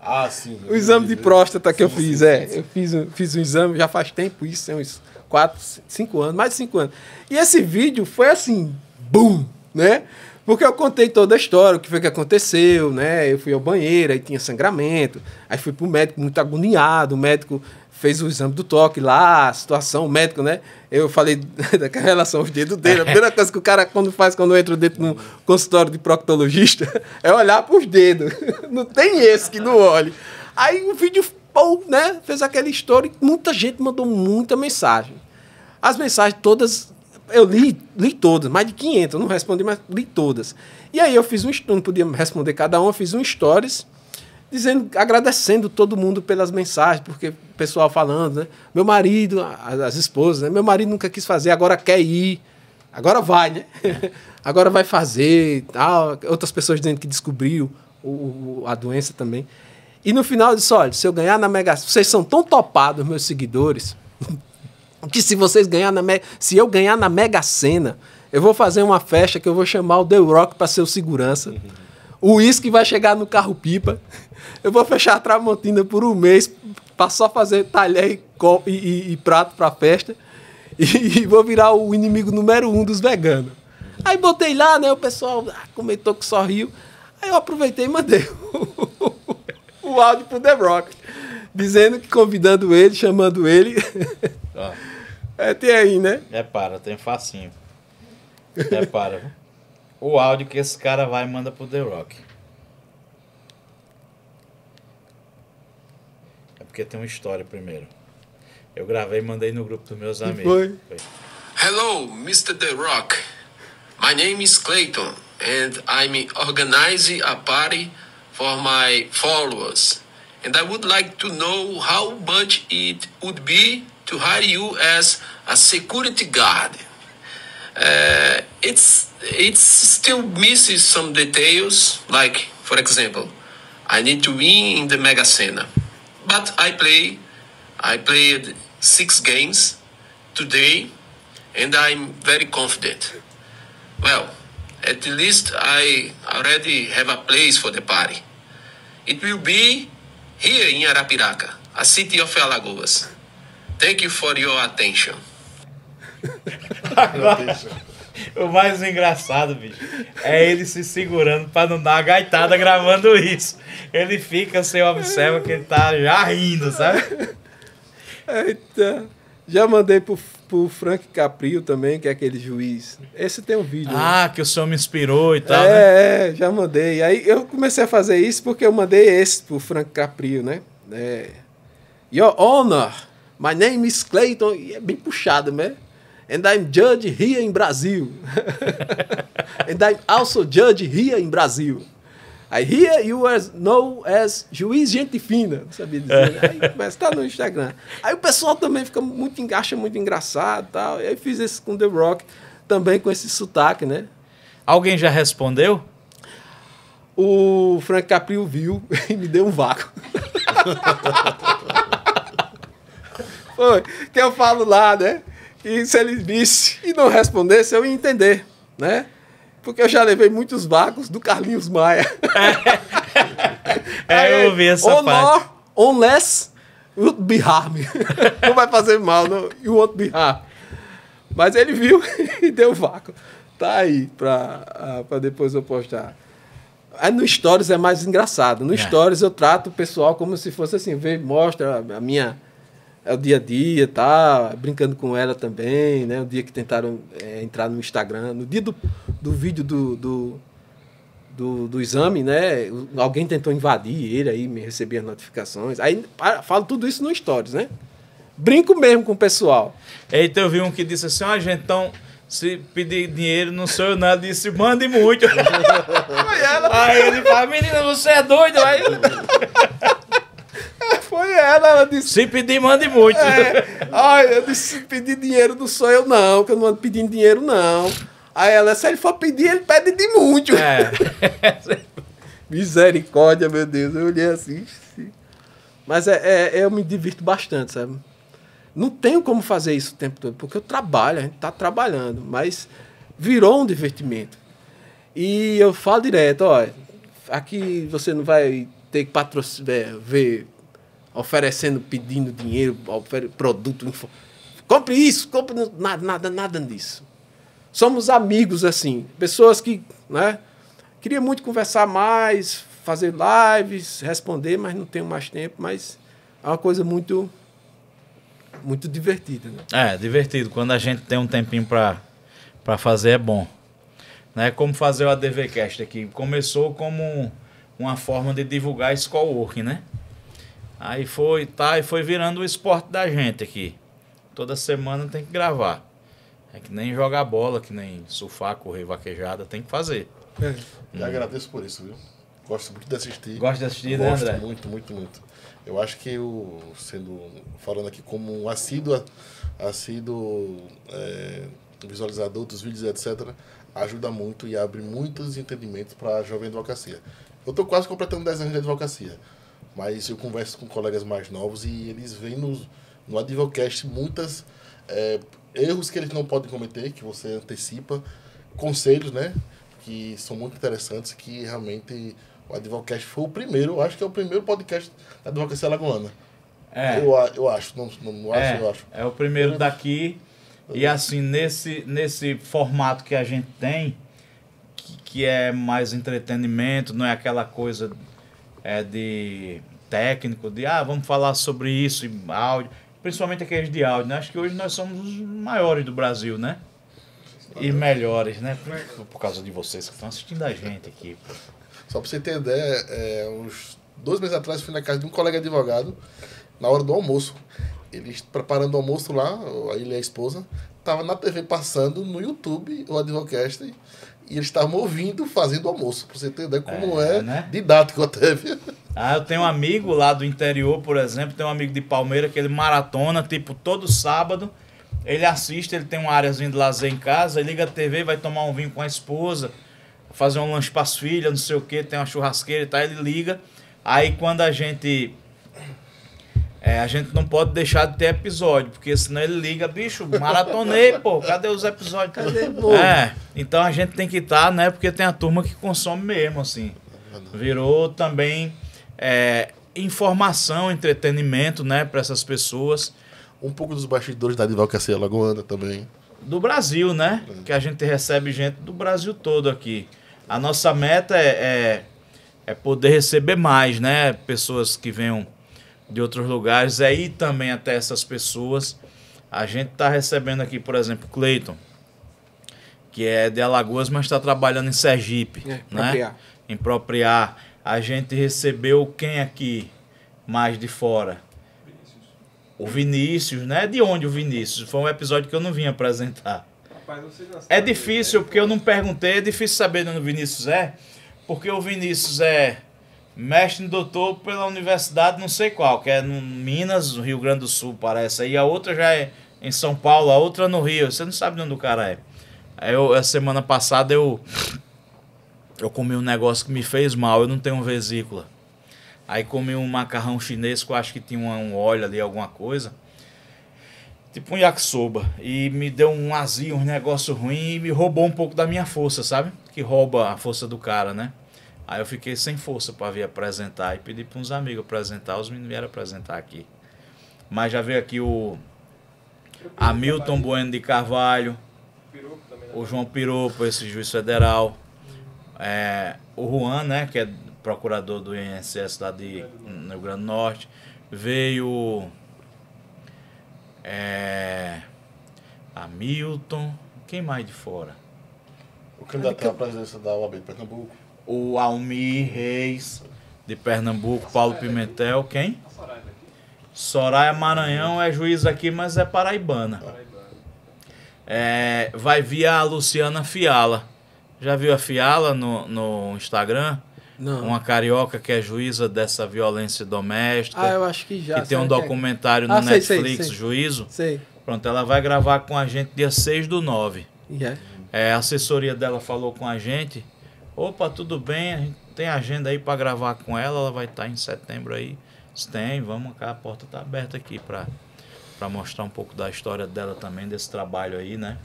Ah, sim. o exame de próstata que é. sim, eu fiz, sim, é. Eu fiz, fiz um exame, já faz tempo isso, é isso quatro, cinco anos, mais de cinco anos. E esse vídeo foi assim, bum, né? Porque eu contei toda a história, o que foi que aconteceu, né? Eu fui ao banheiro, aí tinha sangramento. Aí fui pro médico muito agoniado, o médico fez o exame do toque lá, a situação, o médico, né? Eu falei da relação aos dedos dele. A primeira coisa que o cara quando faz quando entra dentro no consultório de proctologista é olhar para os dedos. Não tem esse que não olhe. Aí o vídeo, pô, né, fez aquela história e muita gente mandou muita mensagem. As mensagens todas, eu li, li todas, mais de 500, não respondi, mas li todas. E aí eu fiz um, não podia responder cada um, eu fiz um stories dizendo, agradecendo todo mundo pelas mensagens, porque o pessoal falando, né? Meu marido, as, as esposas, né? Meu marido nunca quis fazer, agora quer ir. Agora vai, né? agora vai fazer e tal. Outras pessoas dizendo que descobriu o, a doença também. E no final eu disse, olha, se eu ganhar na Mega vocês são tão topados, meus seguidores, que se vocês ganhar na se eu ganhar na Mega Sena, eu vou fazer uma festa que eu vou chamar o The Rock para ser o segurança. O uísque vai chegar no carro pipa. Eu vou fechar a Tramontina por um mês para só fazer talher e, e, e prato para festa. E, e, vou virar o inimigo número um dos veganos. Aí botei lá, né? O pessoal ah, comentou que sorriu. Aí eu aproveitei e mandei o, o áudio pro The Rock, dizendo que convidando ele, chamando ele. Ah. É, tem aí, né? É para tem facinho. É para o áudio que esse cara vai manda pro The Rock. É porque tem uma história primeiro. Eu gravei e mandei no grupo dos meus amigos. Foi. Foi. Hello, Mr. The Rock. My name is Clayton and I'm organizing a party for my followers. And I would like to know how much it would be to hire you as a security guard. Uh, it's it still misses some details, like for example, I need to win in the Mega Sena, but I play, I played six games today, and I'm very confident. Well, at least I already have a place for the party. It will be here in Arapiraca, a city of Alagoas. Thank you for your attention. o mais engraçado, bicho, é ele se segurando para não dar uma gaitada gravando isso. Ele fica, você observa que ele tá já rindo, sabe? Eita. Já mandei pro, pro Frank Caprio também, que é aquele juiz. Esse tem um vídeo. Né? Ah, né? que o senhor me inspirou e tal. É, né? é, já mandei. Aí eu comecei a fazer isso porque eu mandei esse pro Frank Caprio, né? É. Your Honor. My name is Clayton, e é bem puxado, né? And I'm judge here in Brasil. And I'm also judge here in Brasil. I hear you are known as juiz gente fina, não sabia dizer, né? é. Aí, mas tá no Instagram. Aí o pessoal também fica muito, acha muito engraçado tal. E aí fiz esse com The Rock, também com esse sotaque, né? Alguém já respondeu? O Frank Caprio viu e me deu um vácuo. Foi. Que eu falo lá, né? E se ele visse e não respondesse, eu ia entender, né? Porque eu já levei muitos vagos do Carlinhos Maia. É, é eu vi essa honor, parte. Honor, unless you be harmed. não vai fazer mal, não. you won't be harmed. Mas ele viu e deu vácuo. Tá aí pra, ah, pra depois eu postar. Aí no Stories é mais engraçado. No é. Stories eu trato o pessoal como se fosse assim, vê, mostra a minha é o dia a dia, tá? Brincando com ela também, né? O dia que tentaram é, entrar no Instagram, no dia do, do vídeo do, do, do, do exame, né? Alguém tentou invadir ele aí, me receber as notificações. Aí falo tudo isso no Stories, né? Brinco mesmo com o pessoal. Eita, eu vi um que disse assim, ó, ah, gente, então se pedir dinheiro, não sou eu nada. Disse, mande muito. aí ele fala, menina, você é doido. Aí... foi ela, ela disse. Se pedir, mande muito. É, aí eu disse, pedir dinheiro não sou eu, não, que eu não ando pedindo dinheiro, não. Aí ela, se ele for pedir, ele pede de muito. É. Misericórdia, meu Deus. Eu olhei assim. Mas é, é, eu me divirto bastante, sabe? Não tenho como fazer isso o tempo todo, porque eu trabalho, a gente está trabalhando, mas virou um divertimento. E eu falo direto, ó, aqui você não vai ter que patrocinar, é, ver oferecendo, pedindo dinheiro, produto. Info. Compre isso, compre nada, nada, nada disso. Somos amigos, assim, pessoas que, né? Queria muito conversar mais, fazer lives, responder, mas não tenho mais tempo, mas é uma coisa muito muito divertida, né? É, divertido. Quando a gente tem um tempinho para para fazer é bom. Né? Como fazer o ADVcast aqui? Começou como uma forma de divulgar esse coworking, né? Aí foi, tá, e foi virando o esporte da gente aqui. Toda semana tem que gravar. É que nem jogar bola, que nem surfar, correr, vaquejada, tem que fazer. É. Hum. agradeço por isso, viu? Gosto muito de assistir. Gosto de assistir, né, Gosto né, André? Gosto muito, muito, muito. Eu acho que eu, sendo, falando aqui como um assíduo, assíduo é, visualizador dos vídeos, etc., ajuda muito e abre muitos entendimentos para a jovem advocacia. Eu estou quase completando 10 anos de advocacia. Mas eu converso com colegas mais novos e eles veem no, no Advocast muitas é, erros que eles não podem cometer, que você antecipa, conselhos, né? Que são muito interessantes, que realmente o Advocast foi o primeiro, acho que é o primeiro podcast da Advocacia Lagoana. É. Eu, eu acho, não, não, acho, é, eu acho. É o primeiro daqui. E assim, nesse, nesse formato que a gente tem, que, que é mais entretenimento, não é aquela coisa é, de técnico, de ah, vamos falar sobre isso, áudio, principalmente aqueles de áudio, né? Acho que hoje nós somos os maiores do Brasil, né? E melhores, né? Por, por causa de vocês que estão assistindo a gente aqui. Só para você entender, é, uns dois meses atrás fui na casa de um colega advogado, na hora do almoço. Ele preparando o almoço lá, ele e a esposa, tava na TV passando, no YouTube, o Advocast, e eles estavam ouvindo fazendo almoço, pra você entender como é, é né? didático até, Ah, eu tenho um amigo lá do interior, por exemplo, tem um amigo de Palmeira que ele maratona, tipo, todo sábado. Ele assiste, ele tem uma áreazinha de lazer em casa, liga a TV, vai tomar um vinho com a esposa, fazer um lanche para as filhas, não sei o que, tem uma churrasqueira e tal, ele liga. Aí quando a gente é, a gente não pode deixar de ter episódio, porque senão ele liga, bicho, maratonei, pô, cadê os episódios? Cadê, pô? É, então a gente tem que estar, tá, né? Porque tem a turma que consome mesmo, assim. Virou também é, informação, entretenimento, né, para essas pessoas. Um pouco dos bastidores da Dival Cassia Lagoana também. Do Brasil, né? É. Que a gente recebe gente do Brasil todo aqui. A nossa meta é, é, é poder receber mais, né? Pessoas que venham de outros lugares, é ir também até essas pessoas. A gente está recebendo aqui, por exemplo, Cleiton, que é de Alagoas, mas está trabalhando em Sergipe, é, né? Propriar. Em Propriar. A gente recebeu quem aqui mais de fora? Vinícius. O Vinícius, né? De onde o Vinícius? Foi um episódio que eu não vim apresentar. Rapaz, é né? difícil, porque eu não perguntei, é difícil saber onde o Vinícius é, porque o Vinícius é mestre doutor pela universidade não sei qual, que é no Minas, no Rio Grande do Sul, parece. Aí a outra já é em São Paulo, a outra no Rio. Você não sabe de onde o cara é. Aí eu, a semana passada eu eu comi um negócio que me fez mal, eu não tenho vesícula. Aí comi um macarrão chinês que eu acho que tinha um óleo ali, alguma coisa. Tipo um yakisoba. E me deu um azia, um negócio ruim e me roubou um pouco da minha força, sabe? Que rouba a força do cara, né? Aí eu fiquei sem força para vir apresentar e pedi para uns amigos apresentar, os meninos vieram apresentar aqui. Mas já veio aqui o Hamilton Bueno de Carvalho, o João Piropo, esse juiz federal, é, o Juan, né, que é procurador do INSS lá de no Rio Grande do Norte, veio é, Hamilton, quem mais de fora? O candidato à presidência da OAB de Pernambuco o Almir Reis de Pernambuco, Paulo Pimentel, quem? Soraya Maranhão é juiz aqui, mas é paraibana. É, vai vir a Luciana Fiala. Já viu a Fiala no, no Instagram? Não. Uma carioca que é juíza dessa violência doméstica. Ah, eu acho que já. Que tem um documentário que... ah, no sei, Netflix, sei, sei. Juízo. Sei. Pronto, ela vai gravar com a gente dia 6 do 9. Yeah. É? é, a assessoria dela falou com a gente Opa, tudo bem? A gente tem agenda aí para gravar com ela, ela vai estar tá em setembro aí. Se tem, vamos cá, a porta tá aberta aqui para para mostrar um pouco da história dela também, desse trabalho aí, né?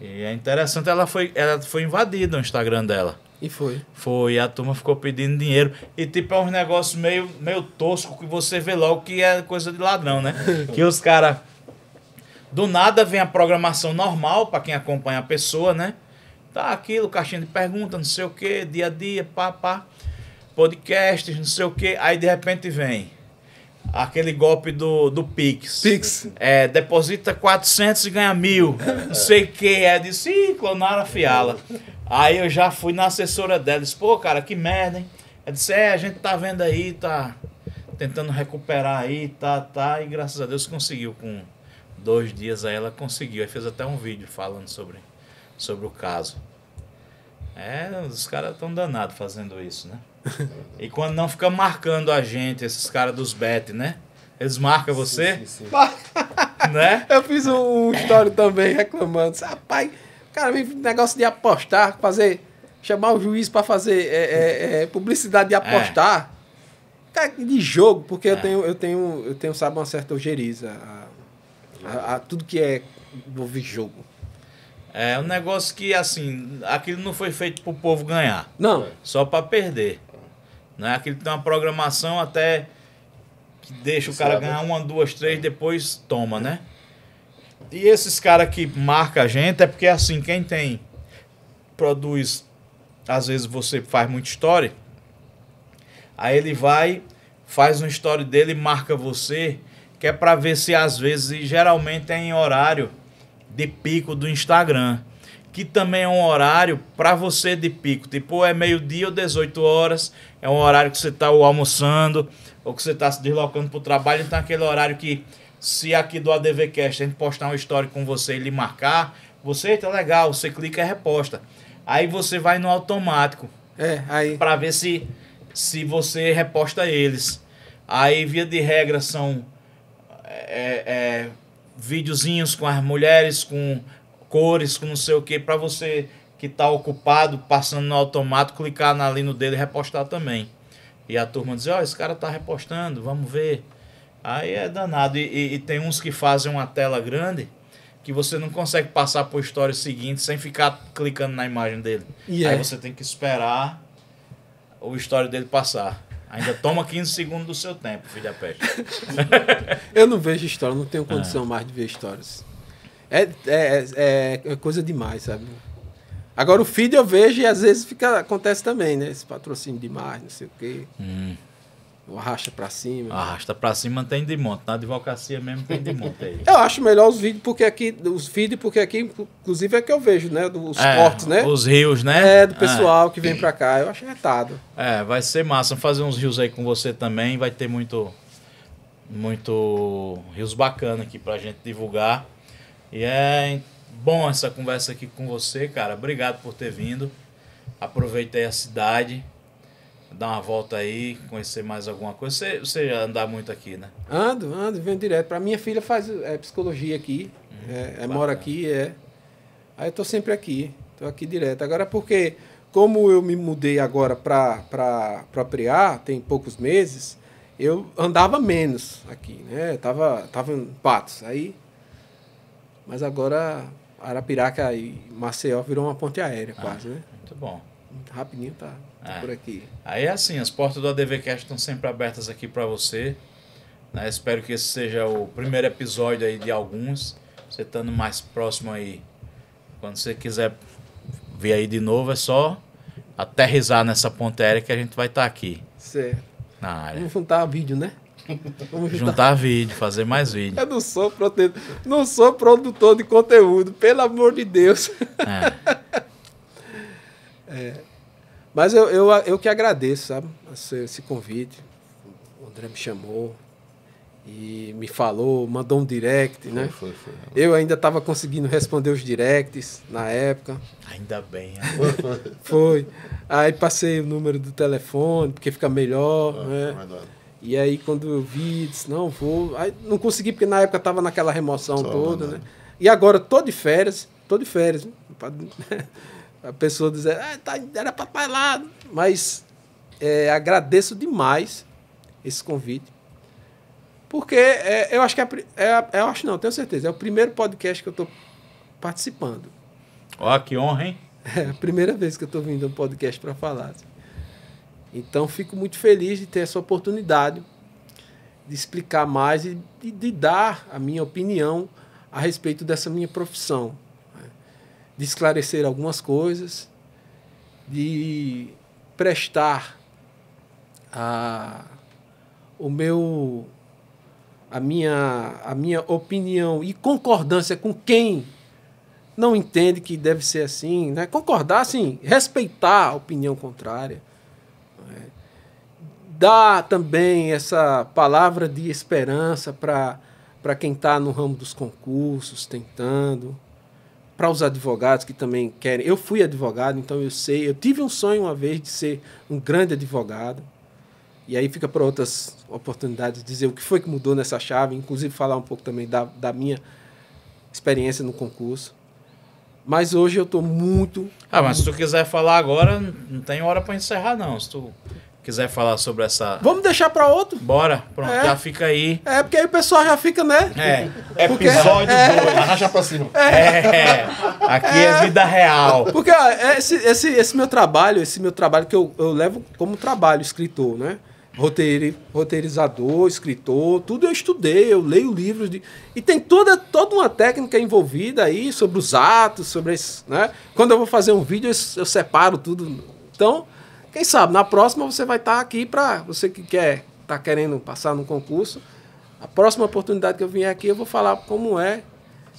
E é interessante, ela foi, ela foi invadida o Instagram dela. E foi. Foi, a turma ficou pedindo dinheiro. E tipo, é um negócio meio, meio tosco que você vê logo que é coisa de ladrão, né? que os caras. Do nada vem a programação normal para quem acompanha a pessoa, né? Tá aquilo, caixinha de perguntas, não sei o quê, dia a dia, pá, pá. Podcasts, não sei o quê. Aí de repente vem aquele golpe do, do Pix. Pix. É, deposita 400 e ganha mil. Não sei o que. É, de sim, clonaram a fiala. Aí eu já fui na assessora dela. Disse, pô, cara, que merda, hein? Ela disse, é, a gente tá vendo aí, tá tentando recuperar aí, tá, tá. E graças a Deus conseguiu. Com dois dias aí ela conseguiu. Aí fez até um vídeo falando sobre sobre o caso. É, os caras estão danados fazendo isso, né? e quando não fica marcando a gente, esses caras dos bet, né? Eles marcam você? Sim, sim, sim. né? Eu fiz um story também reclamando. Rapaz, cara, negócio de apostar, fazer. Chamar o juiz para fazer é, é, é, publicidade de é. apostar. Cara, de jogo, porque eu é. tenho, eu tenho, eu tenho, sabe, uma certa ojeriza a, a, a, tudo que é envolver jogo. É um negócio que, assim, aquilo não foi feito para o povo ganhar. Não. Só para perder. Né? Aquilo tem uma programação até que deixa Isso o cara é ganhar uma, duas, três, depois toma, né? E esses caras que marca a gente é porque, assim, quem tem, produz, às vezes você faz muita história, aí ele vai, faz uma história dele, marca você, que é para ver se às vezes, e geralmente é em horário de pico do Instagram, que também é um horário para você de pico. Tipo, é meio-dia ou 18 horas, é um horário que você está almoçando ou que você está se deslocando para o trabalho, então é aquele horário que se aqui do ADVcast a gente postar uma história com você e lhe marcar, você tá legal, você clica e reposta. Aí você vai no automático. É, aí. Para ver se se você reposta eles. Aí, via de regra, são é, é, videozinhos com as mulheres, com cores, com não sei o que, para você que está ocupado, passando no automático, clicar na, ali no dele e repostar também. E a turma diz, ó, oh, esse cara tá repostando, vamos ver. Aí é danado. E, e, e, tem uns que fazem uma tela grande que você não consegue passar por história seguinte sem ficar clicando na imagem dele. Yeah. Aí é. você tem que esperar o história dele passar. Ainda toma 15 segundos do seu tempo, filha da peste. eu não vejo história, não tenho condição ah. mais de ver histórias. É, é, é, é, coisa demais, sabe? Agora o feed eu vejo e às vezes fica, acontece também, né? Esse patrocínio demais, não sei o quê. Hum arrasta pra cima. Arrasta pra cima tem de monte. Na advocacia mesmo tem de monte aí. eu acho melhor os vídeos, porque aqui, os vídeos, porque aqui, inclusive, é que eu vejo, né? Os é, cortes, né? Os rios, né? É, do é. pessoal é. que vem pra cá. Eu acho retado. É, vai ser massa. Vamos fazer uns rios aí com você também. Vai ter muito. Muito rios bacana aqui pra gente divulgar. E é bom essa conversa aqui com você, cara. Obrigado por ter vindo. Aproveitei a cidade dar uma volta aí, conhecer mais alguma coisa. Você, você andar muito aqui, né? Ando, ando, venho direto. Para minha filha faz é, psicologia aqui, uhum, é, é, mora aqui, é. Aí eu tô sempre aqui, tô aqui direto. Agora porque como eu me mudei agora para Preá, tem poucos meses, eu andava menos aqui, né? Eu tava tava em Patos aí. Mas agora Arapiraca e Maceió virou uma ponte aérea ah, quase, né? Muito bom. Rapidinho tá é. Por aqui. Aí é assim, as portas do ADVcast estão sempre abertas aqui para você. Né? Espero que esse seja o primeiro episódio aí de alguns. Você estando mais próximo aí, quando você quiser vir aí de novo, é só aterrizar nessa ponte aérea que a gente vai estar tá aqui. Certo. Na área. Vamos juntar vídeo, né? Vamos juntar. juntar vídeo, fazer mais vídeo. Eu não sou, produtor, não sou produtor de conteúdo, pelo amor de Deus. É. é. Mas eu, eu, eu que agradeço, sabe? Esse, esse convite. O André me chamou e me falou, mandou um direct, né? foi, né? Foi, foi. Eu ainda estava conseguindo responder os directs na época. Ainda bem. foi. Aí passei o número do telefone, porque fica melhor, ah, né? E aí quando eu vi, disse, não, vou. Aí não consegui, porque na época estava naquela remoção Só toda, né? E agora, tô de férias, tô de férias. a pessoa dizer, ah, tá, era para estar lá. Mas é, agradeço demais esse convite. Porque é, eu acho que é, é, é, Eu acho não, tenho certeza. É o primeiro podcast que eu estou participando. Ó, oh, que honra, hein? É a primeira vez que eu estou vindo um podcast para falar. Assim. Então, fico muito feliz de ter essa oportunidade de explicar mais e de, de dar a minha opinião a respeito dessa minha profissão, de esclarecer algumas coisas, de prestar a, o meu a minha, a minha opinião e concordância com quem não entende que deve ser assim, né? concordar, sim, respeitar a opinião contrária. Né? Dar também essa palavra de esperança para quem está no ramo dos concursos, tentando para os advogados que também querem. Eu fui advogado, então eu sei. Eu tive um sonho uma vez de ser um grande advogado. E aí fica para outras oportunidades dizer o que foi que mudou nessa chave, inclusive falar um pouco também da, da minha experiência no concurso. Mas hoje eu estou muito. Ah, mas se tu quiser falar agora, não tem hora para encerrar, não. Se tu quiser falar sobre essa. Vamos deixar para outro? Bora, pronto, é. já fica aí. É, porque aí o pessoal já fica, né? É. é porque... Episódio 2, é. arrasta pra cima. É. Aqui é, é. vida real. Porque ó, é esse, esse, esse meu trabalho, esse meu trabalho que eu, eu levo como trabalho, escritor, né? Roteir, roteirizador, escritor, tudo eu estudei, eu leio livros de... e tem toda toda uma técnica envolvida aí sobre os atos, sobre esse, né? Quando eu vou fazer um vídeo eu, eu separo tudo. Então, quem sabe na próxima você vai estar tá aqui para você que quer tá querendo passar no concurso. A próxima oportunidade que eu vier aqui eu vou falar como é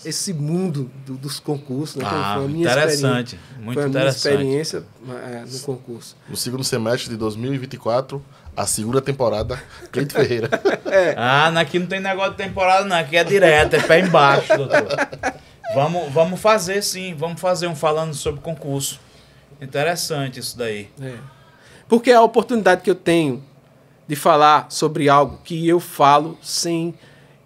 esse mundo do, dos concursos, né? Ah, foi a minha interessante, muito foi a interessante. Minha experiência é, no concurso. No segundo semestre de 2024, a segunda temporada, Cleito Ferreira. é. Ah, aqui não tem negócio de temporada, não. Aqui é direto, é pé embaixo, doutor. Vamos, vamos fazer sim, vamos fazer um falando sobre concurso. Interessante isso daí. É. Porque é a oportunidade que eu tenho de falar sobre algo que eu falo sem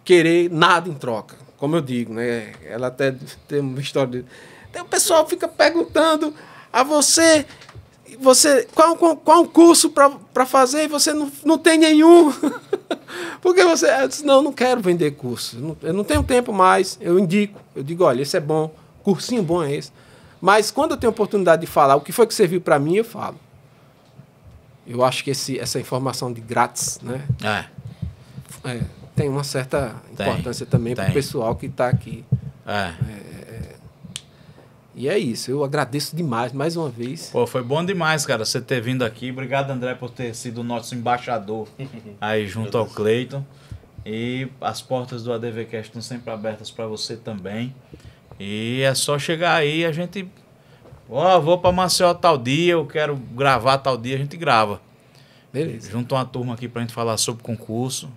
querer nada em troca. Como eu digo, né? Ela até tem uma história de... Então, o pessoal fica perguntando a você, você qual, qual, qual curso para fazer e você não, não tem nenhum. Porque você diz, não, não quero vender curso. Eu não tenho tempo mais, eu indico. Eu digo, olha, esse é bom, cursinho bom é esse. Mas quando eu tenho oportunidade de falar o que foi que serviu para mim, eu falo. Eu acho que esse, essa informação de grátis, né? É. é tem uma certa importância tem, também para o pessoal que está aqui. É. é. é. E é isso, eu agradeço demais, mais uma vez. Pô, foi bom demais, cara, você ter vindo aqui. Obrigado, André, por ter sido o nosso embaixador aí junto ao Cleiton. E as portas do ADVcast estão sempre abertas para você também. E é só chegar aí e a gente Ó, oh, vou para Maceió tal dia, eu quero gravar tal dia, a gente grava. Beleza. Junta uma turma aqui pra gente falar sobre concurso.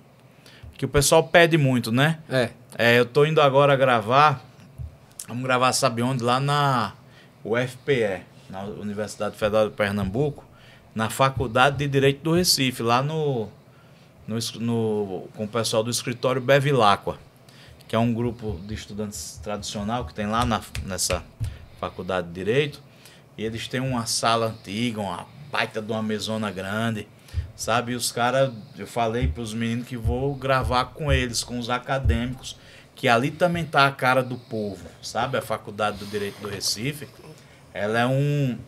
Que o pessoal pede muito, né? É. é eu tô indo agora gravar. Vamos gravar, sabe onde? Lá na UFPE, na Universidade Federal de Pernambuco, na Faculdade de Direito do Recife, lá no. no, no com o pessoal do escritório Bevilacqua, que é um grupo de estudantes tradicional que tem lá na, nessa faculdade de Direito, e eles têm uma sala antiga, uma baita de uma mesona grande, sabe? E os caras, eu falei para os meninos que vou gravar com eles, com os acadêmicos, que ali também tá a cara do povo, sabe? A Faculdade do Direito do Recife, ela é um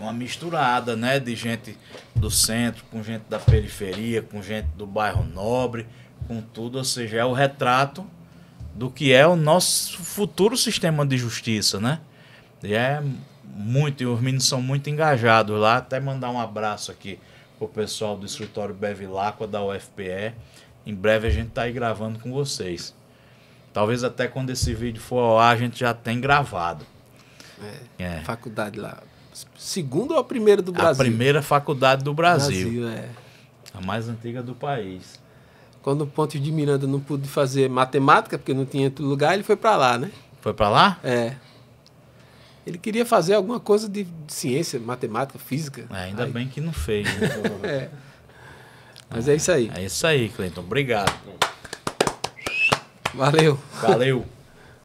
uma misturada, né, de gente do centro com gente da periferia, com gente do bairro nobre, com tudo, ou seja, é o retrato do que é o nosso futuro sistema de justiça, né? E é muito, e os meninos são muito engajados lá. Até mandar um abraço aqui pro pessoal do escritório Bevilacqua da UFPE. Em breve a gente tá aí gravando com vocês. Talvez até quando esse vídeo for ao ar a gente já tenha gravado. É, é. Faculdade lá. Segunda ou a primeira do Brasil? A primeira faculdade do Brasil. Brasil é. A mais antiga do país. Quando o Ponte de Miranda não pôde fazer matemática, porque não tinha outro lugar, ele foi para lá, né? Foi para lá? É. Ele queria fazer alguma coisa de, ciência, matemática, física. É, ainda aí. bem que não fez. Né? é. Mas é isso aí. É isso aí, Cleiton. Obrigado. Valeu. Valeu.